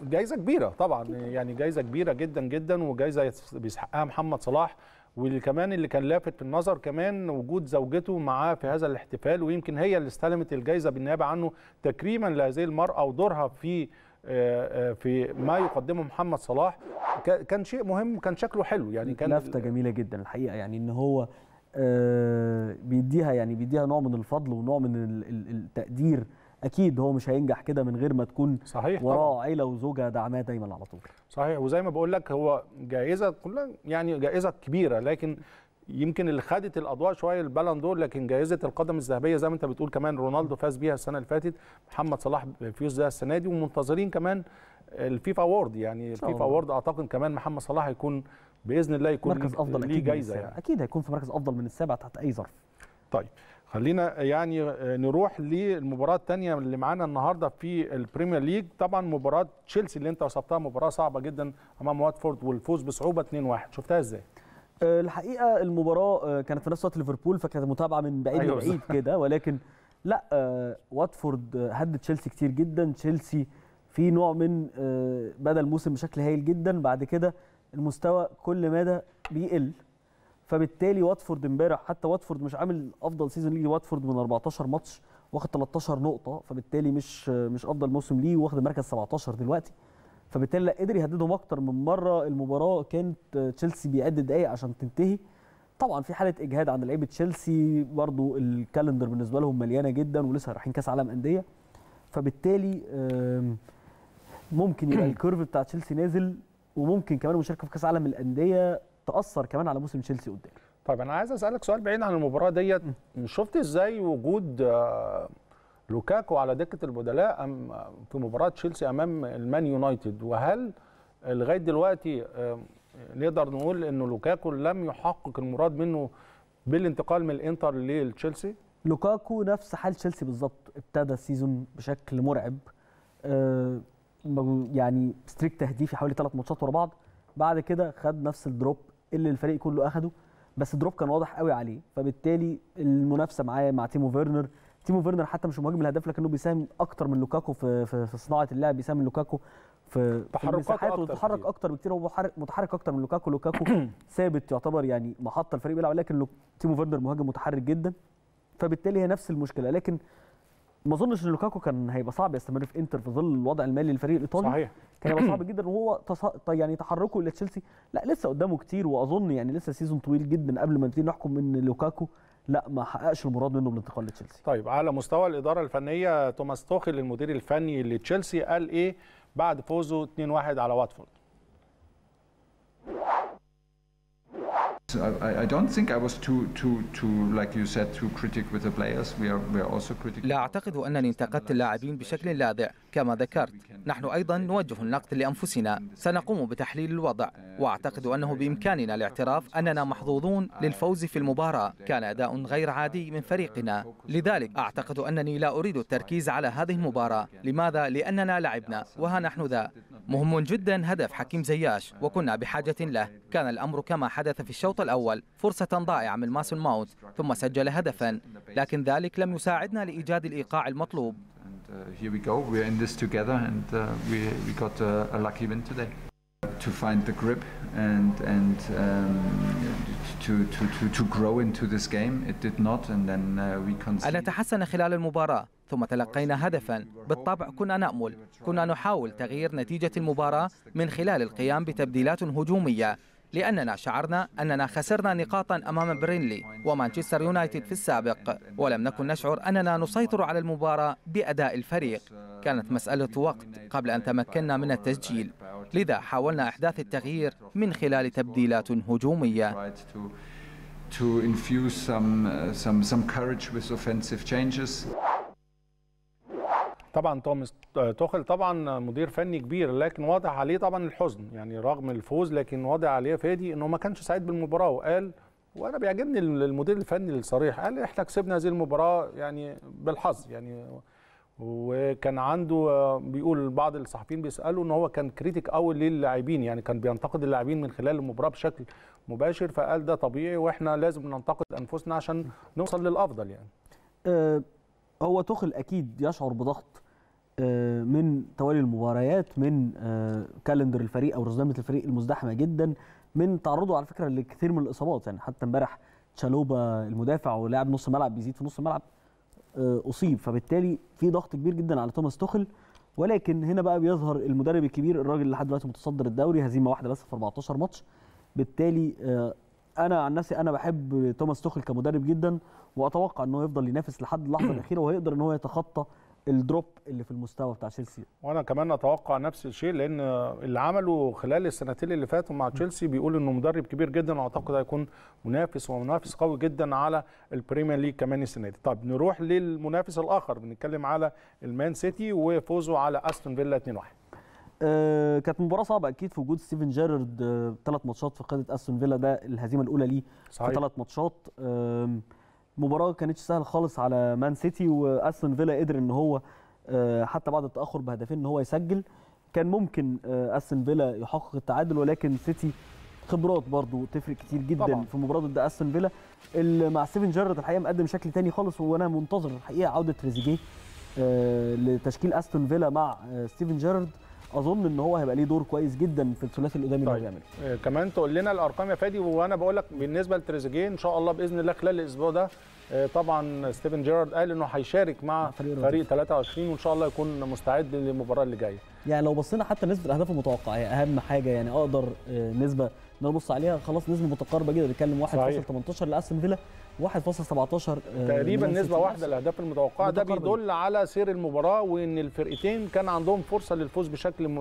جائزه كبيره طبعا يعني جائزه كبيره جدا جدا وجائزه بيسحقها محمد صلاح وكمان اللي كان لافت النظر كمان وجود زوجته معاه في هذا الاحتفال ويمكن هي اللي استلمت الجائزه بالنيابه عنه تكريما لهذه المراه ودورها في آه، آه، في ما يقدمه محمد صلاح كان شيء مهم كان شكله حلو يعني كان لفته جميله جدا الحقيقه يعني ان هو آه، بيديها يعني بيديها نوع من الفضل ونوع من التقدير اكيد هو مش هينجح كده من غير ما تكون صحيح وراه عيله وزوجه دعماه دايما على طول صحيح وزي ما بقول لك هو جائزه كلها يعني جائزه كبيره لكن يمكن اللي خدت الاضواء شويه البالون دور لكن جائزه القدم الذهبيه زي ما انت بتقول كمان رونالدو فاز بيها السنه اللي فاتت محمد صلاح فيوز ده السنه دي ومنتظرين كمان الفيفا وورد يعني الفيفا وورد اعتقد كمان محمد صلاح هيكون باذن الله يكون مركز افضل ليه اكيد جايزه يعني. اكيد هيكون في مركز افضل من السابع تحت اي ظرف طيب خلينا يعني نروح للمباراه الثانيه اللي معانا النهارده في البريمير ليج طبعا مباراه تشيلسي اللي انت وصفتها مباراه صعبه جدا امام واتفورد والفوز بصعوبه 2-1 شفتها ازاي آه، الحقيقه المباراه آه، كانت في نفس وقت ليفربول فكانت متابعه من بعيد أيوة لبعيد كده ولكن لا آه، واتفورد هد تشيلسي كتير جدا تشيلسي في نوع من بدا الموسم بشكل هايل جدا بعد كده المستوى كل مدى بيقل فبالتالي واتفورد امبارح حتى واتفورد مش عامل افضل سيزون ليه واتفورد من 14 ماتش واخد 13 نقطه فبالتالي مش مش افضل موسم ليه واخد المركز 17 دلوقتي فبالتالي لا قدر يهددهم اكتر من مره المباراه كانت آه، تشيلسي بيعد دقايق عشان تنتهي طبعا في حاله اجهاد عند لعيبه تشيلسي برضو الكالندر بالنسبه لهم مليانه جدا ولسه رايحين كاس عالم انديه فبالتالي ممكن يبقى الكيرف بتاع تشيلسي نازل وممكن كمان المشاركه في كاس عالم الانديه تاثر كمان على موسم تشيلسي قدام طيب انا عايز اسالك سؤال بعيد عن المباراه ديت شفت ازاي وجود آه، لوكاكو على دكه البدلاء في مباراه تشيلسي امام المان يونايتد وهل لغايه دلوقتي نقدر نقول أن لوكاكو لم يحقق المراد منه بالانتقال من الانتر لتشيلسي لوكاكو نفس حال تشيلسي بالظبط ابتدى السيزون بشكل مرعب آه، يعني ستريك تهديفي حوالي ثلاث ماتشات ورا بعض بعد كده خد نفس الدروب اللي الفريق كله اخده بس الدروب كان واضح قوي عليه فبالتالي المنافسه معاه مع تيمو فيرنر تيمو فيرنر حتى مش مهاجم الهداف لكنه بيساهم اكتر من لوكاكو في في, في صناعه اللعب بيساهم لوكاكو في تحركات وتحرك اكتر بكتير هو متحرك اكتر من لوكاكو لوكاكو ثابت يعتبر يعني محطه الفريق بيلعب لكن تيمو فيرنر مهاجم متحرك جدا فبالتالي هي نفس المشكله لكن ما اظنش ان لوكاكو كان هيبقى صعب يستمر في انتر في ظل الوضع المالي للفريق الايطالي صحيح كان هيبقى صعب جدا وهو تص... يعني تحركه لتشيلسي لا لسه قدامه كتير واظن يعني لسه سيزون طويل جدا قبل ما نبتدي نحكم ان لوكاكو لا ما حققش المراد منه بالانتقال لتشيلسي طيب على مستوى الاداره الفنيه توماس توخيل المدير الفني لتشيلسي قال ايه بعد فوزه 2-1 على واتفورد لا أعتقد أنني انتقدت اللاعبين بشكل لاذع كما ذكرت نحن أيضا نوجه النقد لأنفسنا سنقوم بتحليل الوضع وأعتقد أنه بإمكاننا الاعتراف أننا محظوظون للفوز في المباراة كان أداء غير عادي من فريقنا لذلك أعتقد أنني لا أريد التركيز على هذه المباراة لماذا؟ لأننا لعبنا وها نحن ذا مهم جدا هدف حكيم زياش وكنا بحاجة له كان الأمر كما حدث في الشوط الأول فرصة ضائعة من ماسون ماوت ثم سجل هدفا لكن ذلك لم يساعدنا لإيجاد الإيقاع المطلوب to find the grip and and um, to, to, to, to grow into this game. It did not, and then uh, we conceded. أنا تحسن خلال المباراة ثم تلقينا هدفا بالطبع كنا نأمل كنا نحاول تغيير نتيجة المباراة من خلال القيام بتبديلات هجومية لأننا شعرنا أننا خسرنا نقاطا أمام برينلي ومانشستر يونايتد في السابق ولم نكن نشعر أننا نسيطر على المباراة بأداء الفريق كانت مسألة وقت قبل أن تمكنا من التسجيل لذا حاولنا إحداث التغيير من خلال تبديلات هجومية to infuse some, uh, some, some courage with offensive changes. طبعا توماس توخل طبعا مدير فني كبير لكن واضح عليه طبعا الحزن يعني رغم الفوز لكن واضح عليه فادي انه ما كانش سعيد بالمباراه وقال وانا بيعجبني المدير الفني الصريح قال احنا كسبنا هذه المباراه يعني بالحظ يعني وكان عنده بيقول بعض الصحفيين بيسالوا ان هو كان كريتيك قوي للاعبين يعني كان بينتقد اللاعبين من خلال المباراه بشكل مباشر فقال ده طبيعي واحنا لازم ننتقد انفسنا عشان نوصل للافضل يعني آه، هو تخل اكيد يشعر بضغط آه، من توالي المباريات من آه، كالندر الفريق او رزمه الفريق المزدحمه جدا من تعرضه على فكره لكثير من الاصابات يعني حتى امبارح تشالوبا المدافع ولاعب نص ملعب بيزيد في نص الملعب آه، اصيب فبالتالي في ضغط كبير جدا على توماس توخل ولكن هنا بقى بيظهر المدرب الكبير الراجل اللي لحد دلوقتي متصدر الدوري هزيمه واحده بس في 14 ماتش بالتالي انا عن نفسي انا بحب توماس توخل كمدرب جدا واتوقع انه يفضل ينافس لحد اللحظه الاخيره وهيقدر ان هو يتخطى الدروب اللي في المستوى بتاع تشيلسي وانا كمان اتوقع نفس الشيء لان اللي عمله خلال السنتين اللي فاتوا مع تشيلسي بيقول انه مدرب كبير جدا واعتقد هيكون منافس ومنافس قوي جدا على البريمير ليج كمان السنه دي طب نروح للمنافس الاخر بنتكلم على المان سيتي وفوزه على استون فيلا 2-1 آه، كانت مباراه صعبه اكيد في وجود ستيفن جيرارد ثلاث آه، ماتشات في قاده استون فيلا ده الهزيمه الاولى ليه في ثلاث ماتشات آه مباراه كانتش سهله خالص على مان سيتي واستون فيلا قدر ان هو آه، حتى بعد التاخر بهدفين ان هو يسجل كان ممكن استون فيلا يحقق التعادل ولكن سيتي خبرات برضو تفرق كتير جدا طبعا. في مباراه ضد استون فيلا اللي مع ستيفن جيرارد الحقيقه مقدم شكل تاني خالص وانا منتظر الحقيقه عوده تريزيجيه لتشكيل استون فيلا مع ستيفن جيرارد اظن ان هو هيبقى ليه دور كويس جدا في الثلاثي القدامي طيب. اللي هو بيعمله آه، كمان تقول لنا الارقام يا فادي وانا بقول لك بالنسبه لتريزيجيه ان شاء الله باذن الله خلال الاسبوع ده آه، طبعا ستيفن جيرارد قال انه هيشارك مع فريق, فريق 23 وان شاء الله يكون مستعد للمباراه اللي جايه يعني لو بصينا حتى نسبه الاهداف المتوقعه هي اهم حاجه يعني اقدر آه، نسبه نبص عليها خلاص نسبه متقاربه جدا بنتكلم 1.18 لاستون فيلا 1.17 آه، تقريبا نسبه واحده الاهداف المتوقعه ده بيدل على سير المباراه وان الفرقتين كان عندهم فرصه للفوز بشكل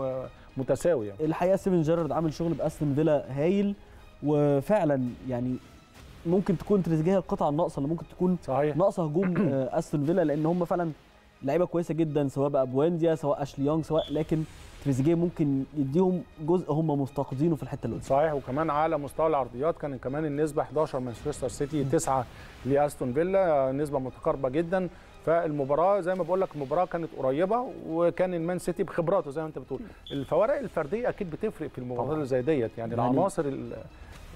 متساوي يعني. الحقيقه سيفن جيرارد عامل شغل باستون فيلا هايل وفعلا يعني ممكن تكون تريزيجيه القطعه الناقصه اللي ممكن تكون صحيح. ناقصه هجوم آه، استون فيلا لان هم فعلا لعيبه كويسه جدا سواء بقى بوانديا سواء اشلي يونغ سواء لكن تريزيجيه ممكن يديهم جزء هم مفتقدينه في الحته الاولى صحيح وكمان على مستوى العرضيات كان كمان النسبه 11 مانشستر سيتي 9 لاستون فيلا نسبه متقاربه جدا فالمباراه زي ما بقول لك المباراه كانت قريبه وكان المان سيتي بخبراته زي ما انت بتقول الفوارق الفرديه اكيد بتفرق في المباراه اللي زي ديت يعني, يعني العناصر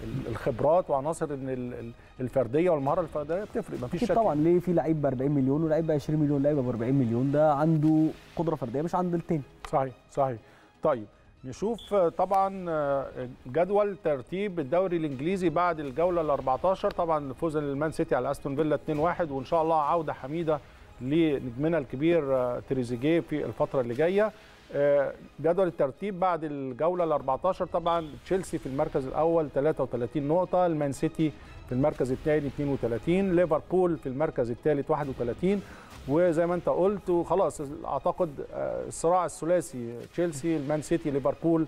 الخبرات وعناصر ان الفرديه والمهاره الفرديه بتفرق مفيش شك طبعا ليه في لعيب ب 40 مليون ولعيب ب 20 مليون لعيب ب 40 مليون ده عنده قدره فرديه مش عند التاني صحيح صحيح طيب نشوف طبعا آه، جدول ترتيب الدوري الانجليزي بعد الجوله ال 14 طبعا فوز المان سيتي على استون فيلا 2-1 وان شاء الله عوده حميده لنجمنا الكبير آه، تريزيجيه في الفتره اللي جايه آه، جدول الترتيب بعد الجوله ال 14 طبعا تشيلسي في المركز الاول 33 نقطه المان سيتي في المركز الثاني 32 ليفربول في المركز الثالث 31 وزي ما انت قلت وخلاص اعتقد آه، الصراع الثلاثي تشيلسي المان سيتي ليفربول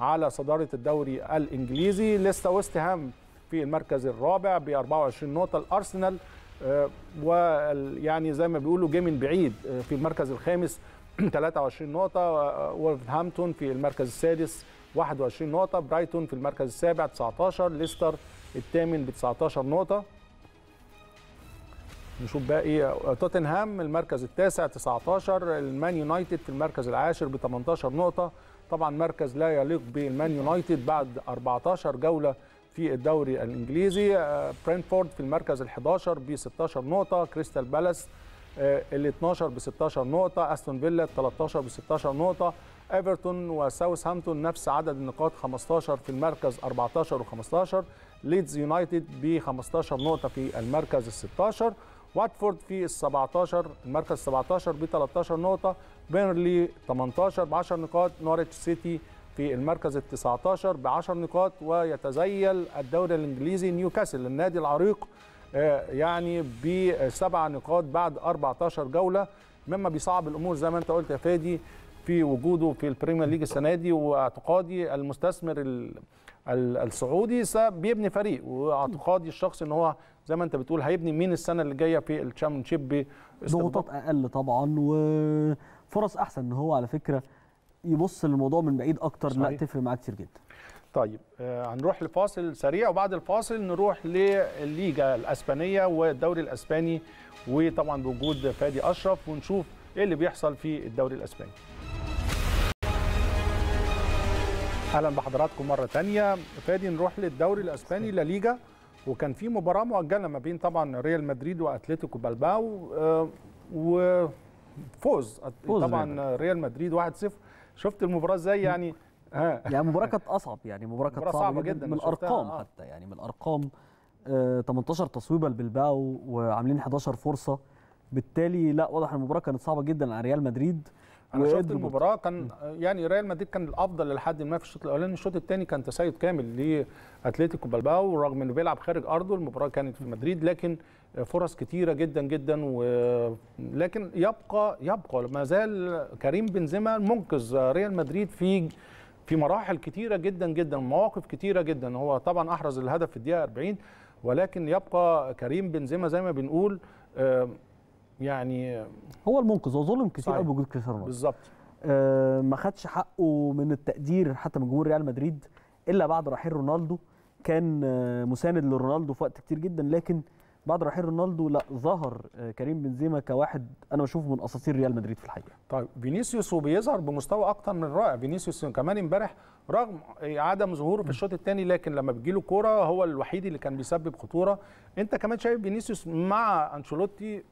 على صداره الدوري الانجليزي لسه ويست هام في المركز الرابع ب 24 نقطه الارسنال آه، ويعني زي ما بيقولوا جيم بعيد في المركز الخامس 23 نقطة آه، وولفهامبتون في المركز السادس 21 نقطة برايتون في المركز السابع 19 ليستر الثامن ب 19 نقطة نشوف بقى ايه توتنهام المركز التاسع 19 المان يونايتد في المركز العاشر ب 18 نقطة طبعا مركز لا يليق بالمان يونايتد بعد 14 جولة في الدوري الانجليزي آه، برينفورد في المركز ال11 ب 16 نقطة كريستال بالاس آه، ال 12 ب 16 نقطة، استون فيلا 13 ب 16 نقطة، ايفرتون وساوثهامبتون نفس عدد النقاط 15 في المركز 14 و15 ليدز يونايتد ب 15 نقطة في المركز ال 16 واتفورد في ال 17 المركز 17 ب 13 نقطة بيرلي 18 ب 10 نقاط نوريتش سيتي في المركز ال 19 ب 10 نقاط ويتزيل الدوري الانجليزي نيوكاسل النادي العريق آه، يعني بسبع نقاط بعد 14 جوله مما بيصعب الامور زي ما انت قلت يا فادي في وجوده في البريمير ليج السنه دي واعتقادي المستثمر السعودي بيبني فريق واعتقادي الشخصي ان هو زي ما انت بتقول هيبني مين السنه اللي جايه في الشامبيونشيب ضغوطات اقل طبعا وفرص احسن ان هو على فكره يبص للموضوع من بعيد اكتر صحيح. لا تفرق معاه كتير جدا طيب آه، هنروح لفاصل سريع وبعد الفاصل نروح للليجا الاسبانيه والدوري الاسباني وطبعا بوجود فادي اشرف ونشوف ايه اللي بيحصل في الدوري الاسباني اهلا بحضراتكم مره تانية فادي نروح للدوري الاسباني لا ليجا وكان في مباراه مؤجله ما بين طبعا ريال مدريد واتلتيكو بالباو آه، وفوز طبعا ريال مدريد 1-0 شفت المباراه ازاي يعني آه. يعني مباراه كانت اصعب يعني مباراه كانت صعبة, صعبه جدا, من الارقام آه. حتى يعني من الارقام آه 18 تصويبه لبلباو وعاملين 11 فرصه بالتالي لا واضح المباراه كانت صعبه جدا على ريال مدريد انا شفت المباراه كان يعني ريال مدريد كان الافضل لحد ما في الشوط الاولاني الشوط الثاني كان تسيد كامل لاتلتيكو بلباو رغم انه بيلعب خارج ارضه المباراه كانت في مدريد لكن فرص كتيره جدا جدا ولكن يبقى يبقى ما زال كريم بنزيما منقذ ريال مدريد في في مراحل كتيرة جدا جدا مواقف كتيرة جدا هو طبعا أحرز الهدف في الدقيقة 40 ولكن يبقى كريم بنزيما زي ما بنقول يعني هو المنقذ وظلم كتير قوي بوجود كريستيانو رونالدو بالظبط آه، ما خدش حقه من التقدير حتى من جمهور ريال مدريد الا بعد رحيل رونالدو كان آه، مساند لرونالدو في وقت كتير جدا لكن بعد رحيل رونالدو لا ظهر آه، كريم بنزيما كواحد انا بشوفه من اساطير ريال مدريد في الحقيقه طيب فينيسيوس وبيظهر بمستوى اكتر من رائع فينيسيوس كمان امبارح رغم عدم ظهوره في الشوط الثاني لكن لما له كوره هو الوحيد اللي كان بيسبب خطوره انت كمان شايف فينيسيوس مع انشيلوتي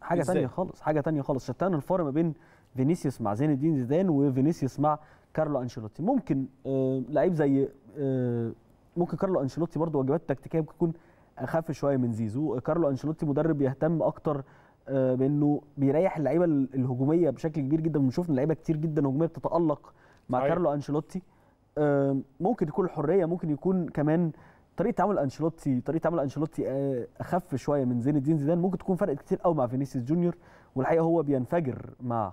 حاجه ثانيه خالص حاجه ثانيه خالص شتان الفرق ما بين فينيسيوس مع زين الدين زيدان وفينيسيوس مع كارلو انشيلوتي ممكن آه، لعيب زي آه، ممكن كارلو انشيلوتي برده واجبات تكتيكيه ممكن يكون اخف شويه من زيزو كارلو انشيلوتي مدرب يهتم اكتر آه، بانه بيريح اللعيبه الهجوميه بشكل كبير جدا بنشوف لعيبه كتير جدا هجوميه بتتالق مع أيوة. كارلو انشيلوتي آه، ممكن يكون الحريه ممكن يكون كمان طريقه تعامل انشيلوتي طريقه تعامل انشيلوتي آه، اخف شويه من زين الدين زيدان ممكن تكون فرقت كتير قوي مع فينيسيوس جونيور والحقيقه هو بينفجر مع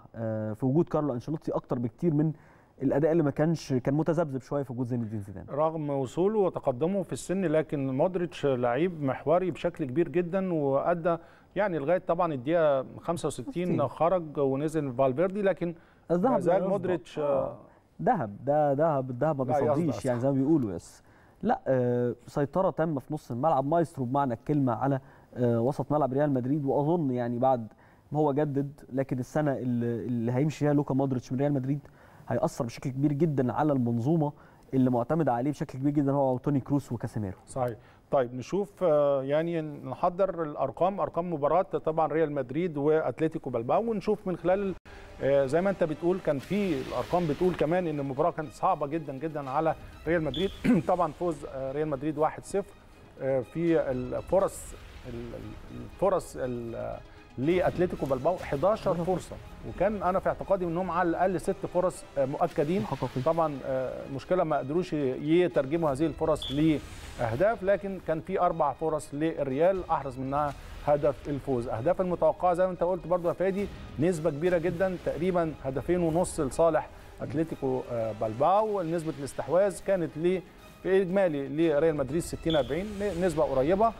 في وجود كارلو انشيلوتي اكتر بكتير من الاداء اللي ما كانش كان متذبذب شويه في وجود زين الدين زيدان رغم وصوله وتقدمه في السن لكن مودريتش لعيب محوري بشكل كبير جدا وادى يعني لغايه طبعا الدقيقه 65 خرج ونزل فالفيردي لكن الذهب مودريتش آه. ذهب ده ذهب الذهب ما بيصديش يعني زي ما بيقولوا يس لا آه سيطره تامه في نص الملعب مايسترو بمعنى الكلمه على آه وسط ملعب ريال مدريد واظن يعني بعد ما هو جدد لكن السنه اللي, اللي هيمشي فيها لوكا مودريتش من ريال مدريد هيأثر بشكل كبير جدا على المنظومه اللي معتمد عليه بشكل كبير جدا هو توني كروس وكاسيميرو صحيح طيب نشوف آه، يعني نحضر الارقام ارقام مباراه طبعا ريال مدريد واتلتيكو بالباو ونشوف من خلال آه، زي ما انت بتقول كان في الارقام بتقول كمان ان المباراه كانت صعبه جدا جدا على ريال مدريد طبعا فوز آه، ريال مدريد 1-0 في الفرص الفرص لاتلتيكو بالباو 11 فرصه وكان انا في اعتقادي انهم على الاقل ست فرص آه، مؤكدين محققين. طبعا آه، مشكله ما قدروش يترجموا هذه الفرص لاهداف لكن كان في اربع فرص للريال احرز منها هدف الفوز اهداف المتوقعه زي ما انت قلت برضو يا فادي نسبه كبيره جدا تقريبا هدفين ونص لصالح اتلتيكو آه، بالباو نسبه الاستحواذ كانت ل في اجمالي لريال مدريد 60 40 نسبه قريبه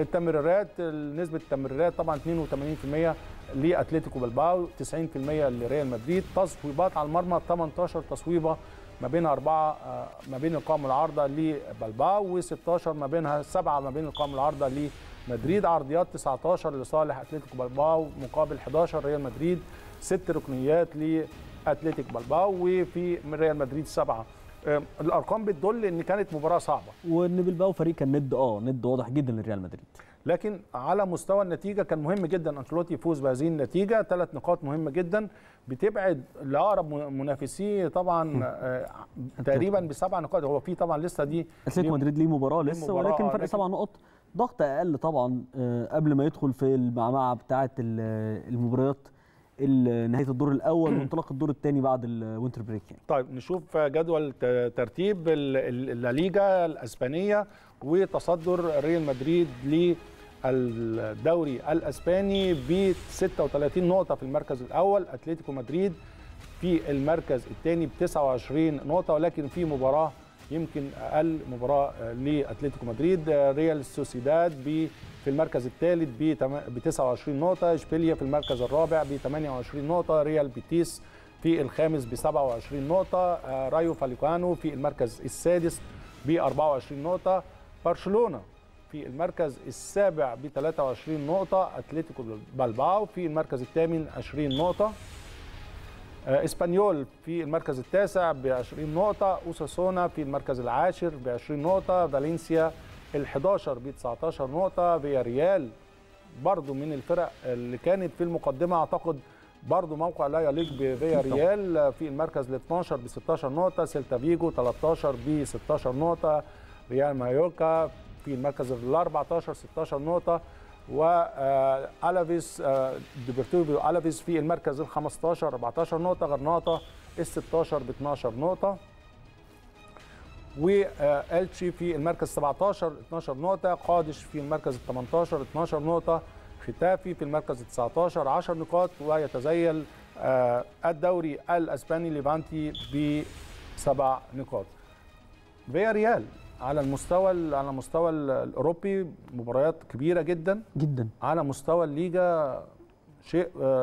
التمريرات نسبه التمريرات طبعا 82% لاتلتيكو بالباو 90% لريال مدريد تصويبات على المرمى 18 تصويبه ما بين أربعة آه، ما بين القائم العارضه لبلباو و16 ما بينها سبعة ما بين القائم العارضه لمدريد عرضيات 19 لصالح أتلتيكو بلباو مقابل 11 ريال مدريد ست ركنيات لاتلتيكو بلباو وفي ريال مدريد سبعة الارقام بتدل ان كانت مباراه صعبه وان بالباو فريق كان ند اه ند واضح جدا لريال مدريد لكن على مستوى النتيجه كان مهم جدا انشيلوتي يفوز بهذه النتيجه ثلاث نقاط مهمه جدا بتبعد لاقرب منافسيه طبعا آه، تقريبا بسبع نقاط هو في طبعا لسه دي اتلتيكو مدريد ليه مباراه لسه ولكن آه، فرق سبع نقط ضغط اقل طبعا آه، قبل ما يدخل في المعمعه بتاعه المباريات نهايه الدور الاول وانطلاق الدور الثاني بعد الوينتر بريك يعني. طيب نشوف جدول ترتيب الليغا الاسبانيه وتصدر ريال مدريد للدوري الاسباني ب 36 نقطه في المركز الاول اتلتيكو مدريد في المركز الثاني ب 29 نقطه ولكن في مباراه يمكن اقل مباراه لاتلتيكو مدريد ريال سوسيداد ب في المركز الثالث ب 29 نقطة، إشبيليا في المركز الرابع ب 28 نقطة، ريال بيتيس في الخامس ب 27 نقطة، آه، رايو فاليكانو في المركز السادس ب 24 نقطة، برشلونة في المركز السابع ب 23 نقطة، أتلتيكو بالباو في المركز الثامن 20 نقطة، آه، اسبانيول في المركز التاسع ب 20 نقطة، أوساسونا في المركز العاشر ب 20 نقطة، فالنسيا ال11 ب 19 نقطه فيا ريال برضو من الفرق اللي كانت في المقدمه اعتقد برضو موقع لا يليق بفيا ريال في المركز ال12 ب 16 نقطه سيلتا فيجو 13 ب 16 نقطه ريال مايوركا في المركز ال14 16 نقطه و الافيس ديبرتيفو الافيس في المركز ال15 14 نقطه غرناطه ال16 ب 12 نقطه والتشي في المركز 17 12 نقطه قادش في المركز 18 12 نقطه ختافي في المركز 19 10 نقاط ويتزيل آه، الدوري الاسباني ليفانتي بسبع نقاط فيا ريال على المستوى على المستوى الاوروبي مباريات كبيره جدا جدا على مستوى الليجا شيء آه،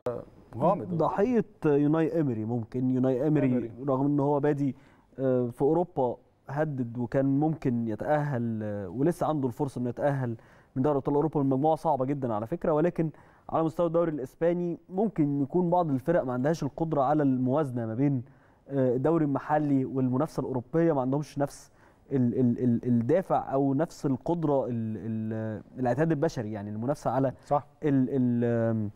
غامض ضحيه يوناي امري ممكن يوناي امري, أمري. رغم ان هو بادي آه، في اوروبا هدد وكان ممكن يتاهل آه، ولسه عنده الفرصه انه يتاهل من دوري ابطال اوروبا المجموعه صعبه جدا على فكره ولكن على مستوى الدوري الاسباني ممكن يكون بعض الفرق ما عندهاش القدره على الموازنه ما بين آه، الدوري المحلي والمنافسه الاوروبيه ما عندهمش نفس الدافع او نفس القدره آه، الاعتاد البشري يعني المنافسه على صح الـ الـ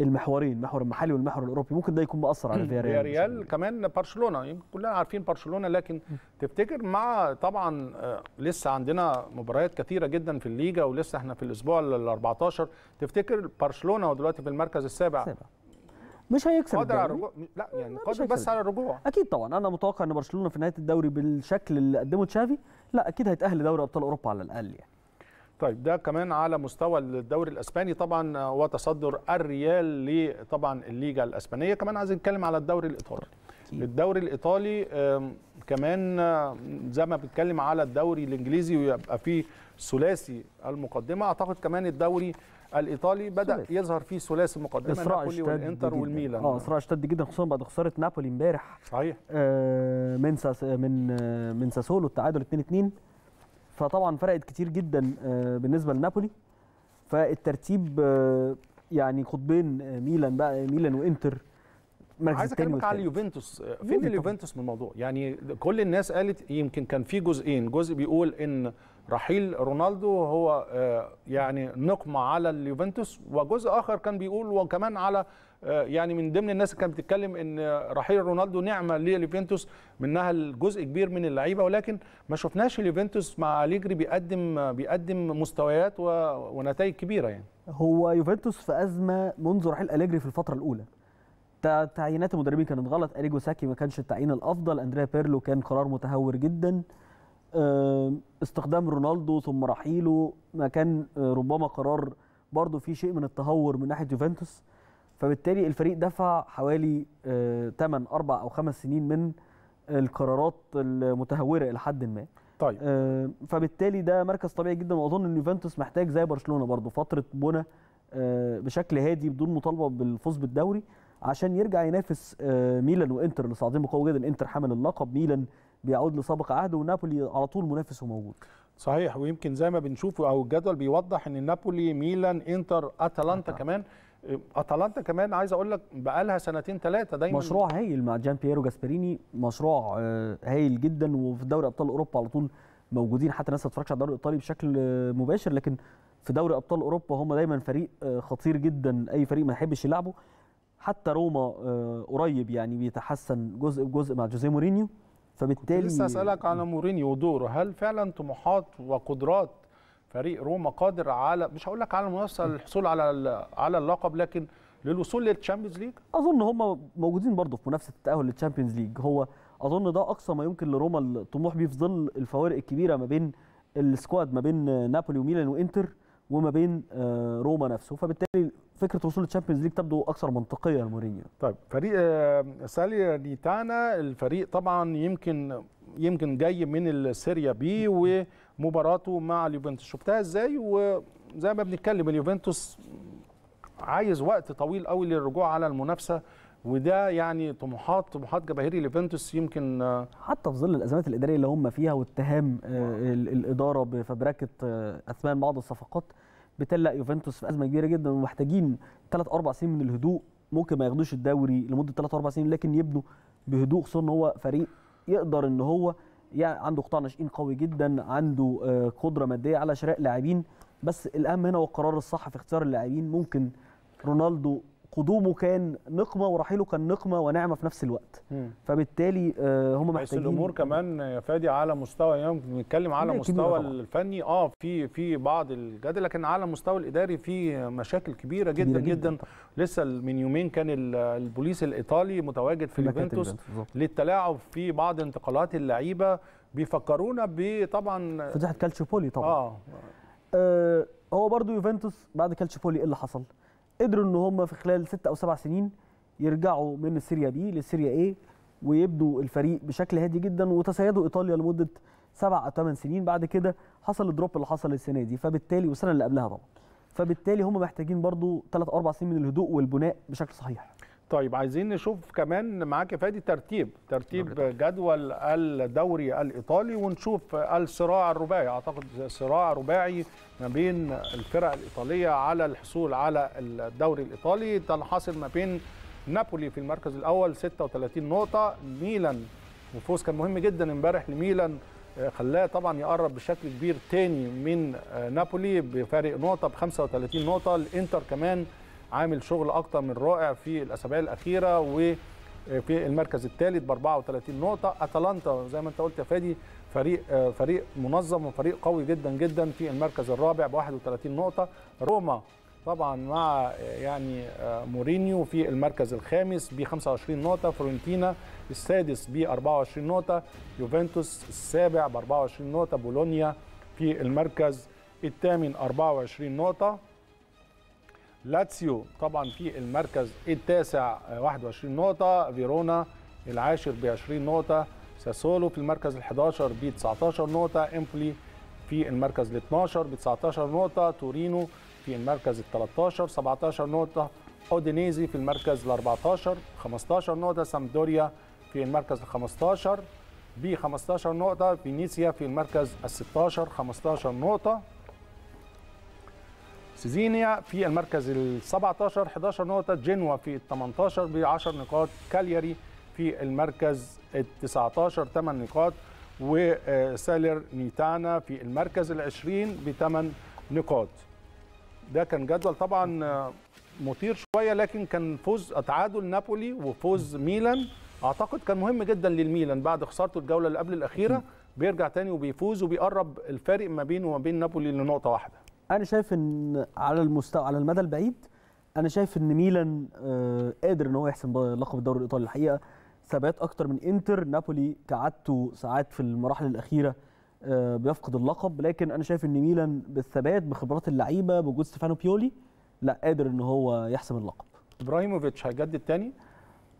المحورين محور المحلي والمحور الاوروبي ممكن ده يكون مأثر على فيا ريال ريال كمان برشلونه يمكن كلنا عارفين برشلونه لكن تفتكر مع طبعا آه، لسه عندنا مباريات كثيره جدا في الليجا ولسه احنا في الاسبوع ال 14 تفتكر برشلونه ودلوقتي في المركز السابع سابع. مش هيكسب قادر على الرجوع لا يعني قادر بس على الرجوع اكيد طبعا انا متوقع ان برشلونه في نهايه الدوري بالشكل اللي قدمه تشافي لا اكيد هيتاهل لدوري ابطال اوروبا على الاقل يعني طيب ده كمان على مستوى الدوري الاسباني طبعا آه، وتصدر الريال لطبعا الليجا الاسبانيه كمان عايزين نتكلم على الدوري الايطالي الدوري الايطالي كمان آه، زي ما بنتكلم على الدوري الانجليزي ويبقى فيه ثلاثي المقدمه اعتقد كمان الدوري الايطالي بدا ثلاثي. يظهر فيه ثلاثي المقدمه نابولي والانتر والميلان اه اسرع اشتد جدا خصوصا بعد خساره نابولي امبارح صحيح آه من ساس من آه، من ساسولو التعادل 2 2 فطبعا فرقت كتير جدا آه، بالنسبه لنابولي فالترتيب آه، يعني قطبين آه، ميلان بقى ميلان وانتر المركز عايز اكلمك على اليوفنتوس فين اليوفنتوس من الموضوع يعني كل الناس قالت يمكن كان في جزئين جزء بيقول ان رحيل رونالدو هو يعني نقمه على اليوفنتوس وجزء اخر كان بيقول وكمان على آه، يعني من ضمن الناس اللي كانت بتتكلم ان رحيل رونالدو نعمه لليوفنتوس منها الجزء كبير من اللعيبه ولكن ما شفناش اليوفنتوس مع اليجري بيقدم بيقدم مستويات ونتائج كبيره يعني هو يوفنتوس في ازمه منذ رحيل اليجري في الفتره الاولى تعيينات المدربين كانت غلط اريجو ساكي ما كانش التعيين الافضل اندريا بيرلو كان قرار متهور جدا آه، استخدام رونالدو ثم رحيله ما كان آه، ربما قرار برضه فيه شيء من التهور من ناحيه يوفنتوس فبالتالي الفريق دفع حوالي 8 آه، 4 او 5 سنين من القرارات المتهوره الى حد ما طيب آه، فبالتالي ده مركز طبيعي جدا واظن ان يوفنتوس محتاج زي برشلونه برضه فتره بنى آه، بشكل هادي بدون مطالبه بالفوز بالدوري عشان يرجع ينافس ميلان وانتر اللي صاعدين بقوه جدا انتر حامل اللقب ميلان بيعود لسابق عهده ونابولي على طول منافس وموجود صحيح ويمكن زي ما بنشوفه او الجدول بيوضح ان نابولي ميلان انتر اتلانتا كمان اتلانتا كمان عايز اقول لك بقى لها سنتين ثلاثه دايما مشروع هايل مع جان بييرو جاسبريني مشروع آه، هايل جدا وفي دوري ابطال اوروبا على طول موجودين حتى الناس ما بتتفرجش على الدوري الايطالي بشكل آه، مباشر لكن في دوري ابطال اوروبا هم دايما فريق آه، خطير جدا اي فريق ما يحبش يلعبه حتى روما قريب يعني بيتحسن جزء بجزء مع جوزيه مورينيو فبالتالي لسه اسالك على مورينيو ودوره هل فعلا طموحات وقدرات فريق روما قادر على مش هقول لك على المنافسه للحصول على على اللقب لكن للوصول للتشامبيونز ليج اظن هم موجودين برضه في منافسه التاهل للتشامبيونز ليج هو اظن ده اقصى ما يمكن لروما الطموح بيه في ظل الفوارق الكبيره ما بين السكواد ما بين نابولي وميلان وانتر وما بين آه، روما نفسه فبالتالي فكره وصول التشامبيونز ليج تبدو اكثر منطقيه لمورينيو طيب فريق آه، سالي الفريق طبعا يمكن يمكن جاي من السيريا بي مباراته مع اليوفنتوس شفتها ازاي وزي ما بنتكلم اليوفنتوس عايز وقت طويل قوي للرجوع على المنافسه وده يعني طموحات طموحات جماهير اليوفنتوس يمكن آه، حتى في ظل الازمات الاداريه اللي هم فيها واتهام آه، الاداره بفبركه اثمان آه، بعض الصفقات بتلاقي يوفنتوس في ازمه كبيره جدا ومحتاجين ثلاث اربع سنين من الهدوء ممكن ما ياخدوش الدوري لمده ثلاث اربع سنين لكن يبنوا بهدوء خصوصا ان هو فريق يقدر ان هو يعني عنده قطاع ناشئين قوي جدا عنده آه، قدره ماديه على شراء لاعبين بس الاهم هنا هو القرار الصح في اختيار اللاعبين ممكن رونالدو قدومه كان نقمه ورحيله كان نقمه ونعمه في نفس الوقت مم. فبالتالي آه، هم محتاجين بس الامور كمان يا فادي على مستوى يوم يعني بنتكلم على مستوى الفني اه في في بعض الجدل لكن على المستوى الاداري في مشاكل كبيره جدا كبيرة جدا, جداً. لسه من يومين كان البوليس الايطالي متواجد في اليوفنتوس للتلاعب في بعض انتقالات اللعيبه بيفكرونا بطبعا فتحت كالتشوبولي طبعا اه, آه هو برضو يوفنتوس بعد كالتشوبولي ايه اللي حصل؟ قدروا ان هم في خلال ست او سبع سنين يرجعوا من السيريا بي للسيريا ايه ويبدوا الفريق بشكل هادي جدا وتسيدوا ايطاليا لمده سبع او ثمان سنين بعد كده حصل الدروب اللي حصل السنه دي فبالتالي والسنه اللي قبلها طبعا فبالتالي هم محتاجين برضو ثلاث اربع سنين من الهدوء والبناء بشكل صحيح طيب عايزين نشوف كمان معاك يا فادي ترتيب ترتيب جدول الدوري الايطالي ونشوف الصراع الرباعي اعتقد صراع رباعي ما بين الفرق الايطاليه على الحصول على الدوري الايطالي تنحصر ما بين نابولي في المركز الاول 36 نقطه ميلان وفوز كان مهم جدا امبارح لميلان خلاه طبعا يقرب بشكل كبير تاني من نابولي بفارق نقطه ب 35 نقطه الانتر كمان عامل شغل اكتر من رائع في الاسابيع الاخيره وفي آه، المركز الثالث ب 34 نقطة، اتلانتا زي ما انت قلت يا فادي فريق آه، فريق منظم وفريق قوي جدا جدا في المركز الرابع ب 31 نقطة، روما طبعا مع آه، يعني مورينيو في المركز الخامس ب 25 نقطة، فورنتينا السادس ب 24 نقطة، يوفنتوس السابع ب 24 نقطة، بولونيا في المركز الثامن 24 نقطة، لاتسيو طبعا في المركز التاسع 21 آه، نقطة فيرونا العاشر ب 20 نقطة ساسولو في المركز ال 11 ب 19 نقطة امبولي في المركز ال 12 ب 19 نقطة تورينو في المركز ال 13 17 نقطة اودينيزي في المركز ال 14 15 نقطة سامدوريا في المركز ال 15 ب 15 نقطة فينيسيا في المركز ال 16 15 نقطة سيزينيا في المركز ال 17 11 نقطة جنوا في ال 18 ب 10 نقاط كالياري في المركز ال 19 8 نقاط وسالر نيتانا في المركز ال 20 ب 8 نقاط ده كان جدول طبعا مثير شوية لكن كان فوز تعادل نابولي وفوز ميلان أعتقد كان مهم جدا للميلان بعد خسارته الجولة اللي قبل الأخيرة بيرجع تاني وبيفوز وبيقرب الفارق ما بينه وما بين نابولي لنقطة واحدة انا شايف ان على المستوى على المدى البعيد انا شايف ان ميلان آه، قادر ان هو يحسم لقب الدوري الايطالي الحقيقه ثبات اكتر من انتر نابولي كعادته ساعات في المراحل الاخيره آه، بيفقد اللقب لكن انا شايف ان ميلان بالثبات بخبرات اللعيبه بوجود ستيفانو بيولي لا قادر ان هو يحسم اللقب ابراهيموفيتش هيجدد تاني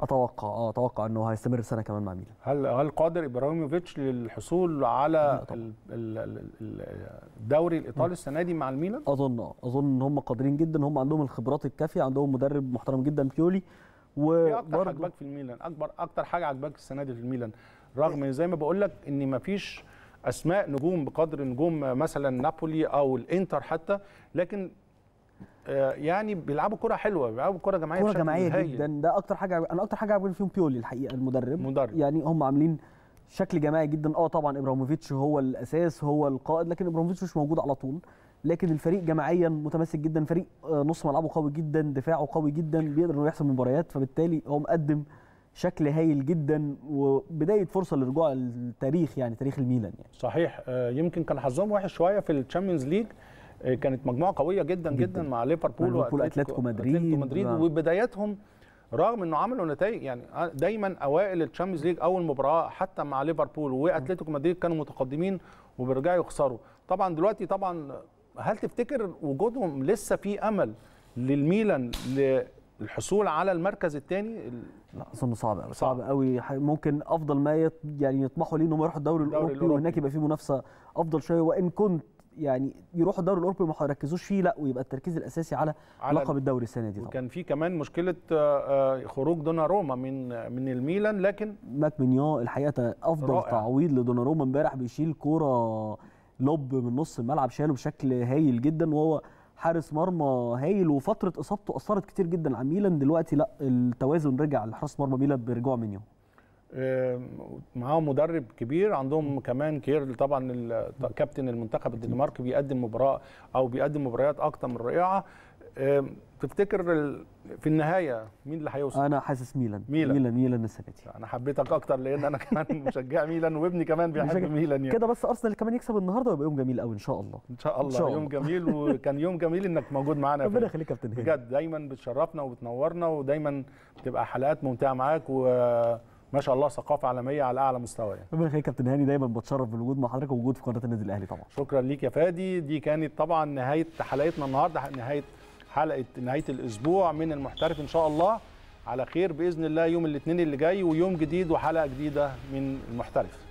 اتوقع اه اتوقع انه هيستمر سنه كمان مع ميلان هل هل قادر ابراهيموفيتش للحصول على الدوري الايطالي السنه دي مع الميلان اظن اظن ان هم قادرين جدا هم عندهم الخبرات الكافيه عندهم مدرب محترم جدا بيولي و اكتر حاجه عجباك في الميلان اكبر اكتر حاجه عجباك السنه دي في الميلان رغم زي ما بقول لك ان ما فيش اسماء نجوم بقدر نجوم مثلا نابولي او الانتر حتى لكن آه، يعني بيلعبوا كره حلوه بيلعبوا كره جماعيه كره جماعيه جدا ده اكتر حاجه انا اكتر حاجه عجباني فيهم بيولي الحقيقه المدرب مدرب يعني هم عاملين شكل جماعي جدا اه طبعا ابراهيموفيتش هو الاساس هو القائد لكن ابراهيموفيتش مش موجود على طول لكن الفريق جماعيا متماسك جدا فريق آه، نص ملعبه قوي جدا دفاعه قوي جدا بيقدر انه يحسم مباريات فبالتالي هو مقدم شكل هايل جدا وبدايه فرصه لرجوع التاريخ يعني تاريخ الميلان يعني صحيح آه، يمكن كان حظهم وحش شويه في الشامبيونز ليج آه، كانت مجموعه قويه جدا جدا, جدا مع ليفربول واتلتيكو مدريد اتلتيكو مدريد نعم. وبداياتهم رغم انه عملوا نتائج يعني آه، دايما اوائل الشامبيونز ليج اول مباراه حتى مع ليفربول واتلتيكو مدريد كانوا متقدمين وبيرجعوا يخسروا طبعا دلوقتي طبعا هل تفتكر وجودهم لسه في امل للميلان للحصول على المركز الثاني لا اظن صعب قوي صعب قوي ممكن افضل ما يعني يطمحوا ليه ان هم يروحوا الدوري الاوروبي وهناك يبقى في منافسه افضل شويه وان كنت يعني يروحوا الدوري الاوروبي ما يركزوش فيه لا ويبقى التركيز الاساسي على, على لقب الدوري السنه دي طبعا وكان في كمان مشكله آه، آه، خروج دوناروما من آه، من الميلان لكن مينيو الحقيقه افضل رائع. تعويض لدوناروما امبارح بيشيل كوره لوب من نص الملعب شاله بشكل هايل جدا وهو حارس مرمى هايل وفتره اصابته اثرت كتير جدا على ميلان دلوقتي لا التوازن رجع لحارس مرمى ميلان برجوع مينيو معاهم مدرب كبير عندهم كمان كير طبعا كابتن المنتخب الدنماركي بيقدم مباراه او بيقدم مباريات اكتر من رائعه تفتكر في النهايه مين اللي هيوصل؟ انا حاسس ميلان ميلان ميلان ميلان السنه دي انا حبيتك اكتر لان انا كمان مشجع ميلان وابني كمان بيحب ميلان يعني كده بس ارسنال كمان يكسب النهارده ويبقى يوم جميل قوي ان شاء الله ان شاء الله, إن شاء الله. يوم جميل وكان يوم جميل انك موجود معانا ربنا يخليك يا كابتن بجد دايما بتشرفنا وبتنورنا ودايما بتبقى حلقات ممتعه معاك و ما شاء الله ثقافه عالميه على اعلى مستوى يعني ربنا يخليك كابتن هاني دايما بتشرف بالوجود مع حضرتك ووجود في قناه النادي الاهلي طبعا شكرا ليك يا فادي دي كانت طبعا نهايه حلقتنا النهارده نهايه حلقه نهايه الاسبوع من المحترف ان شاء الله على خير باذن الله يوم الاثنين اللي جاي ويوم جديد وحلقه جديده من المحترف